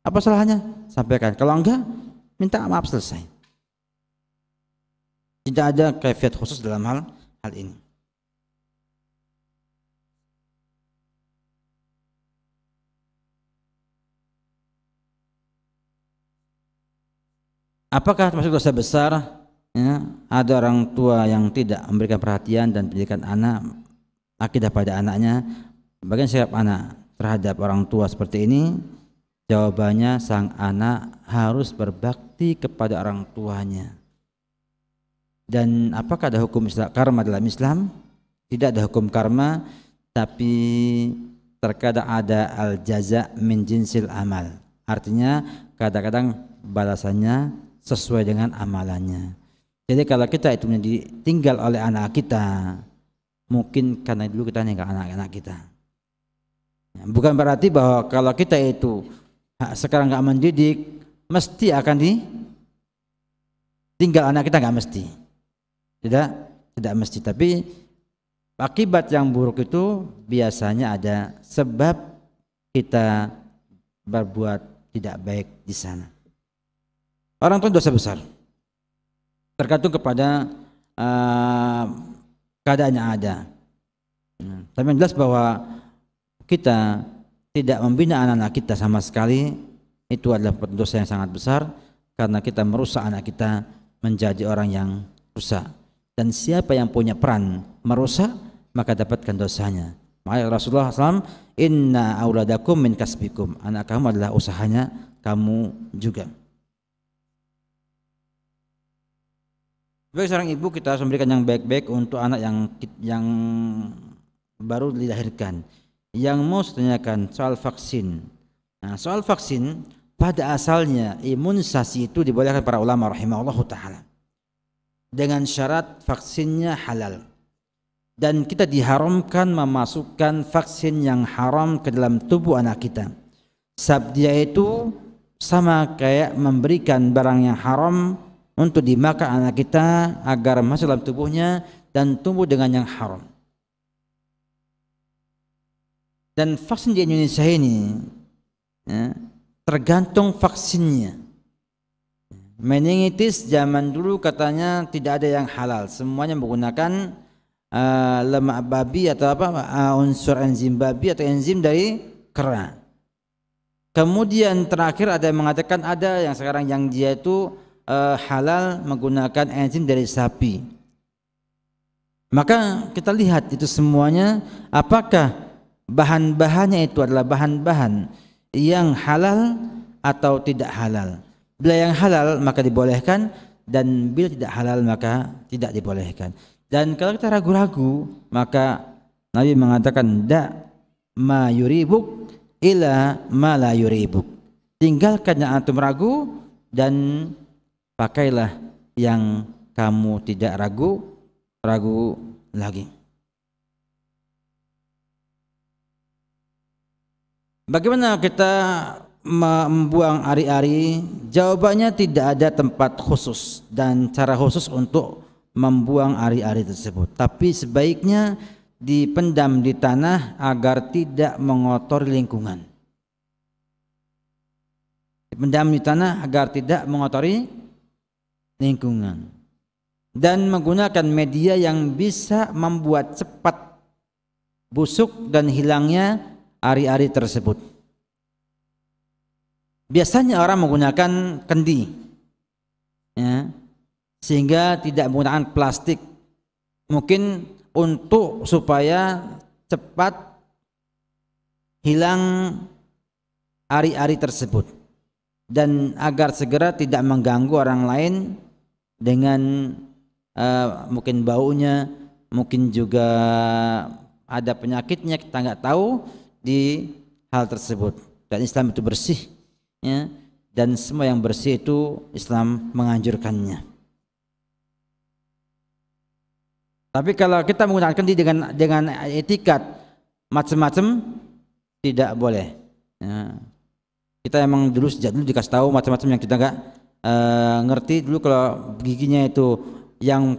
apa salahnya sampaikan kalau enggak minta maaf selesai tidak ada kafiat khusus dalam hal hal ini Apakah termasuk dosa besar? Ya, ada orang tua yang tidak memberikan perhatian dan pendidikan anak, akidah pada anaknya, bagian sikap anak terhadap orang tua seperti ini, jawabannya sang anak harus berbakti kepada orang tuanya. Dan apakah ada hukum Islam, karma dalam Islam? Tidak ada hukum karma, tapi terkadang ada al jaza min jinsil amal. Artinya kadang-kadang balasannya sesuai dengan amalannya. Jadi kalau kita itu tinggal oleh anak kita, mungkin karena dulu kita ke anak-anak kita. Ya, bukan berarti bahwa kalau kita itu sekarang nggak mendidik, mesti akan tinggal anak kita nggak mesti. Tidak, tidak mesti. Tapi akibat yang buruk itu biasanya ada sebab kita berbuat tidak baik di sana. Orang tua dosa besar. Tergantung kepada uh, eh, keadaan yang ada. Hmm. Tapi yang jelas bahwa kita tidak membina anak-anak kita sama sekali itu adalah dosa yang sangat besar karena kita merusak anak kita menjadi orang yang rusak. Dan siapa yang punya peran merusak maka dapatkan dosanya. Makanya Rasulullah SAW, Inna auladakum min kasbikum. Anak kamu adalah usahanya kamu juga. Sebagai seorang ibu kita harus memberikan yang baik-baik untuk anak yang yang baru dilahirkan. Yang mau saya soal vaksin. Nah, soal vaksin pada asalnya imunisasi itu dibolehkan para ulama rahimahullah taala dengan syarat vaksinnya halal dan kita diharamkan memasukkan vaksin yang haram ke dalam tubuh anak kita sabdia itu sama kayak memberikan barang yang haram untuk dimakan anak kita agar masuk dalam tubuhnya dan tumbuh dengan yang haram. Dan vaksin di Indonesia ini ya, tergantung vaksinnya. Meningitis zaman dulu katanya tidak ada yang halal, semuanya menggunakan uh, lemak babi atau apa uh, unsur enzim babi atau enzim dari kera. Kemudian terakhir ada yang mengatakan ada yang sekarang yang dia itu Eh, halal menggunakan enzim dari sapi. Maka kita lihat itu semuanya apakah bahan-bahannya itu adalah bahan-bahan yang halal atau tidak halal. Bila yang halal maka dibolehkan dan bila tidak halal maka tidak dibolehkan. Dan kalau kita ragu-ragu maka Nabi mengatakan da ma yuribuk ila ma la yuribuk. Tinggalkan yang antum ragu dan pakailah yang kamu tidak ragu ragu lagi Bagaimana kita membuang ari-ari? Jawabannya tidak ada tempat khusus dan cara khusus untuk membuang ari-ari tersebut. Tapi sebaiknya dipendam di tanah agar tidak mengotori lingkungan. Dipendam di tanah agar tidak mengotori lingkungan dan menggunakan media yang bisa membuat cepat busuk dan hilangnya ari-ari tersebut. Biasanya orang menggunakan kendi ya, sehingga tidak menggunakan plastik. Mungkin untuk supaya cepat hilang ari-ari tersebut dan agar segera tidak mengganggu orang lain dengan uh, mungkin baunya, mungkin juga ada penyakitnya kita nggak tahu di hal tersebut. Dan Islam itu bersih, ya. Dan semua yang bersih itu Islam menganjurkannya. Tapi kalau kita menggunakan dengan dengan etikat macam-macam tidak boleh. Ya. Kita emang dulu sejak dulu dikasih tahu macam-macam yang kita nggak uh, ngerti dulu kalau giginya itu yang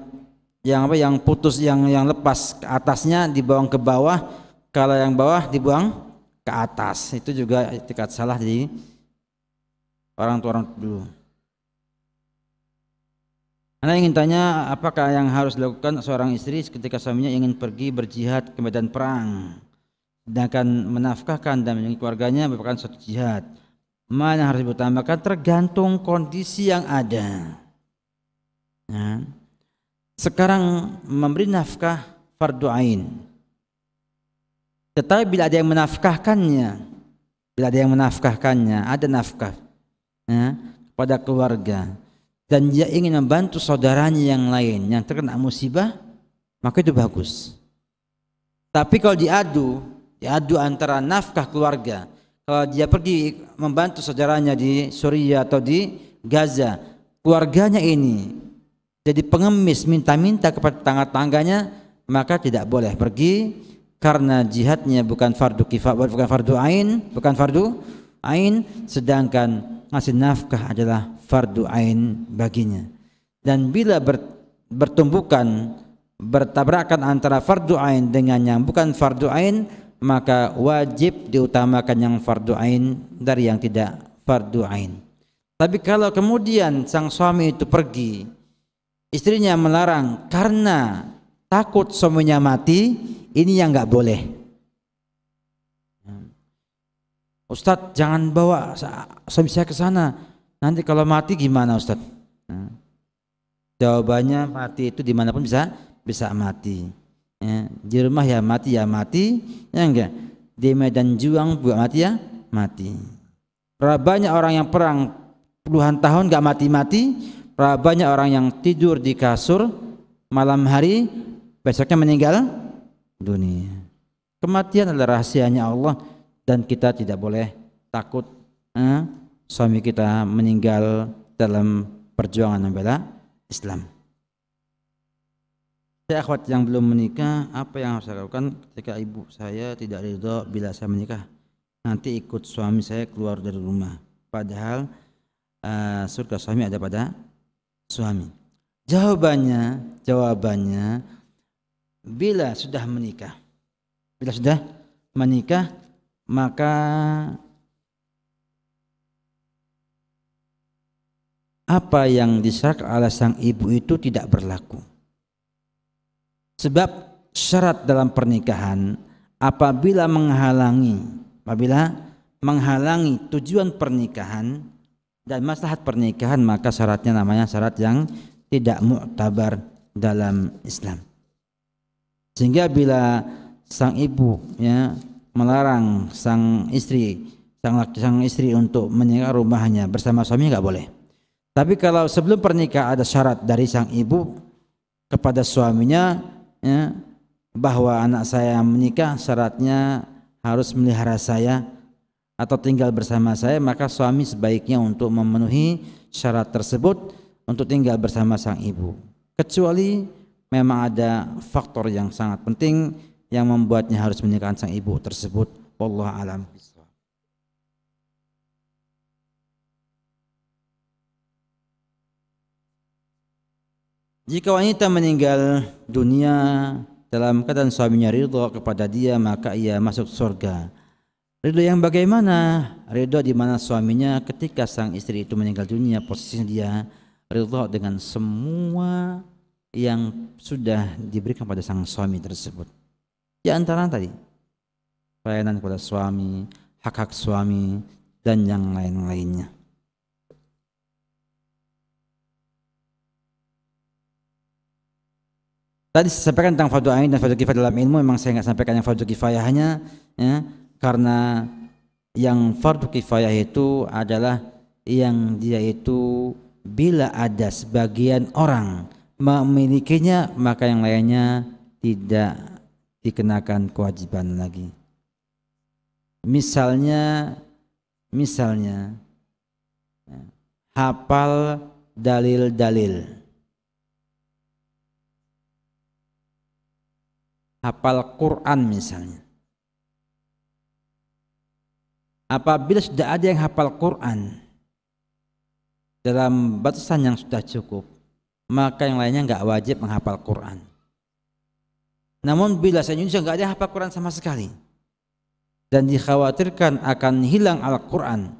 yang apa yang putus yang yang lepas ke atasnya dibuang ke bawah kalau yang bawah dibuang ke atas itu juga tingkat salah di orang tua orang dulu Anda ingin tanya apakah yang harus dilakukan seorang istri ketika suaminya ingin pergi berjihad ke medan perang dan akan menafkahkan dan melindungi keluarganya merupakan suatu jihad mana harus diutamakan tergantung kondisi yang ada. ya. sekarang memberi nafkah fardu ain. Tetapi bila ada yang menafkahkannya, bila ada yang menafkahkannya, ada nafkah ya, kepada keluarga dan dia ingin membantu saudaranya yang lain yang terkena musibah, maka itu bagus. Tapi kalau diadu, diadu antara nafkah keluarga Eh, dia pergi membantu saudaranya di Suriah atau di Gaza keluarganya ini jadi pengemis minta-minta kepada tangga-tangganya maka tidak boleh pergi karena jihadnya bukan fardu kifayah bukan fardu ain bukan fardu ain sedangkan ngasih nafkah adalah fardu ain baginya dan bila ber, bertumbukan bertabrakan antara fardu ain dengan yang bukan fardu ain maka wajib diutamakan yang fardu ain dari yang tidak fardu ain. Tapi kalau kemudian sang suami itu pergi, istrinya melarang karena takut suaminya mati, ini yang nggak boleh. Ustadz jangan bawa suami saya ke sana. Nanti kalau mati gimana Ustadz? Nah, jawabannya mati itu dimanapun bisa bisa mati ya, di rumah ya mati ya mati ya enggak di medan juang buat mati ya mati banyak orang yang perang puluhan tahun enggak mati-mati banyak orang yang tidur di kasur malam hari besoknya meninggal dunia kematian adalah rahasianya Allah dan kita tidak boleh takut eh, suami kita meninggal dalam perjuangan membela Islam saya akhwat yang belum menikah, apa yang harus saya lakukan ketika ibu saya tidak ridho bila saya menikah? Nanti ikut suami saya keluar dari rumah. Padahal uh, surga suami ada pada suami. Jawabannya, jawabannya bila sudah menikah. Bila sudah menikah, maka apa yang diserak oleh sang ibu itu tidak berlaku Sebab syarat dalam pernikahan apabila menghalangi, apabila menghalangi tujuan pernikahan dan maslahat pernikahan maka syaratnya namanya syarat yang tidak mu'tabar dalam Islam. Sehingga bila sang ibu ya melarang sang istri sang laki sang istri untuk meninggalkan rumahnya bersama suaminya nggak boleh. Tapi kalau sebelum pernikah ada syarat dari sang ibu kepada suaminya ya, bahwa anak saya menikah syaratnya harus melihara saya atau tinggal bersama saya maka suami sebaiknya untuk memenuhi syarat tersebut untuk tinggal bersama sang ibu kecuali memang ada faktor yang sangat penting yang membuatnya harus menikahkan sang ibu tersebut allah alam Jika wanita meninggal dunia dalam keadaan suaminya ridho kepada dia, maka ia masuk surga. Ridho yang bagaimana? Ridho di mana suaminya ketika sang istri itu meninggal dunia, posisinya dia ridho dengan semua yang sudah diberikan pada sang suami tersebut. Di antara tadi, pelayanan kepada suami, hak-hak suami, dan yang lain-lainnya. Tadi saya sampaikan tentang fardu ain dan fardu kifayah dalam ilmu memang saya nggak sampaikan yang fardu kifayahnya ya karena yang fardu kifayah itu adalah yang dia itu bila ada sebagian orang memilikinya maka yang lainnya tidak dikenakan kewajiban lagi. Misalnya misalnya ya, hafal dalil-dalil hafal Quran misalnya. Apabila sudah ada yang hafal Quran dalam batasan yang sudah cukup, maka yang lainnya nggak wajib menghafal Quran. Namun bila saya Indonesia nggak ada hafal Quran sama sekali dan dikhawatirkan akan hilang Al-Quran,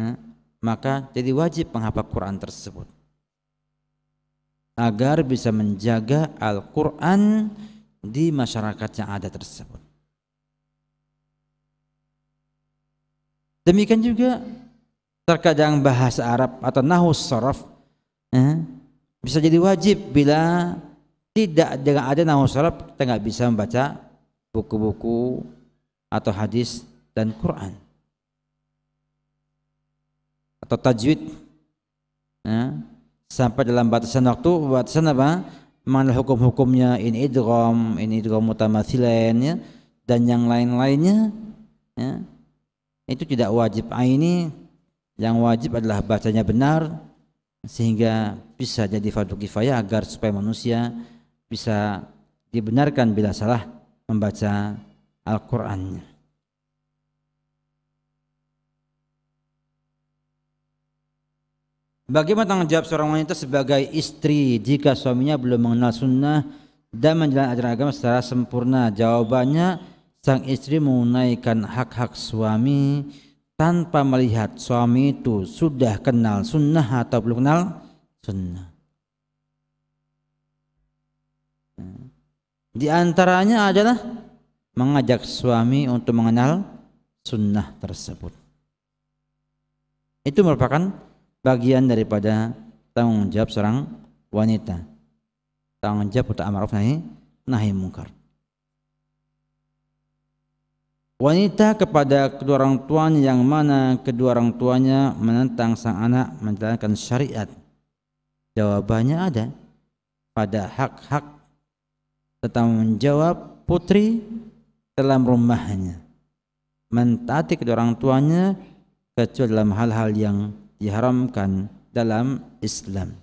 eh, maka jadi wajib menghafal Quran tersebut agar bisa menjaga Al-Quran di masyarakat yang ada tersebut. Demikian juga terkadang bahasa Arab atau nahu sorof eh, bisa jadi wajib bila tidak dengan ada nahu sorof kita nggak bisa membaca buku-buku atau hadis dan Quran atau tajwid eh, sampai dalam batasan waktu batasan apa mana hukum-hukumnya ini idgham, ini idgham utama ya dan yang lain-lainnya ya. Itu tidak wajib ah, ini Yang wajib adalah bacanya benar sehingga bisa jadi fardu kifayah agar supaya manusia bisa dibenarkan bila salah membaca Al-Qur'annya. Bagaimana tanggung jawab seorang wanita sebagai istri jika suaminya belum mengenal sunnah dan menjalankan ajaran agama secara sempurna? Jawabannya, sang istri menunaikan hak-hak suami tanpa melihat suami itu sudah kenal sunnah atau belum kenal sunnah. Di antaranya adalah mengajak suami untuk mengenal sunnah tersebut. Itu merupakan bagian daripada tanggung jawab seorang wanita. Tanggung jawab untuk amar nahi nahi mungkar. Wanita kepada kedua orang tuanya yang mana kedua orang tuanya menentang sang anak menjalankan syariat. Jawabannya ada pada hak-hak bertanggung menjawab putri dalam rumahnya. Mentaati kedua orang tuanya kecuali dalam hal-hal yang diharamkan dalam Islam.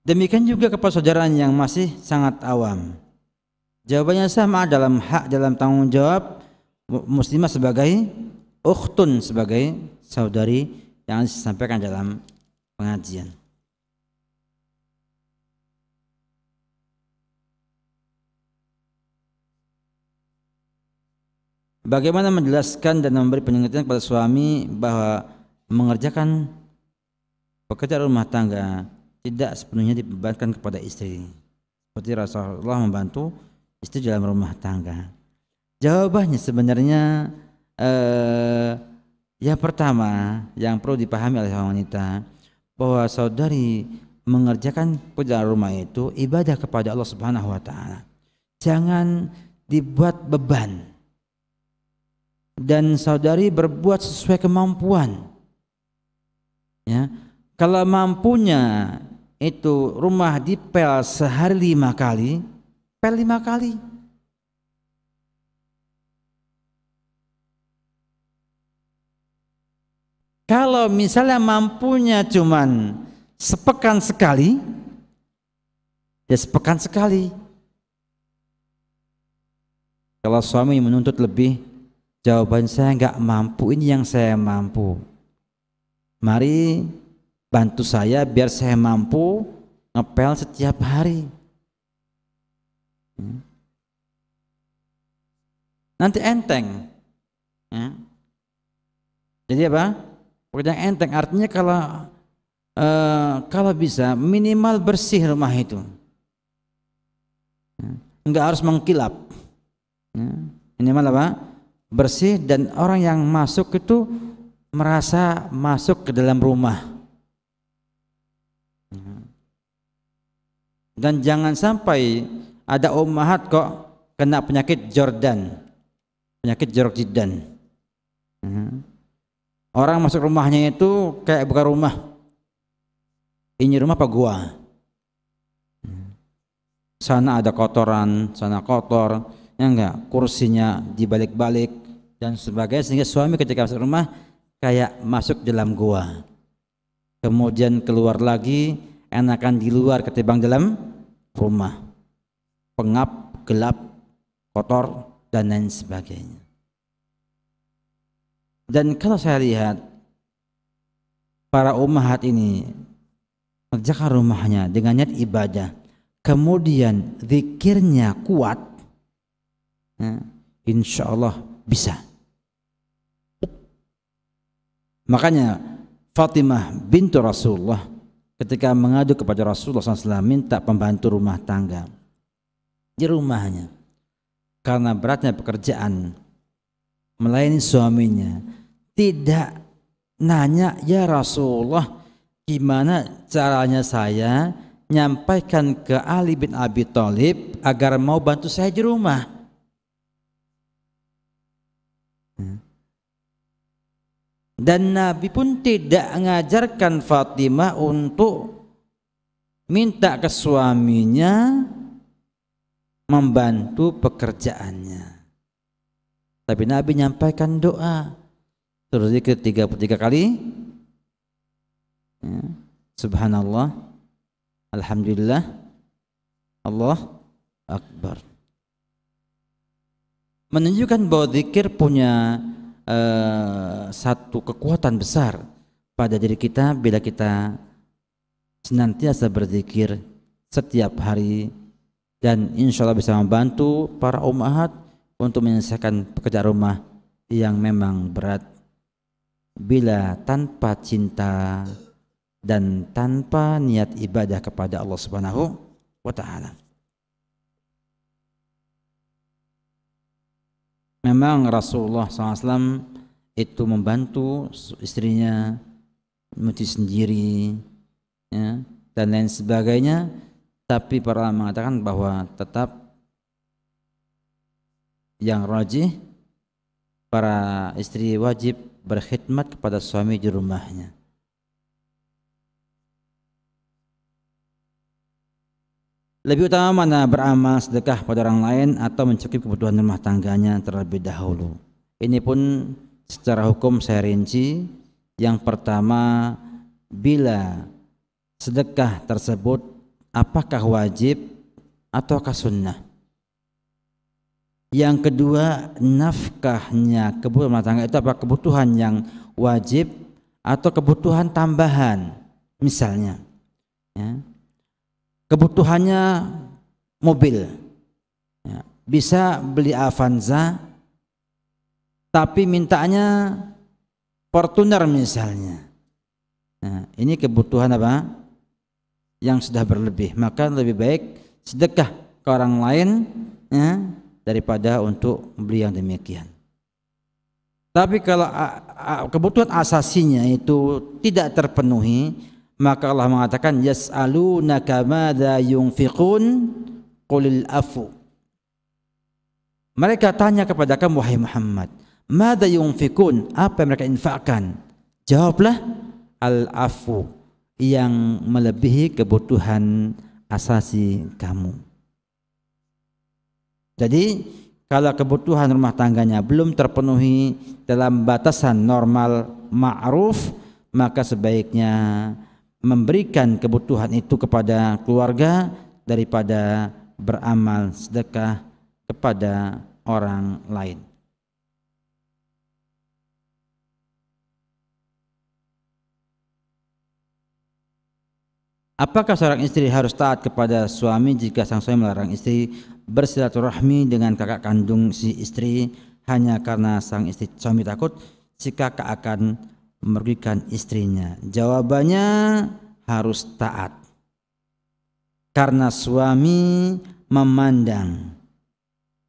Demikian juga kepesaudaraan yang masih sangat awam. Jawabannya sama dalam hak dalam tanggung jawab muslimah sebagai ukhtun sebagai saudari yang disampaikan dalam pengajian. Bagaimana menjelaskan dan memberi pengertian kepada suami bahwa mengerjakan pekerjaan rumah tangga tidak sepenuhnya dibebankan kepada istri. Seperti Rasulullah membantu istri dalam rumah tangga. Jawabannya sebenarnya eh, yang pertama yang perlu dipahami oleh wanita bahwa saudari mengerjakan pekerjaan rumah itu ibadah kepada Allah Subhanahu wa taala. Jangan dibuat beban dan saudari berbuat sesuai kemampuan. Ya. Kalau mampunya itu rumah dipel sehari lima kali, pel lima kali. Kalau misalnya mampunya cuman sepekan sekali, ya sepekan sekali. Kalau suami menuntut lebih, Jawaban saya nggak mampu, ini yang saya mampu. Mari bantu saya biar saya mampu ngepel setiap hari. Hmm. Nanti enteng. Hmm. Jadi apa? Pekerjaan enteng. Artinya kalau eh, kalau bisa minimal bersih rumah itu. Enggak hmm. harus mengkilap. Ini malah apa? bersih dan orang yang masuk itu merasa masuk ke dalam rumah. Dan jangan sampai ada umahat kok kena penyakit Jordan, penyakit jorok jidan. Orang masuk rumahnya itu kayak bukan rumah. Ini rumah apa gua? Sana ada kotoran, sana kotor, ya enggak, kursinya dibalik-balik, dan sebagainya sehingga suami ketika masuk rumah kayak masuk dalam gua kemudian keluar lagi enakan di luar ketimbang dalam rumah pengap gelap kotor dan lain sebagainya dan kalau saya lihat para umahat ini kerjakan rumahnya dengan niat ibadah kemudian zikirnya kuat ya, insya Allah bisa Makanya Fatimah bintu Rasulullah ketika mengadu kepada Rasulullah SAW minta pembantu rumah tangga di rumahnya karena beratnya pekerjaan melayani suaminya tidak nanya ya Rasulullah gimana caranya saya nyampaikan ke Ali bin Abi Thalib agar mau bantu saya di rumah. Hmm dan Nabi pun tidak mengajarkan Fatimah untuk minta ke suaminya membantu pekerjaannya. Tapi Nabi nyampaikan doa terus ke 33 kali. Ya. Subhanallah, Alhamdulillah, Allah Akbar. Menunjukkan bahwa zikir punya Eh, satu kekuatan besar pada diri kita bila kita senantiasa berzikir setiap hari dan insya Allah bisa membantu para umahat untuk menyelesaikan pekerjaan rumah yang memang berat bila tanpa cinta dan tanpa niat ibadah kepada Allah Subhanahu wa taala. memang Rasulullah SAW itu membantu istrinya mati sendiri ya, dan lain sebagainya tapi para ulama mengatakan bahwa tetap yang rajih para istri wajib berkhidmat kepada suami di rumahnya Lebih utama mana beramal sedekah pada orang lain atau mencukupi kebutuhan rumah tangganya terlebih dahulu. Ini pun secara hukum saya rinci. Yang pertama, bila sedekah tersebut apakah wajib ataukah sunnah? Yang kedua, nafkahnya kebutuhan rumah tangga itu apa kebutuhan yang wajib atau kebutuhan tambahan misalnya. Ya kebutuhannya mobil ya, bisa beli Avanza tapi mintanya Fortuner misalnya nah, ini kebutuhan apa yang sudah berlebih maka lebih baik sedekah ke orang lain ya, daripada untuk beli yang demikian tapi kalau kebutuhan asasinya itu tidak terpenuhi maka Allah mengatakan yas'alunaka madza yunfiqun qulil afu mereka tanya kepada kamu wahai Muhammad madza yunfiqun apa yang mereka infakkan jawablah al afu yang melebihi kebutuhan asasi kamu jadi kalau kebutuhan rumah tangganya belum terpenuhi dalam batasan normal ma'ruf maka sebaiknya memberikan kebutuhan itu kepada keluarga daripada beramal sedekah kepada orang lain. Apakah seorang istri harus taat kepada suami jika sang suami melarang istri bersilaturahmi dengan kakak kandung si istri hanya karena sang istri suami takut si kakak akan merugikan istrinya? Jawabannya harus taat. Karena suami memandang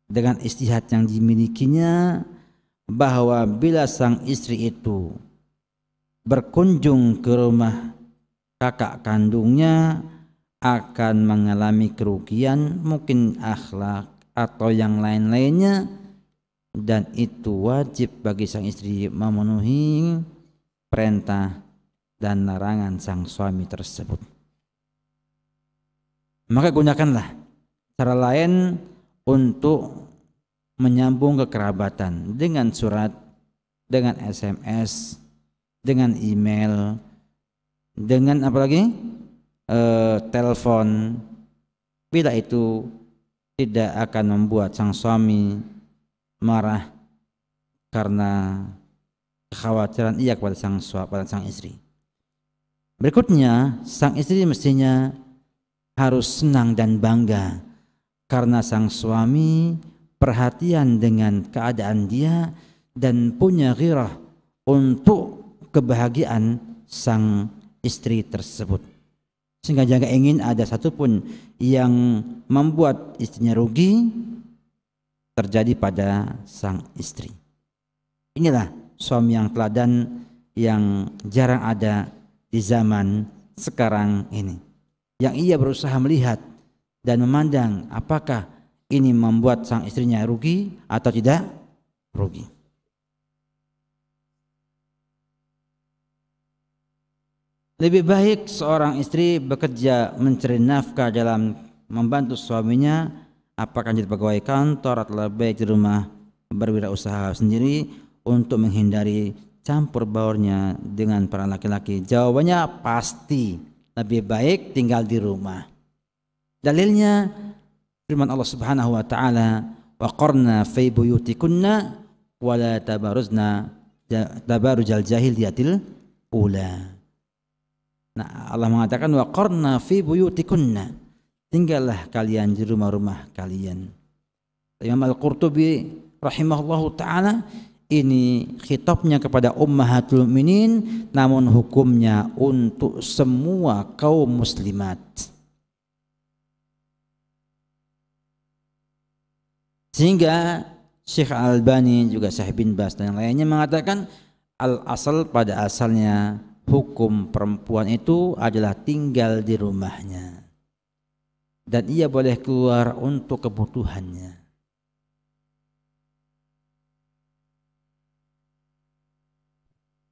dengan istihad yang dimilikinya bahwa bila sang istri itu berkunjung ke rumah kakak kandungnya akan mengalami kerugian mungkin akhlak atau yang lain-lainnya dan itu wajib bagi sang istri memenuhi perintah dan larangan sang suami tersebut. Maka gunakanlah cara lain untuk menyambung kekerabatan dengan surat, dengan SMS, dengan email, dengan apa lagi? E, telepon. Bila itu tidak akan membuat sang suami marah karena kekhawatiran ia kepada sang suami, pada sang istri. Berikutnya, sang istri mestinya harus senang dan bangga karena sang suami perhatian dengan keadaan dia dan punya ghirah untuk kebahagiaan sang istri tersebut. Sehingga jangan ingin ada satupun yang membuat istrinya rugi terjadi pada sang istri. Inilah suami yang teladan yang jarang ada di zaman sekarang ini. Yang ia berusaha melihat dan memandang apakah ini membuat sang istrinya rugi atau tidak rugi. Lebih baik seorang istri bekerja mencari nafkah dalam membantu suaminya apakah jadi pegawai kantor atau lebih baik di rumah berwirausaha sendiri untuk menghindari campur baurnya dengan para laki-laki? Jawabannya pasti lebih baik tinggal di rumah. Dalilnya firman Allah Subhanahu wa taala, "Wa qarna fi buyutikunna wa la tabaruzna jahil jahiliyatil ula." Nah, Allah mengatakan wa qarna fi buyutikunna. Tinggallah kalian di rumah-rumah kalian. Imam Al-Qurtubi rahimahullahu taala ini khitabnya kepada ummahatul minin namun hukumnya untuk semua kaum muslimat sehingga Syekh Albani juga Syekh bin Bas dan yang lainnya mengatakan al asal pada asalnya hukum perempuan itu adalah tinggal di rumahnya dan ia boleh keluar untuk kebutuhannya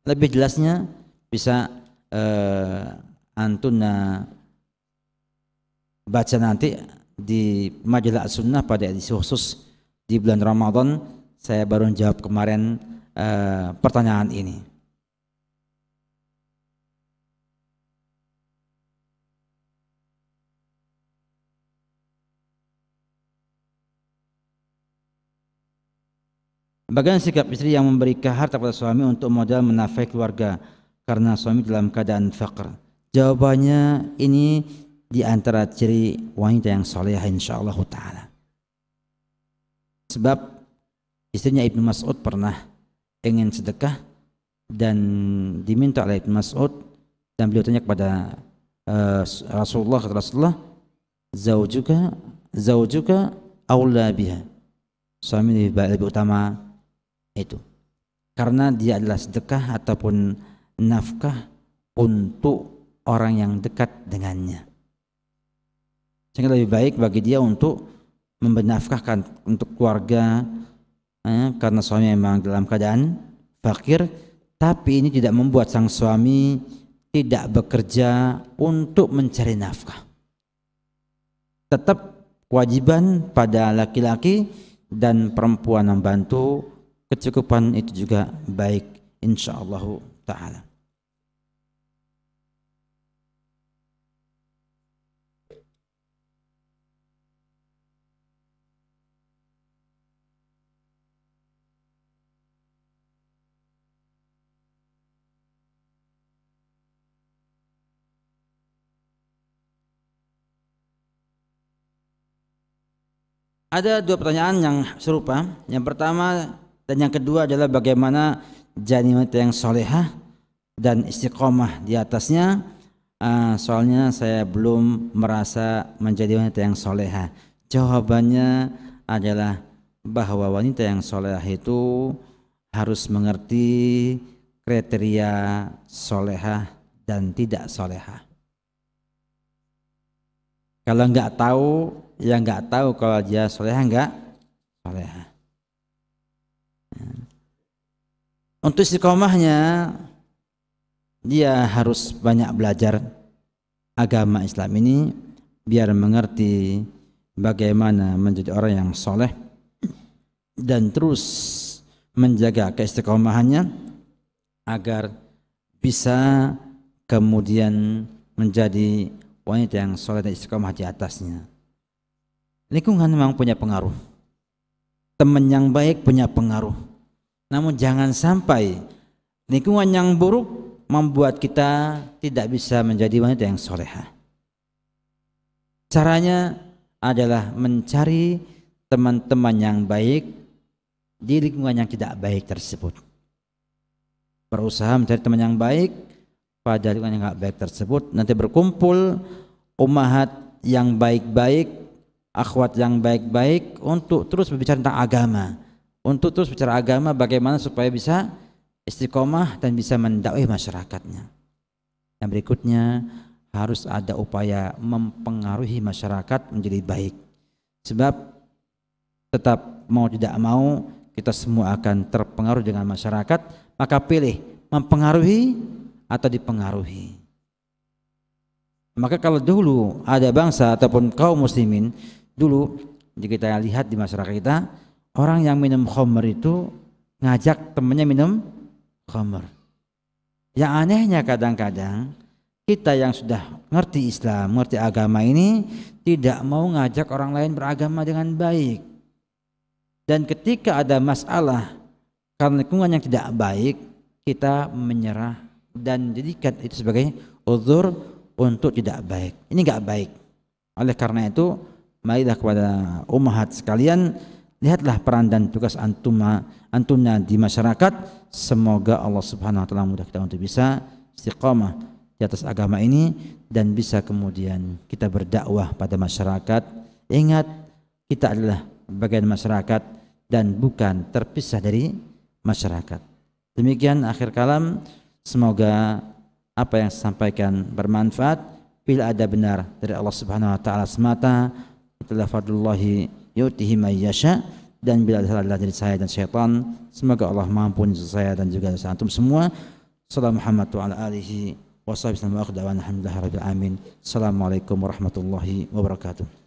Lebih jelasnya bisa uh, eh, antuna baca nanti di majalah sunnah pada edisi khusus di bulan Ramadan saya baru menjawab kemarin uh, pertanyaan ini. Bagaimana sikap istri yang memberikan harta kepada suami untuk modal menafkahi keluarga karena suami dalam keadaan fakir? Jawabannya ini di antara ciri wanita yang salehah insyaallah taala. Sebab istrinya Ibnu Mas'ud pernah ingin sedekah dan diminta oleh Ibnu Mas'ud dan beliau tanya kepada uh, Rasulullah kata Rasulullah zaujuka zaujuka aula biha suami lebih, lebih utama itu karena dia adalah sedekah ataupun nafkah untuk orang yang dekat dengannya sehingga lebih baik bagi dia untuk membenafkahkan untuk keluarga eh, karena suami memang dalam keadaan fakir tapi ini tidak membuat sang suami tidak bekerja untuk mencari nafkah tetap kewajiban pada laki-laki dan perempuan membantu kecukupan itu juga baik insyaallah taala Ada dua pertanyaan yang serupa. Yang pertama, dan yang kedua adalah bagaimana jadi wanita yang solehah dan istiqomah di atasnya. Uh, soalnya saya belum merasa menjadi wanita yang solehah. Jawabannya adalah bahwa wanita yang solehah itu harus mengerti kriteria solehah dan tidak solehah. Kalau nggak tahu, ya nggak tahu kalau dia solehah nggak solehah. untuk istiqomahnya dia harus banyak belajar agama Islam ini biar mengerti bagaimana menjadi orang yang soleh dan terus menjaga keistiqomahannya agar bisa kemudian menjadi wanita yang soleh dan istiqomah di atasnya. Lingkungan memang punya pengaruh. Teman yang baik punya pengaruh namun jangan sampai lingkungan yang buruk membuat kita tidak bisa menjadi wanita yang soleha. Caranya adalah mencari teman-teman yang baik di lingkungan yang tidak baik tersebut. Berusaha mencari teman yang baik pada lingkungan yang tidak baik tersebut. Nanti berkumpul umahat yang baik-baik, akhwat yang baik-baik untuk terus berbicara tentang agama untuk terus bicara agama bagaimana supaya bisa istiqomah dan bisa mendakwah masyarakatnya. Yang berikutnya harus ada upaya mempengaruhi masyarakat menjadi baik. Sebab tetap mau tidak mau kita semua akan terpengaruh dengan masyarakat, maka pilih mempengaruhi atau dipengaruhi. Maka kalau dulu ada bangsa ataupun kaum muslimin dulu kita lihat di masyarakat kita orang yang minum khomer itu ngajak temennya minum khomer. Yang anehnya kadang-kadang kita yang sudah ngerti Islam, ngerti agama ini tidak mau ngajak orang lain beragama dengan baik. Dan ketika ada masalah karena lingkungan yang tidak baik, kita menyerah dan jadikan itu sebagai uzur untuk tidak baik. Ini nggak baik. Oleh karena itu, marilah kepada umat sekalian Lihatlah peran dan tugas antum antumnya di masyarakat. Semoga Allah Subhanahu wa taala mudah kita untuk bisa istiqamah di atas agama ini dan bisa kemudian kita berdakwah pada masyarakat. Ingat kita adalah bagian masyarakat dan bukan terpisah dari masyarakat. Demikian akhir kalam. Semoga apa yang saya sampaikan bermanfaat. Bila ada benar dari Allah Subhanahu wa taala semata, itulah fadlullahi yutihi mayyasha dan bila salah adalah dari saya dan syaitan semoga Allah untuk saya dan juga dosa antum semua sallallahu Muhammad wa ala alihi wa sahbihi wa sallam wa amin assalamualaikum warahmatullahi wabarakatuh